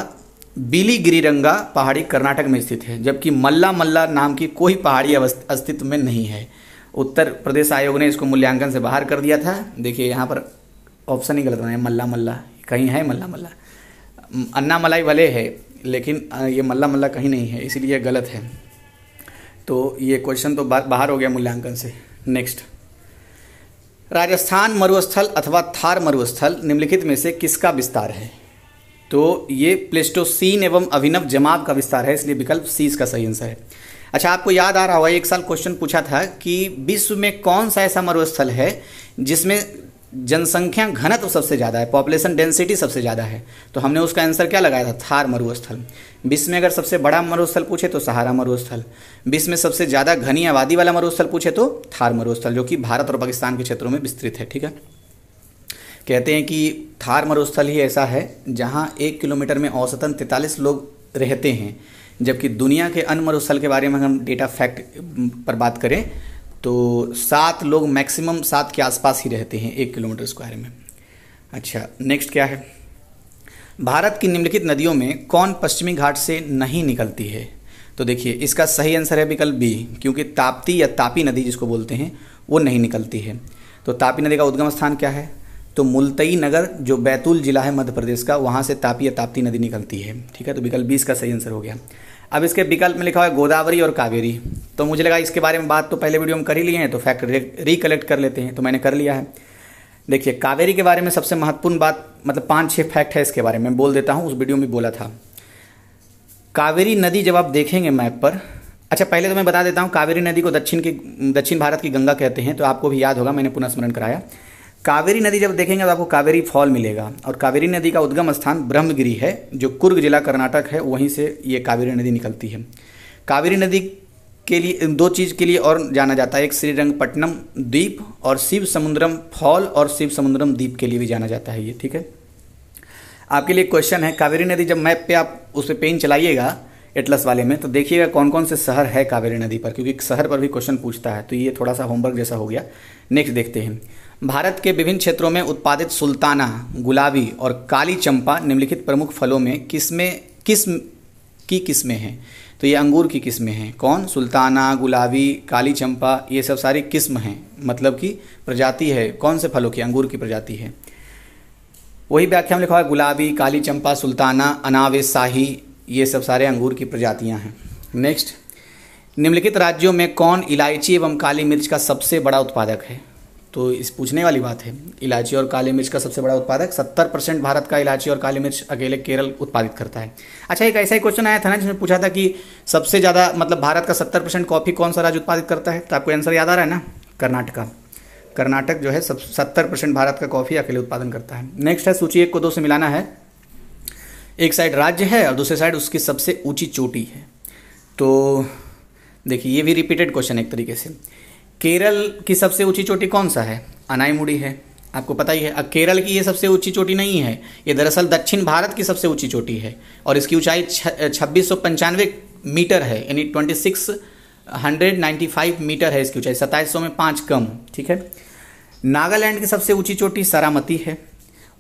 गिरिरंगा पहाड़ी कर्नाटक में स्थित है जबकि मल्ला मल्ला नाम की कोई पहाड़ी अस्तित्व में नहीं है उत्तर प्रदेश आयोग ने इसको मूल्यांकन से बाहर कर दिया था देखिए यहाँ पर ऑप्शन ही गलत बनाया मल्ला मल्ला कहीं है मल्ला मल्ला अन्ना मलाई भले है लेकिन ये मल्ला मल्ला कहीं नहीं है इसीलिए गलत है तो ये क्वेश्चन तो बाहर हो गया मूल्यांकन से नेक्स्ट राजस्थान मरुस्थल अथवा थार मरुस्थल निम्नलिखित में से किसका विस्तार है तो ये प्लेस्टोसीन एवं अभिनव जमाव का विस्तार है इसलिए विकल्प सी इसका सही आंसर है अच्छा आपको याद आ रहा होगा एक साल क्वेश्चन पूछा था कि विश्व में कौन सा ऐसा मरुस्थल है जिसमें जनसंख्या घनत्व सबसे ज़्यादा है पॉपुलेशन डेंसिटी सबसे ज़्यादा है तो हमने उसका आंसर क्या लगाया था थार मरुस्थल विश्व में अगर सबसे बड़ा मरुस्थल पूछे तो सहारा मरुस्थल विश्व में सबसे ज़्यादा घनी आबादी वाला मरुस्थल पूछे तो थार मरुस्थल जो कि भारत और पाकिस्तान के क्षेत्रों में विस्तृत है ठीक है कहते हैं कि थार मरुस्थल ही ऐसा है जहाँ एक किलोमीटर में औसतन तैंतालीस लोग रहते हैं जबकि दुनिया के अन्य मरुस्थल के बारे में हम डेटा फैक्ट पर बात करें तो सात लोग मैक्सिमम सात के आसपास ही रहते हैं एक किलोमीटर स्क्वायर में अच्छा नेक्स्ट क्या है भारत की निम्नलिखित नदियों में कौन पश्चिमी घाट से नहीं निकलती है तो देखिए इसका सही आंसर है विकल्प बी क्योंकि ताप्ती या तापी नदी जिसको बोलते हैं वो नहीं निकलती है तो तापी नदी का उद्गम स्थान क्या है तो मुलतई नगर जो बैतूल जिला है मध्य प्रदेश का वहाँ से तापी या ताप्ती नदी निकलती है ठीक है तो विकल्प बी इसका सही आंसर हो गया अब इसके विकल्प में लिखा हुआ है गोदावरी और कावेरी तो मुझे लगा इसके बारे में बात तो पहले वीडियो में कर ही लिए हैं तो फैक्ट रिकलेक्ट कर लेते हैं तो मैंने कर लिया है देखिए कावेरी के बारे में सबसे महत्वपूर्ण बात मतलब पाँच छः फैक्ट है इसके बारे में बोल देता हूँ उस वीडियो में बोला था कावेरी नदी जब आप देखेंगे मैप पर अच्छा पहले तो मैं बता देता हूँ कावेरी नदी को दक्षिण की दक्षिण भारत की गंगा कहते हैं तो आपको भी याद होगा मैंने पुनः स्मरण कराया कावेरी नदी जब देखेंगे तो आपको कावेरी फॉल मिलेगा और कावेरी नदी का उद्गम स्थान ब्रह्मगिरी है जो कुर्ग जिला कर्नाटक है वहीं से ये कावेरी नदी निकलती है कावेरी नदी के लिए दो चीज़ के लिए और जाना जाता है एक श्रीरंगपट्टनम द्वीप और शिव समुद्रम फॉल और शिव समुद्रम द्वीप के लिए भी जाना जाता है ये ठीक है आपके लिए क्वेश्चन है कावेरी नदी जब मैप पे आप उस पर पेन चलाइएगा एटलस वाले में तो देखिएगा कौन कौन से शहर है कावेरी नदी पर क्योंकि शहर पर भी क्वेश्चन पूछता है तो ये थोड़ा सा होमवर्क जैसा हो गया नेक्स्ट देखते हैं भारत के विभिन्न क्षेत्रों में उत्पादित सुल्ताना गुलाबी और काली चंपा निम्नलिखित प्रमुख फलों में किस्में किस्म की किस्में हैं तो ये अंगूर की किस्में हैं कौन सुल्ताना गुलाबी काली चंपा ये सब सारी किस्म हैं मतलब कि प्रजाति है कौन से फलों की अंगूर की प्रजाति है वही व्याख्या में लिखा हुआ है गुलाबी काली चंपा सुल्ताना अनावे शाही ये सब सारे अंगूर की प्रजातियाँ हैं नेक्स्ट निम्नलिखित राज्यों में कौन इलायची एवं काली मिर्च का सबसे बड़ा उत्पादक है तो इस पूछने वाली बात है इलायची और काली मिर्च का सबसे बड़ा उत्पादक सत्तर परसेंट भारत का इलायची और काली मिर्च अकेले केरल उत्पादित करता है अच्छा एक ऐसा ही क्वेश्चन आया था ना जिसमें पूछा था कि सबसे ज़्यादा मतलब भारत का सत्तर परसेंट कॉफ़ी कौन सा राज्य उत्पादित करता है तो आपको आंसर याद आ रहा है ना कर्नाटका कर्नाटक जो है सब सत्तर परसेंट भारत का कॉफ़ी अकेले उत्पादन करता है नेक्स्ट है सूची एक को दो से मिलाना है एक साइड राज्य है और दूसरी साइड उसकी सबसे ऊंची चोटी है तो देखिए ये भी रिपीटेड क्वेश्चन है एक तरीके से केरल की सबसे ऊंची चोटी कौन सा है अनाईमुड़ी है आपको पता ही है अब केरल की ये सबसे ऊंची चोटी नहीं है ये दरअसल दक्षिण भारत की सबसे ऊंची चोटी है और इसकी ऊंचाई छब्बीस मीटर है यानी twenty six hundred ninety five metre है इसकी ऊंचाई सत्ताईस में पाँच कम ठीक है नागालैंड की सबसे ऊंची चोटी सारामती है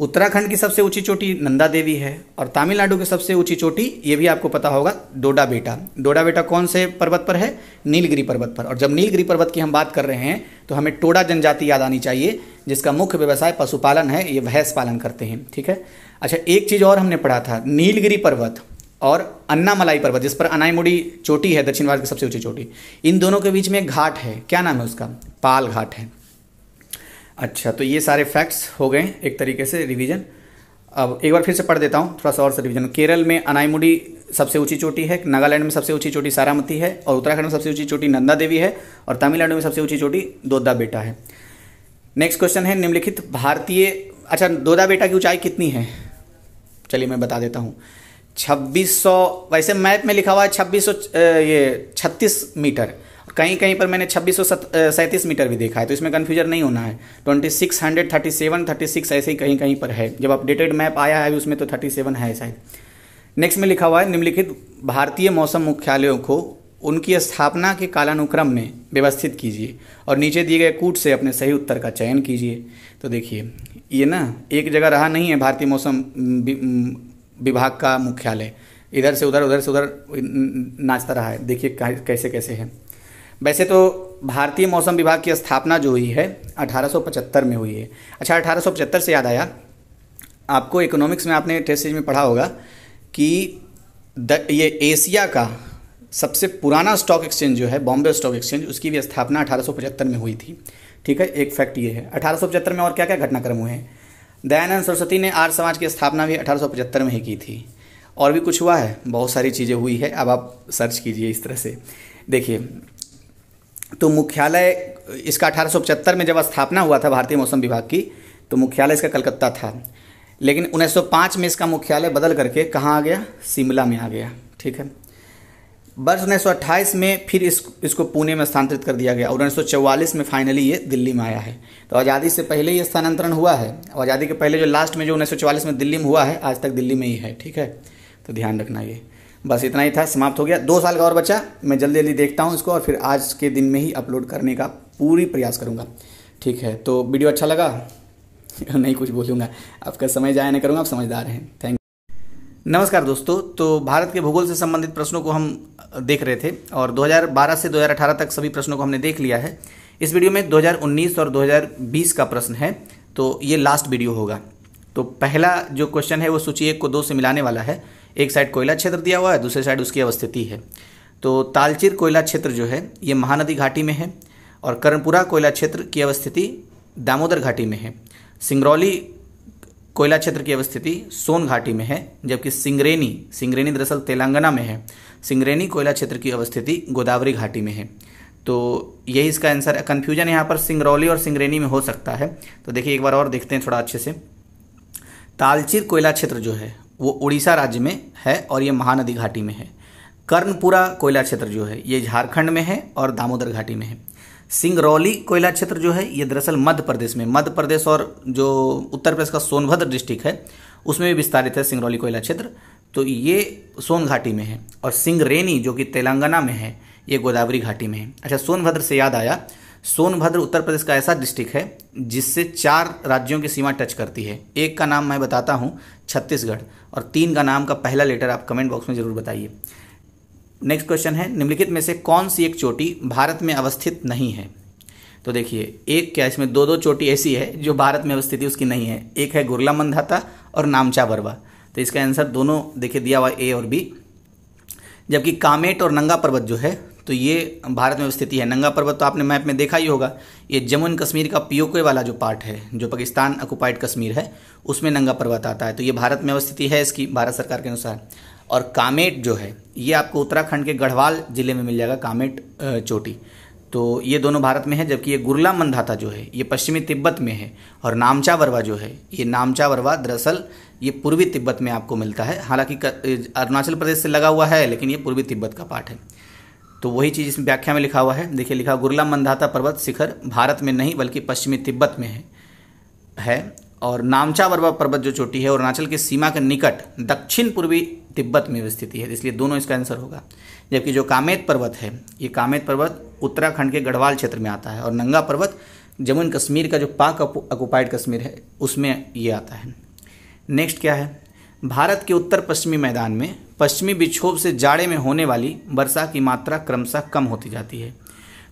उत्तराखंड की सबसे ऊंची चोटी नंदा देवी है और तमिलनाडु की सबसे ऊंची चोटी ये भी आपको पता होगा डोडा बेटा डोडा बेटा कौन से पर्वत पर है नीलगिरी पर्वत पर और जब नीलगिरी पर्वत की हम बात कर रहे हैं तो हमें टोडा जनजाति याद आनी चाहिए जिसका मुख्य व्यवसाय पशुपालन है ये भैंस पालन करते हैं ठीक है अच्छा एक चीज़ और हमने पढ़ा था नीलगिरी पर्वत और अन्नामलाई पर्वत जिस पर अनाईमुड़ी चोटी है दक्षिण भारत की सबसे ऊंची चोटी इन दोनों के बीच में एक घाट है क्या नाम है उसका पाल घाट है अच्छा तो ये सारे फैक्ट्स हो गए एक तरीके से रिवीजन अब एक बार फिर से पढ़ देता हूँ थोड़ा सा और से रिवीजन केरल में अनाईमुडी सबसे ऊंची चोटी है नागालैंड में सबसे ऊंची चोटी सारामती है और उत्तराखंड में सबसे ऊंची चोटी नंदा देवी है और तमिलनाडु में सबसे ऊंची चोटी दोदा बेटा है नेक्स्ट क्वेश्चन है निम्नलिखित भारतीय अच्छा दोदा बेटा की ऊंचाई कितनी है चलिए मैं बता देता हूँ छब्बीस वैसे मैप में लिखा हुआ है छब्बीस ये छत्तीस मीटर कहीं कहीं पर मैंने छब्बीस सैंतीस मीटर भी देखा है तो इसमें कन्फ्यूजन नहीं होना है twenty six hundred thirty seven thirty six ऐसे ही कहीं कहीं पर है जब अपडेटेड मैप आया है उसमें तो थर्टी सेवन है शायद नेक्स्ट में लिखा हुआ है निम्नलिखित भारतीय मौसम मुख्यालयों को उनकी स्थापना के कालानुक्रम में व्यवस्थित कीजिए और नीचे दिए गए कूट से अपने सही उत्तर का चयन कीजिए तो देखिए ये ना एक जगह रहा नहीं है भारतीय मौसम विभाग का मुख्यालय इधर से उधर उधर से उधर नाचता रहा है देखिए कैसे कैसे है वैसे तो भारतीय मौसम विभाग की स्थापना जो हुई है 1875 में हुई है अच्छा 1875 से याद आया आपको इकोनॉमिक्स में आपने टेस्ट सीरीज में पढ़ा होगा कि द, ये एशिया का सबसे पुराना स्टॉक एक्सचेंज जो है बॉम्बे स्टॉक एक्सचेंज उसकी भी स्थापना 1875 में हुई थी ठीक है एक फैक्ट ये है अठारह में और क्या क्या घटनाक्रम हुए हैं दयानंद सरस्वती ने आर समाज की स्थापना भी अठारह में ही की थी और भी कुछ हुआ है बहुत सारी चीज़ें हुई है अब आप सर्च कीजिए इस तरह से देखिए तो मुख्यालय इसका अठारह में जब स्थापना हुआ था भारतीय मौसम विभाग की तो मुख्यालय इसका कलकत्ता था लेकिन 1905 में इसका मुख्यालय बदल करके कहाँ आ गया शिमला में आ गया ठीक है वर्ष उन्नीस में फिर इस इसको पुणे में स्थानांतरित कर दिया गया और 1944 में फाइनली ये दिल्ली में आया है तो आज़ादी से पहले ये स्थानांतरण हुआ है आज़ादी के पहले जो लास्ट में जो 1944 में दिल्ली में हुआ है आज तक दिल्ली में ही है ठीक है तो ध्यान रखना ये बस इतना ही था समाप्त हो गया दो साल का और बच्चा मैं जल्दी जल्दी देखता हूँ इसको और फिर आज के दिन में ही अपलोड करने का पूरी प्रयास करूँगा ठीक है तो वीडियो अच्छा लगा *laughs* नहीं कुछ बोलूँगा आपका समय जाया नहीं करूँगा आप समझदार हैं थैंक नमस्कार दोस्तों तो भारत के भूगोल से संबंधित प्रश्नों को हम देख रहे थे और 2012 से 2018 तक सभी प्रश्नों को हमने देख लिया है इस वीडियो में 2019 और 2020 का प्रश्न है तो ये लास्ट वीडियो होगा तो पहला जो क्वेश्चन है वो सूची एक को दो से मिलाने वाला है एक साइड कोयला क्षेत्र दिया हुआ है दूसरे साइड उसकी अवस्थिति है तो तालचिर कोयला क्षेत्र जो है ये महानदी घाटी में है और कर्णपुरा कोयला क्षेत्र की अवस्थिति दामोदर घाटी में है सिंगरौली कोयला क्षेत्र की अवस्थिति सोन घाटी में है जबकि सिंगरेनी सिंगरेनी दरअसल तेलंगाना में है सिंगरेनी कोयला क्षेत्र की अवस्थिति गोदावरी घाटी में है तो यही इसका आंसर है कन्फ्यूजन यहाँ पर सिंगरौली और सिंगरेनी में हो सकता है तो देखिए एक बार और देखते हैं थोड़ा अच्छे से तालचिर कोयला क्षेत्र जो है वो उड़ीसा राज्य में है और ये महानदी घाटी में है कर्णपुरा कोयला क्षेत्र जो है ये झारखंड में है और दामोदर घाटी में है सिंगरौली कोयला क्षेत्र जो है ये दरअसल मध्य प्रदेश में मध्य प्रदेश और जो उत्तर प्रदेश का सोनभद्र डिस्ट्रिक्ट है उसमें भी विस्तारित है सिंगरौली कोयला क्षेत्र तो ये सोन घाटी में है और सिंगरेनी जो कि तेलंगाना में है ये गोदावरी घाटी में है अच्छा सोनभद्र से याद आया सोनभद्र उत्तर प्रदेश का ऐसा डिस्ट्रिक्ट है जिससे चार राज्यों की सीमा टच करती है एक का नाम मैं बताता हूँ छत्तीसगढ़ और तीन का नाम का पहला लेटर आप कमेंट बॉक्स में ज़रूर बताइए नेक्स्ट क्वेश्चन है निम्नलिखित में से कौन सी एक चोटी भारत में अवस्थित नहीं है तो देखिए एक क्या इसमें दो दो चोटी ऐसी है जो भारत में अवस्थित उसकी नहीं है एक है गुरला मंदाता और नामचा बरवा तो इसका आंसर दोनों देखिए दिया हुआ ए और बी जबकि कामेट और नंगा पर्वत जो है तो ये भारत में स्थिति है नंगा पर्वत तो आपने मैप में देखा ही होगा ये जम्मू एंड कश्मीर का पीओके वाला जो पार्ट है जो पाकिस्तान ऑक्युपाइड कश्मीर है उसमें नंगा पर्वत आता है तो ये भारत में स्थिति है इसकी भारत सरकार के अनुसार और कामेट जो है ये आपको उत्तराखंड के गढ़वाल जिले में मिल जाएगा कामेट चोटी तो ये दोनों भारत में है जबकि ये गुरला मंदाता जो है ये पश्चिमी तिब्बत में है और नामचा वर्वा जो है ये नामचा वर्वा दरअसल ये पूर्वी तिब्बत में आपको मिलता है हालांकि अरुणाचल प्रदेश से लगा हुआ है लेकिन ये पूर्वी तिब्बत का पार्ट है तो वही चीज़ इसमें व्याख्या में लिखा हुआ है देखिए लिखा गुरला मंदाता पर्वत शिखर भारत में नहीं बल्कि पश्चिमी तिब्बत में है है और नामचा वर्वा पर्वत जो चोटी है अरुणाचल की सीमा के निकट दक्षिण पूर्वी तिब्बत में स्थिति है इसलिए दोनों इसका आंसर होगा जबकि जो कामेत पर्वत है ये कामेत पर्वत उत्तराखंड के गढ़वाल क्षेत्र में आता है और नंगा पर्वत जम्मू एंड कश्मीर का जो पाक ऑक्यूपाइड कश्मीर है उसमें ये आता है नेक्स्ट क्या है भारत के उत्तर पश्चिमी मैदान में पश्चिमी विक्षोभ से जाड़े में होने वाली वर्षा की मात्रा क्रमशः कम होती जाती है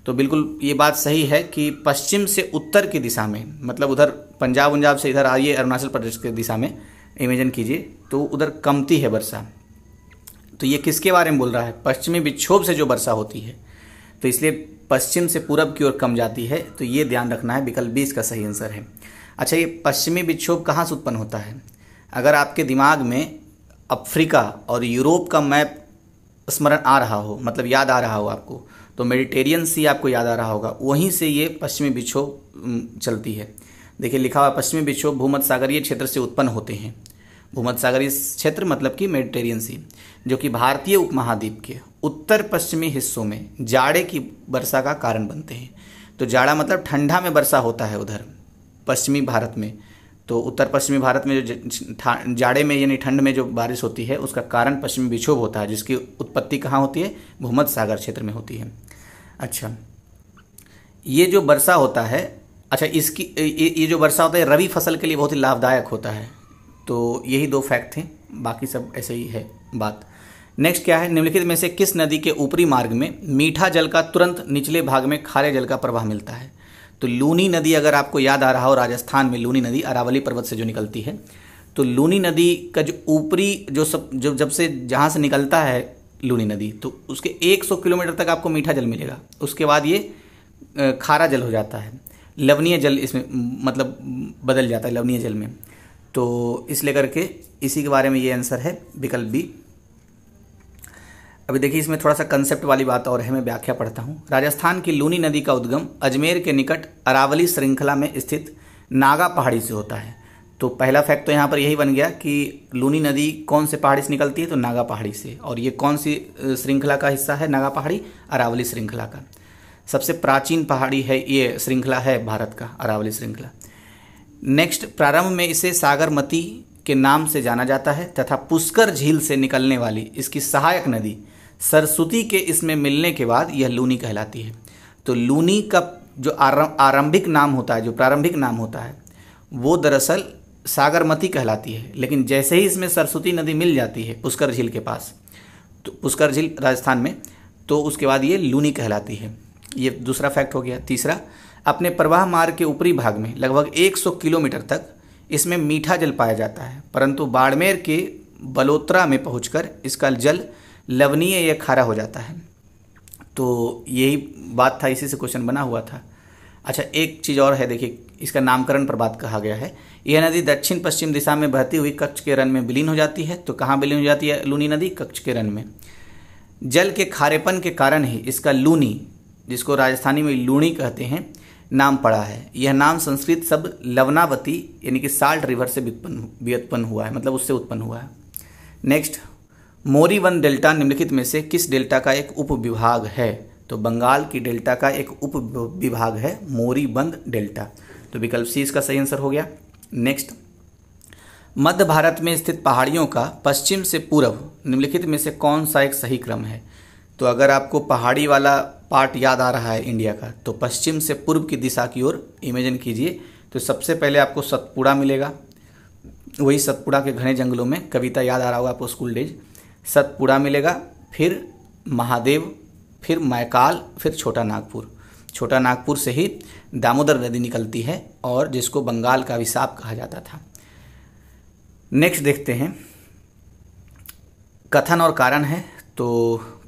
तो बिल्कुल ये बात सही है कि पश्चिम से उत्तर की दिशा में मतलब उधर पंजाब उंजाब से इधर आइए अरुणाचल प्रदेश की दिशा में इमेजन कीजिए तो उधर कमती है वर्षा तो ये किसके बारे में बोल रहा है पश्चिमी विक्षोभ से जो वर्षा होती है तो इसलिए पश्चिम से पूरब की ओर कम जाती है तो ये ध्यान रखना है विकल्प बीस का सही आंसर है अच्छा ये पश्चिमी विक्षोभ कहाँ से उत्पन्न होता है अगर आपके दिमाग में अफ्रीका और यूरोप का मैप स्मरण आ रहा हो मतलब याद आ रहा हो आपको तो मेडिटेरियन सी आपको याद आ रहा होगा वहीं से ये पश्चिमी विक्षोभ चलती है देखिए लिखा हुआ पश्चिमी विक्षोभ भूमत सागरीय क्षेत्र से उत्पन्न होते हैं भूमध्य सागरीय क्षेत्र मतलब कि मेडिटेरियन सी जो कि भारतीय उपमहाद्वीप के उत्तर पश्चिमी हिस्सों में जाड़े की वर्षा का कारण बनते हैं तो जाड़ा मतलब ठंडा में वर्षा होता है उधर पश्चिमी भारत में तो उत्तर पश्चिमी भारत में जो जाड़े में यानी ठंड में जो बारिश होती है उसका कारण पश्चिमी विक्षोभ होता है जिसकी उत्पत्ति कहाँ होती है भूमध्य सागर क्षेत्र में होती है अच्छा ये जो वर्षा होता है अच्छा इसकी ये, जो वर्षा होता है रवि फसल के लिए बहुत ही लाभदायक होता है तो यही दो फैक्ट थे बाकी सब ऐसे ही है बात नेक्स्ट क्या है निम्नलिखित में से किस नदी के ऊपरी मार्ग में मीठा जल का तुरंत निचले भाग में खारे जल का प्रवाह मिलता है तो लूनी नदी अगर आपको याद आ रहा हो राजस्थान में लूनी नदी अरावली पर्वत से जो निकलती है तो लूनी नदी का जो ऊपरी जो सब जो जब से जहाँ से निकलता है लूनी नदी तो उसके 100 किलोमीटर तक आपको मीठा जल मिलेगा उसके बाद ये खारा जल हो जाता है लवनीय जल इसमें मतलब बदल जाता है लवनीय जल में तो इसलिए करके इसी के बारे में ये आंसर है विकल्प बी अभी देखिए इसमें थोड़ा सा कंसेप्ट वाली बात और है मैं व्याख्या पढ़ता हूँ राजस्थान की लूनी नदी का उद्गम अजमेर के निकट अरावली श्रृंखला में स्थित नागा पहाड़ी से होता है तो पहला फैक्ट तो यहाँ पर यही बन गया कि लूनी नदी कौन से पहाड़ी से निकलती है तो नागा पहाड़ी से और ये कौन सी श्रृंखला का हिस्सा है नागा पहाड़ी अरावली श्रृंखला का सबसे प्राचीन पहाड़ी है ये श्रृंखला है भारत का अरावली श्रृंखला नेक्स्ट प्रारंभ में इसे सागरमती के नाम से जाना जाता है तथा पुष्कर झील से निकलने वाली इसकी सहायक नदी सरस्वती के इसमें मिलने के बाद यह लूनी कहलाती है तो लूनी का जो आरंभिक नाम होता है जो प्रारंभिक नाम होता है वो दरअसल सागरमती कहलाती है लेकिन जैसे ही इसमें सरस्वती नदी मिल जाती है पुष्कर झील के पास तो पुष्कर झील राजस्थान में तो उसके बाद ये लूनी कहलाती है ये दूसरा फैक्ट हो गया तीसरा अपने प्रवाह मार्ग के ऊपरी भाग में लगभग 100 किलोमीटर तक इसमें मीठा जल पाया जाता है परंतु बाड़मेर के बलोत्रा में पहुंचकर इसका जल लवनीय या खारा हो जाता है तो यही बात था इसी से क्वेश्चन बना हुआ था अच्छा एक चीज़ और है देखिए इसका नामकरण पर बात कहा गया है यह नदी दक्षिण पश्चिम दिशा में बहती हुई कक्ष के रन में विलीन हो जाती है तो कहाँ विलीन हो जाती है लूनी नदी कक्ष के रन में जल के खारेपन के कारण ही इसका लूनी जिसको राजस्थानी में लूणी कहते हैं नाम पड़ा है यह नाम संस्कृत शब्द लवनावती यानी कि साल्ट रिवर से उत्पन्न हुआ है मतलब उससे उत्पन्न हुआ है नेक्स्ट मोरी वन डेल्टा निम्नलिखित में से किस डेल्टा का एक उप विभाग है तो बंगाल की डेल्टा का एक उप विभाग है मोरीबंद डेल्टा तो विकल्प सी इसका सही आंसर हो गया नेक्स्ट मध्य भारत में स्थित पहाड़ियों का पश्चिम से पूर्व निम्नलिखित में से कौन सा एक सही क्रम है तो अगर आपको पहाड़ी वाला पार्ट याद आ रहा है इंडिया का तो पश्चिम से पूर्व की दिशा की ओर इमेजिन कीजिए तो सबसे पहले आपको सतपुड़ा मिलेगा वही सतपुड़ा के घने जंगलों में कविता याद आ रहा होगा आपको स्कूल डेज सतपुड़ा मिलेगा फिर महादेव फिर मैकाल फिर छोटा नागपुर छोटा नागपुर से ही दामोदर नदी निकलती है और जिसको बंगाल का अभिशाप कहा जाता था नेक्स्ट देखते हैं कथन और कारण है तो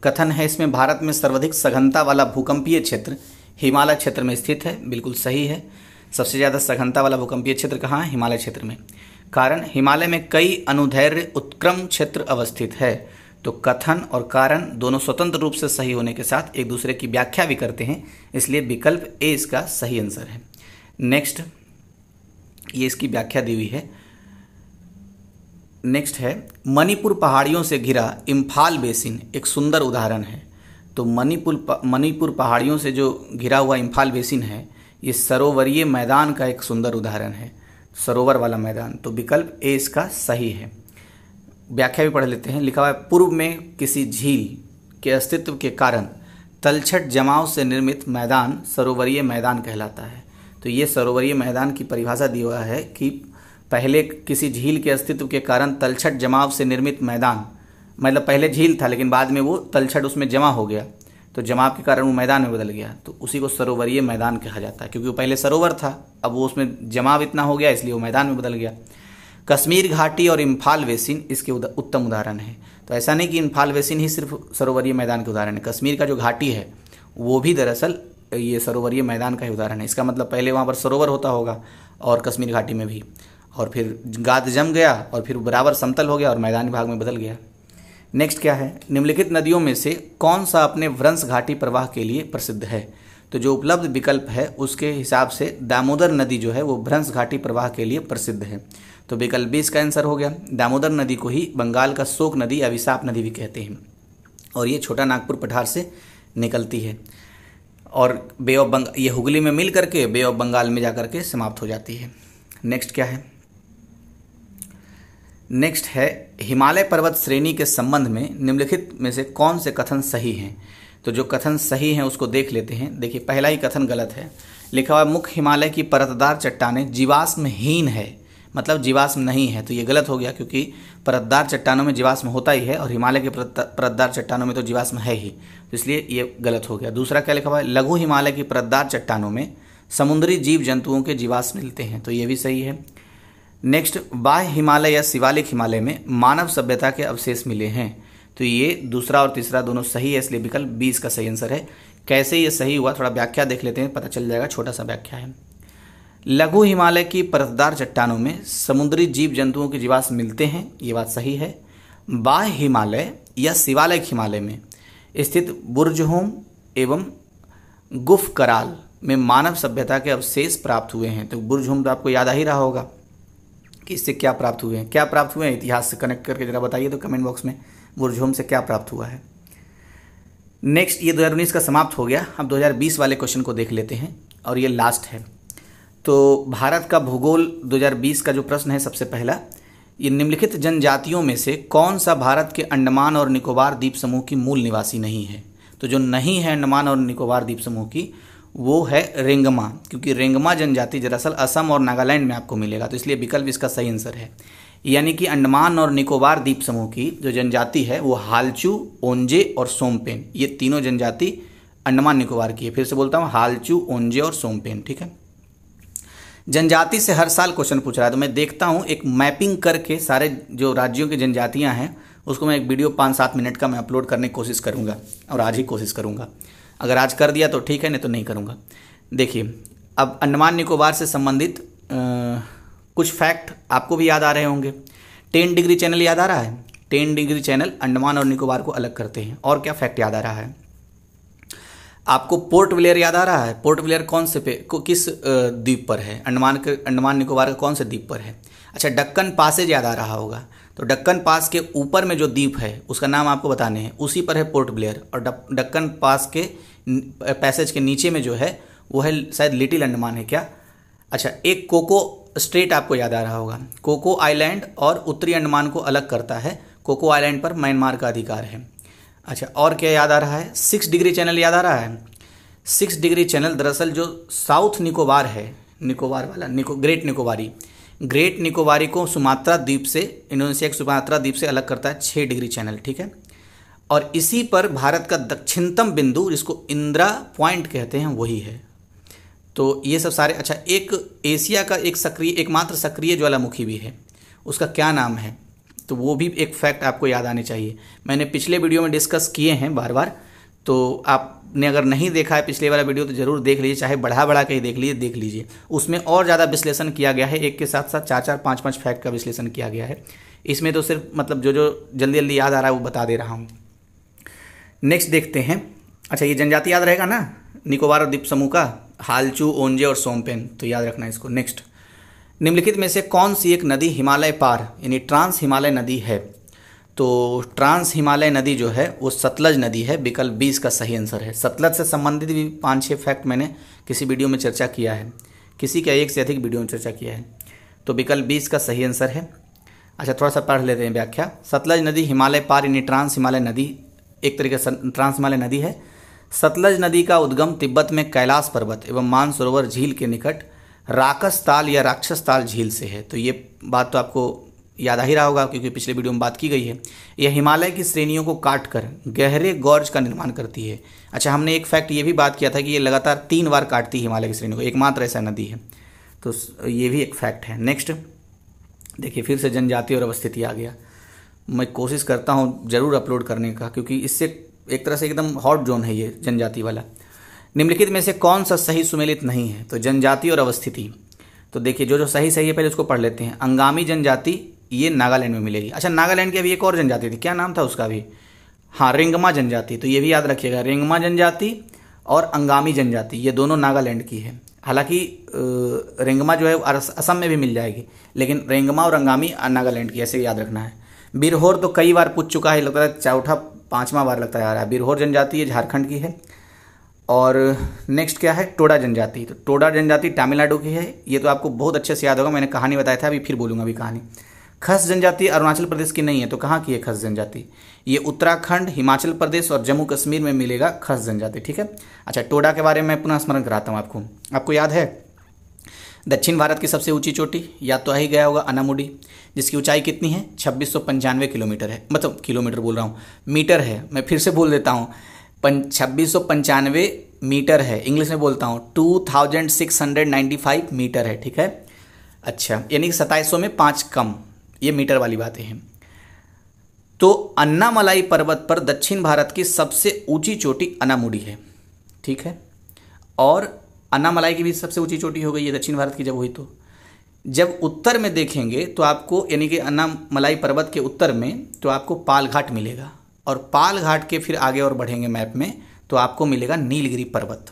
कथन है इसमें भारत में सर्वाधिक सघनता वाला भूकंपीय क्षेत्र हिमालय क्षेत्र में स्थित है बिल्कुल सही है सबसे ज़्यादा सघनता वाला भूकंपीय क्षेत्र कहाँ है हिमालय क्षेत्र में कारण हिमालय में कई अनुधैर्य उत्क्रम क्षेत्र अवस्थित है तो कथन और कारण दोनों स्वतंत्र रूप से सही होने के साथ एक दूसरे की व्याख्या भी करते हैं इसलिए विकल्प ए इसका सही आंसर है नेक्स्ट ये इसकी व्याख्या दी हुई है नेक्स्ट है मणिपुर पहाड़ियों से घिरा इम्फाल बेसिन एक सुंदर उदाहरण है तो मणिपुर मणिपुर पहाड़ियों से जो घिरा हुआ इम्फाल बेसिन है ये सरोवरीय मैदान का एक सुंदर उदाहरण है सरोवर वाला मैदान तो विकल्प ए इसका सही है व्याख्या भी पढ़ लेते हैं लिखा हुआ है पूर्व में किसी झील के अस्तित्व के कारण तलछट जमाव से निर्मित मैदान सरोवरीय मैदान कहलाता है तो ये सरोवरीय मैदान की परिभाषा दी हुआ है कि पहले किसी झील के अस्तित्व के कारण तलछट जमाव से निर्मित मैदान मतलब पहले झील था लेकिन बाद में वो तलछट उसमें जमा हो गया तो जमाव के कारण वो मैदान में बदल गया तो उसी को सरोवरीय मैदान कहा जाता है क्योंकि वो पहले सरोवर था अब वो उसमें जमाव इतना हो गया इसलिए वो मैदान में बदल गया कश्मीर घाटी और इम्फाल वेसिन इसके उत्तम उदाहरण है तो ऐसा नहीं कि इम्फाल वेसिन ही सिर्फ सरोवरीय मैदान के उदाहरण है कश्मीर का जो घाटी है वो भी दरअसल ये सरोवरीय मैदान का ही उदाहरण है इसका मतलब पहले वहाँ पर सरोवर होता होगा और कश्मीर घाटी में भी और फिर गाद जम गया और फिर बराबर समतल हो गया और मैदानी भाग में बदल गया नेक्स्ट क्या है निम्नलिखित नदियों में से कौन सा अपने व्रंश घाटी प्रवाह के लिए प्रसिद्ध है तो जो उपलब्ध विकल्प है उसके हिसाब से दामोदर नदी जो है वो भ्रंश घाटी प्रवाह के लिए प्रसिद्ध है तो विकल्प बी इसका आंसर हो गया दामोदर नदी को ही बंगाल का शोक नदी या नदी भी कहते हैं और ये छोटा नागपुर पठार से निकलती है और बे ऑफ बंग ये हुगली में मिल करके बे ऑफ बंगाल में जा करके समाप्त हो जाती है नेक्स्ट क्या है नेक्स्ट है हिमालय पर्वत श्रेणी के संबंध में निम्नलिखित में से कौन से कथन सही हैं तो जो कथन सही हैं उसको देख लेते हैं देखिए पहला ही कथन गलत है लिखा हुआ मुख्य हिमालय की परतदार चट्टाने जीवाश्महीन है मतलब जीवाश्म नहीं है तो ये गलत हो गया क्योंकि परतदार चट्टानों में जीवाश्म होता ही है और हिमालय के परतदार चट्टानों में तो जीवाश्म है ही तो इसलिए ये गलत हो गया दूसरा क्या लिखा हुआ है लघु हिमालय की परतदार चट्टानों में समुद्री जीव जंतुओं के जीवाश्म मिलते हैं तो ये भी सही है नेक्स्ट बाह्य हिमालय या शिवालिक हिमालय में मानव सभ्यता के अवशेष मिले हैं तो ये दूसरा और तीसरा दोनों सही है इसलिए विकल्प बी इसका सही आंसर है कैसे ये सही हुआ थोड़ा व्याख्या देख लेते हैं पता चल जाएगा छोटा सा व्याख्या है लघु हिमालय की परतदार चट्टानों में समुद्री जीव जंतुओं के जीवाश मिलते हैं ये बात सही है बाह्य हिमालय या शिवालय हिमालय में स्थित बुर्जहोम एवं गुफ कराल में मानव सभ्यता के अवशेष प्राप्त हुए हैं तो बुर्जहोम तो आपको याद आ ही रहा होगा कि इससे क्या प्राप्त हुए हैं क्या प्राप्त हुए हैं इतिहास से कनेक्ट करके जरा बताइए तो कमेंट बॉक्स में बुरझोम से क्या प्राप्त हुआ है नेक्स्ट ये 2019 का समाप्त हो गया हम 2020 वाले क्वेश्चन को देख लेते हैं और ये लास्ट है तो भारत का भूगोल 2020 का जो प्रश्न है सबसे पहला ये निम्नलिखित जनजातियों में से कौन सा भारत के अंडमान और निकोबार द्वीप समूह की मूल निवासी नहीं है तो जो नहीं है अंडमान और निकोबार द्वीप समूह की वो है रेंगमा क्योंकि रेंगमा जनजाति दरअसल असम और नागालैंड में आपको मिलेगा तो इसलिए विकल्प इसका सही आंसर है यानी कि अंडमान और निकोबार द्वीप समूह की जो जनजाति है वो हालचू ओंजे और सोमपेन ये तीनों जनजाति अंडमान निकोबार की है फिर से बोलता हूँ हालचू ओंजे और सोमपेन ठीक है जनजाति से हर साल क्वेश्चन पूछ रहा है तो मैं देखता हूँ एक मैपिंग करके सारे जो राज्यों की जनजातियाँ हैं उसको मैं एक वीडियो पाँच सात मिनट का मैं अपलोड करने की कोशिश करूँगा और आज ही कोशिश करूँगा अगर आज कर दिया तो ठीक है नहीं तो नहीं करूँगा देखिए अब अंडमान निकोबार से संबंधित कुछ फैक्ट आपको भी याद आ रहे होंगे टेन डिग्री चैनल याद आ रहा है टेन डिग्री चैनल अंडमान और निकोबार को अलग करते हैं और क्या फैक्ट याद आ रहा है आपको पोर्ट ब्लेयर याद आ रहा है पोर्ट ब्लेयर कौन से पे को किस द्वीप पर है अंडमान के अंडमान निकोबार का कौन से द्वीप पर है अच्छा डक्कन पासेज याद आ रहा होगा तो डक्कन पास के ऊपर में जो द्वीप है उसका नाम आपको बताने हैं उसी पर है पोर्ट ब्लेयर और डक्कन पास के पैसेज के नीचे में जो है वो है शायद लिटिल अंडमान है क्या अच्छा एक कोको स्ट्रेट आपको याद आ रहा होगा कोको आइलैंड और उत्तरी अंडमान को अलग करता है कोको आइलैंड पर म्यांमार का अधिकार है अच्छा और क्या याद आ रहा है सिक्स डिग्री चैनल याद आ रहा है सिक्स डिग्री चैनल दरअसल जो साउथ निकोबार है निकोबार वाला निको ग्रेट निकोबारी ग्रेट निकोबारी को सुमात्रा द्वीप से इंडोनेशिया के सुमात्रा द्वीप से अलग करता है छः डिग्री चैनल ठीक है और इसी पर भारत का दक्षिणतम बिंदु जिसको इंदिरा पॉइंट कहते हैं वही है तो ये सब सारे अच्छा एक एशिया का एक सक्रिय एकमात्र सक्रिय ज्वालामुखी भी है उसका क्या नाम है तो वो भी एक फैक्ट आपको याद आने चाहिए मैंने पिछले वीडियो में डिस्कस किए हैं बार बार तो आप ने अगर नहीं देखा है पिछले वाला वीडियो तो जरूर देख लीजिए चाहे बढ़ा बढ़ा के ही देख लीजिए देख लीजिए उसमें और ज़्यादा विश्लेषण किया गया है एक के साथ साथ चार चार पाँच पाँच फैक्ट का विश्लेषण किया गया है इसमें तो सिर्फ मतलब जो जो जल्दी जल्दी याद आ रहा है वो बता दे रहा हूँ नेक्स्ट देखते हैं अच्छा ये जनजाति याद रहेगा ना निकोबार और द्वीप समूह का हालचू ओंजे और सोमपेन तो याद रखना इसको नेक्स्ट निम्नलिखित में से कौन सी एक नदी हिमालय पार यानी ट्रांस हिमालय नदी है तो ट्रांस हिमालय नदी जो है वो सतलज नदी है विकल्प बीस का सही आंसर है सतलज से संबंधित भी पाँच छः फैक्ट मैंने किसी वीडियो में चर्चा किया है किसी का एक से अधिक वीडियो में चर्चा किया है तो विकल्प बीस का सही आंसर है अच्छा थोड़ा सा पढ़ लेते हैं व्याख्या सतलज नदी हिमालय पार यानी ट्रांस हिमालय नदी एक तरीके से ट्रांस हिमालय नदी है सतलज नदी का उद्गम तिब्बत में कैलाश पर्वत एवं मानसरोवर झील के निकट राकस ताल या राक्षस ताल झील से है तो ये बात तो आपको याद आ ही रहा होगा क्योंकि पिछले वीडियो में बात की गई है यह हिमालय की श्रेणियों को काट कर गहरे गौरज का निर्माण करती है अच्छा हमने एक फैक्ट ये भी बात किया था कि ये लगातार तीन बार काटती है हिमालय की श्रेणी को एकमात्र ऐसा नदी है तो ये भी एक फैक्ट है नेक्स्ट देखिए फिर से जनजाति और अवस्थिति आ गया मैं कोशिश करता हूँ ज़रूर अपलोड करने का क्योंकि इससे एक तरह से एकदम हॉट जोन है ये जनजाति वाला निम्नलिखित में से कौन सा सही सुमेलित नहीं है तो जनजाति और अवस्थिति तो देखिए जो जो सही सही है पहले उसको पढ़ लेते हैं अंगामी जनजाति ये नागालैंड में मिलेगी अच्छा नागालैंड की अभी एक और जनजाति थी क्या नाम था उसका भी हाँ रेंगमा जनजाति तो ये भी याद रखिएगा रेंगमा जनजाति और अंगामी जनजाति ये दोनों नागालैंड की है हालांकि रेंगमा जो है असम में भी मिल जाएगी लेकिन रेंगमा और अंगामी नागालैंड की ऐसे याद रखना है बिरहोर तो कई बार पूछ चुका है लगता है चौथा पाँचवा बार लगता जा रहा है बिरहोर जनजाति ये झारखंड की है और नेक्स्ट क्या है टोडा जनजाति तो टोडा जनजाति तमिलनाडु की है ये तो आपको बहुत अच्छे से याद होगा मैंने कहानी बताया था अभी फिर बोलूँगा अभी कहानी खस जनजाति अरुणाचल प्रदेश की नहीं है तो कहाँ की है खस जनजाति ये उत्तराखंड हिमाचल प्रदेश और जम्मू कश्मीर में मिलेगा खस जनजाति ठीक है अच्छा टोडा के बारे में पुनः स्मरण कराता हूँ आपको आपको याद है दक्षिण भारत की सबसे ऊंची चोटी या तो ही गया होगा अनामुडी जिसकी ऊंचाई कितनी है छब्बीस किलोमीटर है मतलब किलोमीटर बोल रहा हूँ मीटर है मैं फिर से बोल देता हूँ पन छब्बीस मीटर है इंग्लिश में बोलता हूँ two thousand six hundred ninety five metre है ठीक है अच्छा यानी कि सताईस में पाँच कम ये मीटर वाली बातें हैं तो अन्नामलाई पर्वत पर दक्षिण भारत की सबसे ऊंची चोटी अनामुडी है ठीक है और अन्नामलाई की भी सबसे ऊंची चोटी हो गई है दक्षिण भारत की जब हुई तो जब उत्तर में देखेंगे तो आपको यानी कि अन्नामलाई पर्वत के उत्तर में तो आपको पालघाट मिलेगा और पालघाट के फिर आगे और बढ़ेंगे मैप में तो आपको मिलेगा नीलगिरी पर्वत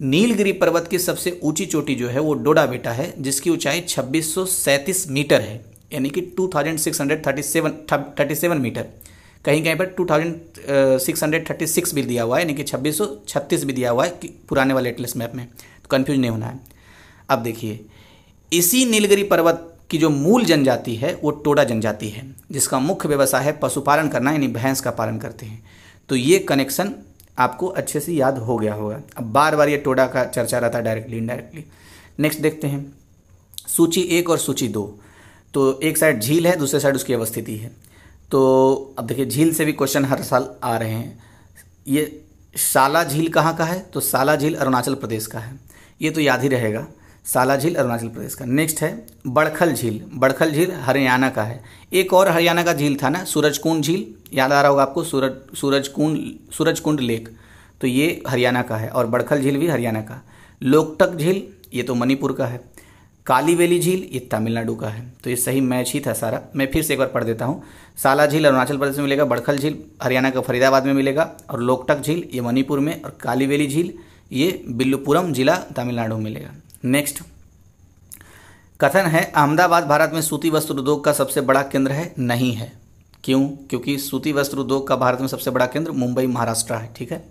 नीलगिरी पर्वत की सबसे ऊंची चोटी जो है वो डोडा बेटा है जिसकी ऊंचाई 2637 मीटर है यानी कि two thousand six hundred thirty seven thirty seven metre कहीं कहीं पर two thousand six hundred thirty six भी दिया हुआ है यानी कि छब्बीस सौ छत्तीस भी दिया हुआ है कि पुराने वाले एटलस मैप में तो कन्फ्यूज नहीं होना है अब देखिए इसी नीलगिरी पर्वत की जो मूल जनजाति है वो टोडा जनजाति है जिसका मुख्य व्यवसाय है पशुपालन करना यानी भैंस का पालन करते हैं तो ये कनेक्शन आपको अच्छे से याद हो गया होगा अब बार बार ये टोडा का चर्चा रहता है डायरेक्टली इनडायरेक्टली नेक्स्ट देखते हैं सूची एक और सूची दो तो एक साइड झील है दूसरे साइड उसकी अवस्थिति है तो अब देखिए झील से भी क्वेश्चन हर साल आ रहे हैं ये साला झील कहाँ का है तो साला झील अरुणाचल प्रदेश का है ये तो याद ही रहेगा साला झील अरुणाचल प्रदेश का नेक्स्ट है बड़खल झील बड़खल झील हरियाणा का है एक और हरियाणा का झील था ना सूरजकुंड झील याद आ रहा होगा आपको सूरज सूरजकुंड सूरजकुंड लेक तो ये हरियाणा का है और बड़खल झील भी हरियाणा का लोकटक झील ये तो मणिपुर का है कालीवेली झील ये तमिलनाडु का है तो ये सही मैच ही था सारा मैं फिर से एक बार पढ़ देता हूँ साला झील अरुणाचल प्रदेश में मिलेगा बड़खल झील हरियाणा का फरीदाबाद में मिलेगा और लोकटक झील ये मणिपुर में और कालीवेली झील ये बिल्लुपुरम जिला तमिलनाडु में मिलेगा नेक्स्ट कथन है अहमदाबाद भारत में सूती वस्त्र उद्योग का सबसे बड़ा केंद्र है नहीं है क्यों क्योंकि सूती वस्त्र उद्योग का भारत में सबसे बड़ा केंद्र मुंबई महाराष्ट्र है ठीक है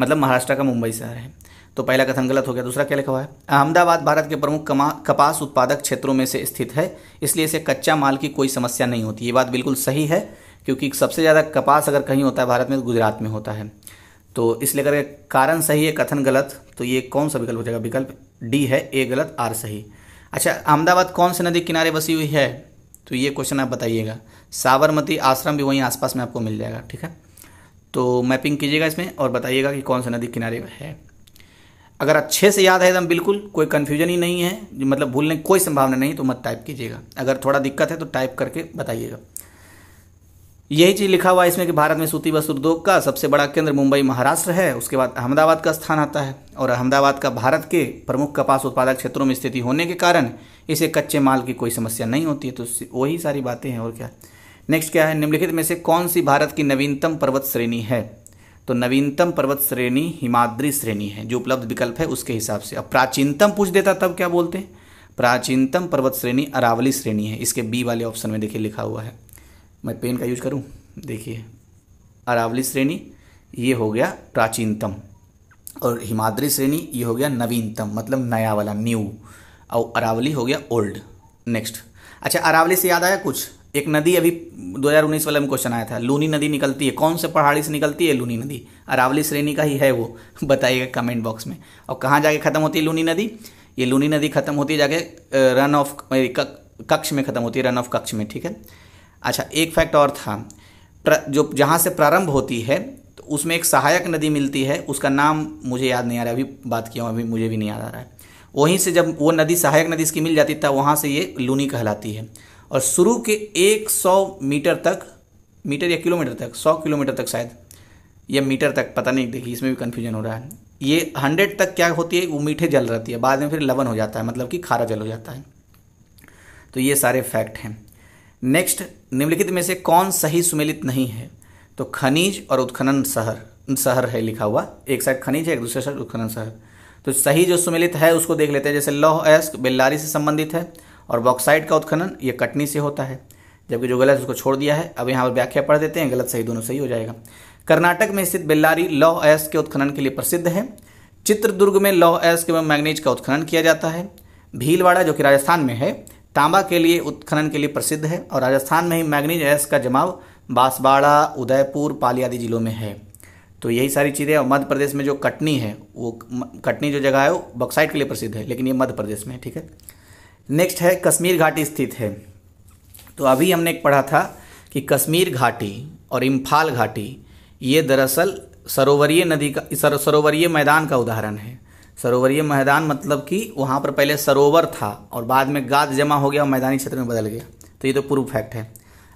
मतलब महाराष्ट्र का मुंबई शहर है तो पहला कथन गलत हो गया दूसरा क्या लिखा हुआ है अहमदाबाद भारत के प्रमुख कपास उत्पादक क्षेत्रों में से स्थित है इसलिए इसे कच्चा माल की कोई समस्या नहीं होती ये बात बिल्कुल सही है क्योंकि सबसे ज़्यादा कपास अगर कहीं होता है भारत में तो गुजरात में होता है तो इसलिए अगर कारण सही है कथन गलत तो ये कौन सा विकल्प हो जाएगा विकल्प डी है ए गलत आर सही अच्छा अहमदाबाद कौन से नदी किनारे बसी हुई है तो ये क्वेश्चन आप बताइएगा साबरमती आश्रम भी वहीं आसपास में आपको मिल जाएगा ठीक है तो मैपिंग कीजिएगा इसमें और बताइएगा कि कौन सा नदी किनारे है अगर अच्छे से याद है एकदम तो बिल्कुल कोई कन्फ्यूजन ही नहीं है मतलब भूलने की कोई संभावना नहीं तो मत टाइप कीजिएगा अगर थोड़ा दिक्कत है तो टाइप करके बताइएगा यही चीज़ लिखा हुआ है इसमें कि भारत में सूती वस्त्र उद्योग का सबसे बड़ा केंद्र मुंबई महाराष्ट्र है उसके बाद अहमदाबाद का स्थान आता है और अहमदाबाद का भारत के प्रमुख कपास उत्पादक क्षेत्रों में स्थिति होने के कारण इसे कच्चे माल की कोई समस्या नहीं होती है तो वही सारी बातें हैं और क्या नेक्स्ट क्या है निम्नलिखित में से कौन सी भारत की नवीनतम पर्वत श्रेणी है तो नवीनतम पर्वत श्रेणी हिमाद्री श्रेणी है जो उपलब्ध विकल्प है उसके हिसाब से अब प्राचीनतम पूछ देता तब क्या बोलते हैं प्राचीनतम पर्वत श्रेणी अरावली श्रेणी है इसके बी वाले ऑप्शन में देखिए लिखा हुआ है मैं पेन का यूज करूँ देखिए अरावली श्रेणी ये हो गया प्राचीनतम और हिमाद्री श्रेणी ये हो गया नवीनतम मतलब नया वाला न्यू और अरावली हो गया ओल्ड नेक्स्ट अच्छा अरावली से याद आया कुछ एक नदी अभी 2019 वाले में क्वेश्चन आया था लूनी नदी निकलती है कौन से पहाड़ी से निकलती है लूनी नदी अरावली श्रेणी का ही है वो *laughs* बताइएगा कमेंट बॉक्स में और कहाँ जाके ख़त्म होती है लूनी नदी ये लूनी नदी ख़त्म होती है जाके रन ऑफ कक्ष में ख़त्म होती है रन ऑफ कक्ष में ठीक है अच्छा एक फैक्ट और था प्र, जो जहाँ से प्रारंभ होती है तो उसमें एक सहायक नदी मिलती है उसका नाम मुझे याद नहीं आ रहा अभी बात किया हूँ अभी मुझे भी नहीं याद आ रहा है वहीं से जब वो नदी सहायक नदी इसकी मिल जाती था वहाँ से ये लूनी कहलाती है और शुरू के 100 मीटर तक मीटर या किलोमीटर तक 100 किलोमीटर तक शायद या मीटर तक पता नहीं देखिए इसमें भी कन्फ्यूजन हो रहा है ये हंड्रेड तक क्या होती है वो मीठे जल रहती है बाद में फिर लवन हो जाता है मतलब कि खारा जल हो जाता है तो ये सारे फैक्ट हैं नेक्स्ट निम्नलिखित में से कौन सही सुमेलित नहीं है तो खनिज और उत्खनन शहर शहर है लिखा हुआ एक साइड खनिज है एक दूसरे साइड उत्खनन शहर तो सही जो सुमेलित है उसको देख लेते हैं जैसे लौह अयस्क बेल्लारी से संबंधित है और बॉक्साइड का उत्खनन ये कटनी से होता है जबकि जो गलत उसको छोड़ दिया है अब यहाँ पर व्याख्या पढ़ देते हैं गलत सही दोनों सही हो जाएगा कर्नाटक में स्थित बेल्लारी लौह अयस्क के उत्खनन के लिए प्रसिद्ध है चित्रदुर्ग में लौह अयस्क एवं मैग्नीज का उत्खनन किया जाता है भीलवाड़ा जो कि राजस्थान में है तांबा के लिए उत्खनन के लिए प्रसिद्ध है और राजस्थान में ही मैग्नीज अयस्क का जमाव बांसवाड़ा उदयपुर पाली आदि जिलों में है तो यही सारी चीज़ें और मध्य प्रदेश में जो कटनी है वो कटनी जो जगह है वो बॉक्साइड के लिए प्रसिद्ध है लेकिन ये मध्य प्रदेश में है ठीक है नेक्स्ट है कश्मीर घाटी स्थित है तो अभी हमने एक पढ़ा था कि कश्मीर घाटी और इम्फाल घाटी ये दरअसल सरोवरीय नदी का सर, सरोवरीय मैदान का उदाहरण है सरोवरीय मैदान मतलब कि वहाँ पर पहले सरोवर था और बाद में गाद जमा हो गया और मैदानी क्षेत्र में बदल गया तो ये तो पूर्व फैक्ट है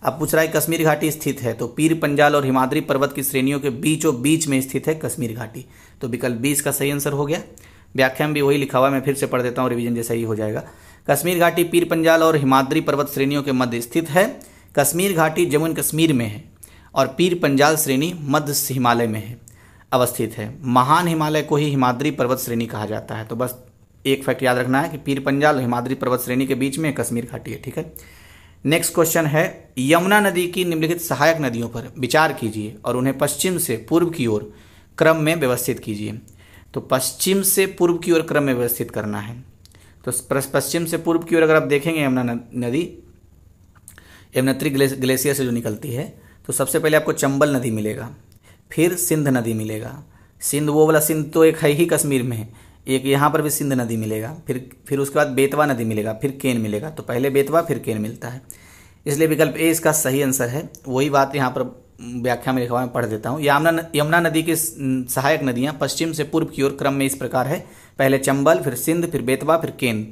अब पूछ रहा है कश्मीर घाटी स्थित है तो पीर पंजाल और हिमाद्री पर्वत की श्रेणियों के बीचों बीच में स्थित है कश्मीर घाटी तो विकल्प बीस का सही आंसर हो गया व्याख्या में भी वही लिखा हुआ है मैं फिर से पढ़ देता हूँ रिविजन जैसा ही हो जाएगा कश्मीर घाटी पीर पंजाल और हिमाद्री पर्वत श्रेणियों के मध्य स्थित है कश्मीर घाटी जम्मू एंड कश्मीर में है और पीर पंजाल श्रेणी मध्य हिमालय में है अवस्थित है महान हिमालय को ही हिमाद्री पर्वत श्रेणी कहा जाता है तो बस एक फैक्ट याद रखना है कि पीर पंजाल हिमाद्री पर्वत श्रेणी के बीच में कश्मीर घाटी है ठीक है नेक्स्ट क्वेश्चन है यमुना नदी की निम्नलिखित सहायक नदियों पर विचार कीजिए और उन्हें पश्चिम से पूर्व की ओर क्रम में व्यवस्थित कीजिए तो पश्चिम से पूर्व की ओर क्रम में व्यवस्थित करना है तो पश्चिम से पूर्व की ओर अगर आप देखेंगे यमुना नदी यमुनात्री ग्लेशियर से जो निकलती है तो सबसे पहले आपको चंबल नदी मिलेगा फिर सिंध नदी मिलेगा सिंध वो वाला सिंध तो एक है ही कश्मीर में है एक यहाँ पर भी सिंध नदी मिलेगा फिर फिर उसके बाद बेतवा नदी मिलेगा फिर केन मिलेगा तो पहले बेतवा फिर केन मिलता है इसलिए विकल्प ए इसका सही आंसर है वही बात यहाँ पर व्याख्या में लिखा हुआ पढ़ देता हूँ यमुना यमुना नदी की सहायक नदियाँ पश्चिम से पूर्व की ओर क्रम में इस प्रकार है पहले चंबल फिर सिंध फिर बेतवा फिर केन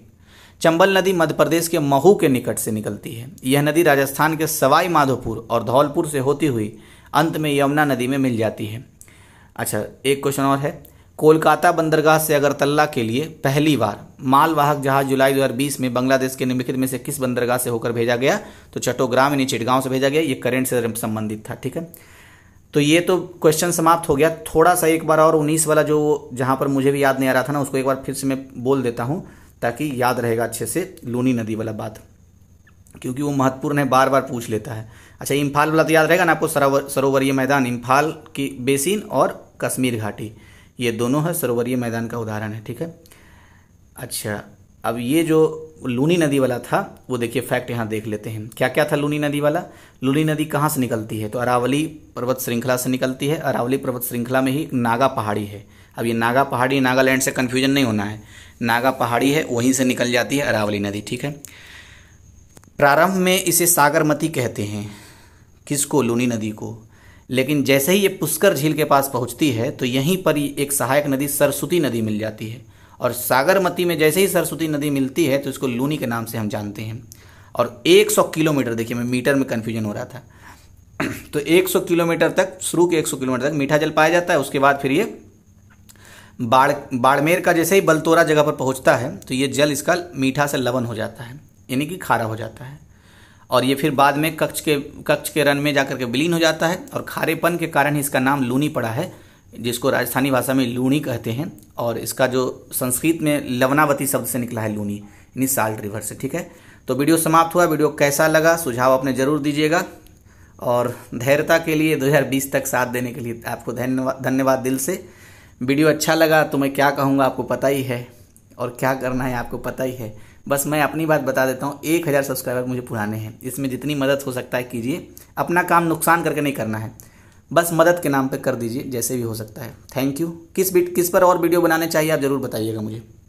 चंबल नदी मध्य प्रदेश के महू के निकट से निकलती है यह नदी राजस्थान के सवाई माधोपुर और धौलपुर से होती हुई अंत में यमुना नदी में मिल जाती है अच्छा एक क्वेश्चन और है कोलकाता बंदरगाह से अगरतला के लिए पहली बार मालवाहक जहाज जुलाई 2020 में बांग्लादेश के निम्नलिखित में से किस बंदरगाह से होकर भेजा गया तो चटोग्राम यानी चिटगांव से भेजा गया ये करंट से संबंधित था ठीक है तो ये तो क्वेश्चन समाप्त हो गया थोड़ा सा एक बार और उन्नीस वाला जो जहाँ पर मुझे भी याद नहीं आ रहा था ना उसको एक बार फिर से मैं बोल देता हूँ ताकि याद रहेगा अच्छे से लूनी नदी वाला बात क्योंकि वो महत्वपूर्ण है बार बार पूछ लेता है अच्छा इम्फाल वाला तो याद रहेगा ना आपको सरोवर सरोवरीय मैदान इम्फाल की बेसिन और कश्मीर घाटी ये दोनों है सरोवरीय मैदान का उदाहरण है ठीक है अच्छा अब ये जो लूनी नदी वाला था वो देखिए फैक्ट यहाँ देख लेते हैं क्या क्या था लूनी नदी वाला लूनी नदी कहाँ से निकलती है तो अरावली पर्वत श्रृंखला से निकलती है अरावली पर्वत श्रृंखला में ही नागा पहाड़ी है अब ये नागा पहाड़ी नागालैंड से कन्फ्यूजन नहीं होना है नागा पहाड़ी है वहीं से निकल जाती है अरावली नदी ठीक है प्रारंभ में इसे सागरमती कहते हैं किसको लूनी नदी को लेकिन जैसे ही ये पुष्कर झील के पास पहुंचती है तो यहीं पर ही एक सहायक नदी सरस्वती नदी मिल जाती है और सागरमती में जैसे ही सरस्वती नदी मिलती है तो इसको लूनी के नाम से हम जानते हैं और 100 किलोमीटर देखिए मैं मीटर में कन्फ्यूजन हो रहा था तो 100 किलोमीटर तक शुरू के 100 किलोमीटर तक मीठा जल पाया जाता है उसके बाद फिर ये बाड़ बाड़मेर का जैसे ही बलतोरा जगह पर पहुंचता है तो ये जल इसका मीठा से लवन हो जाता है यानी कि खारा हो जाता है और ये फिर बाद में कक्ष के कक्ष के रन में जाकर के विलीन हो जाता है और खारेपन के कारण ही इसका नाम लूनी पड़ा है जिसको राजस्थानी भाषा में लूणी कहते हैं और इसका जो संस्कृत में लवनावती शब्द से निकला है लूनी यानी साल्ट रिवर से ठीक है तो वीडियो समाप्त हुआ वीडियो कैसा लगा सुझाव अपने जरूर दीजिएगा और धैर्यता के लिए 2020 तक साथ देने के लिए आपको धन्यवाद धन्यवाद दिल से वीडियो अच्छा लगा तो मैं क्या कहूँगा आपको पता ही है और क्या करना है आपको पता ही है बस मैं अपनी बात बता देता हूँ एक हज़ार सब्सक्राइबर मुझे पुराने हैं इसमें जितनी मदद हो सकता है कीजिए अपना काम नुकसान करके नहीं करना है बस मदद के नाम पर कर दीजिए जैसे भी हो सकता है थैंक यू किस बिट किस पर और वीडियो बनाने चाहिए आप ज़रूर बताइएगा मुझे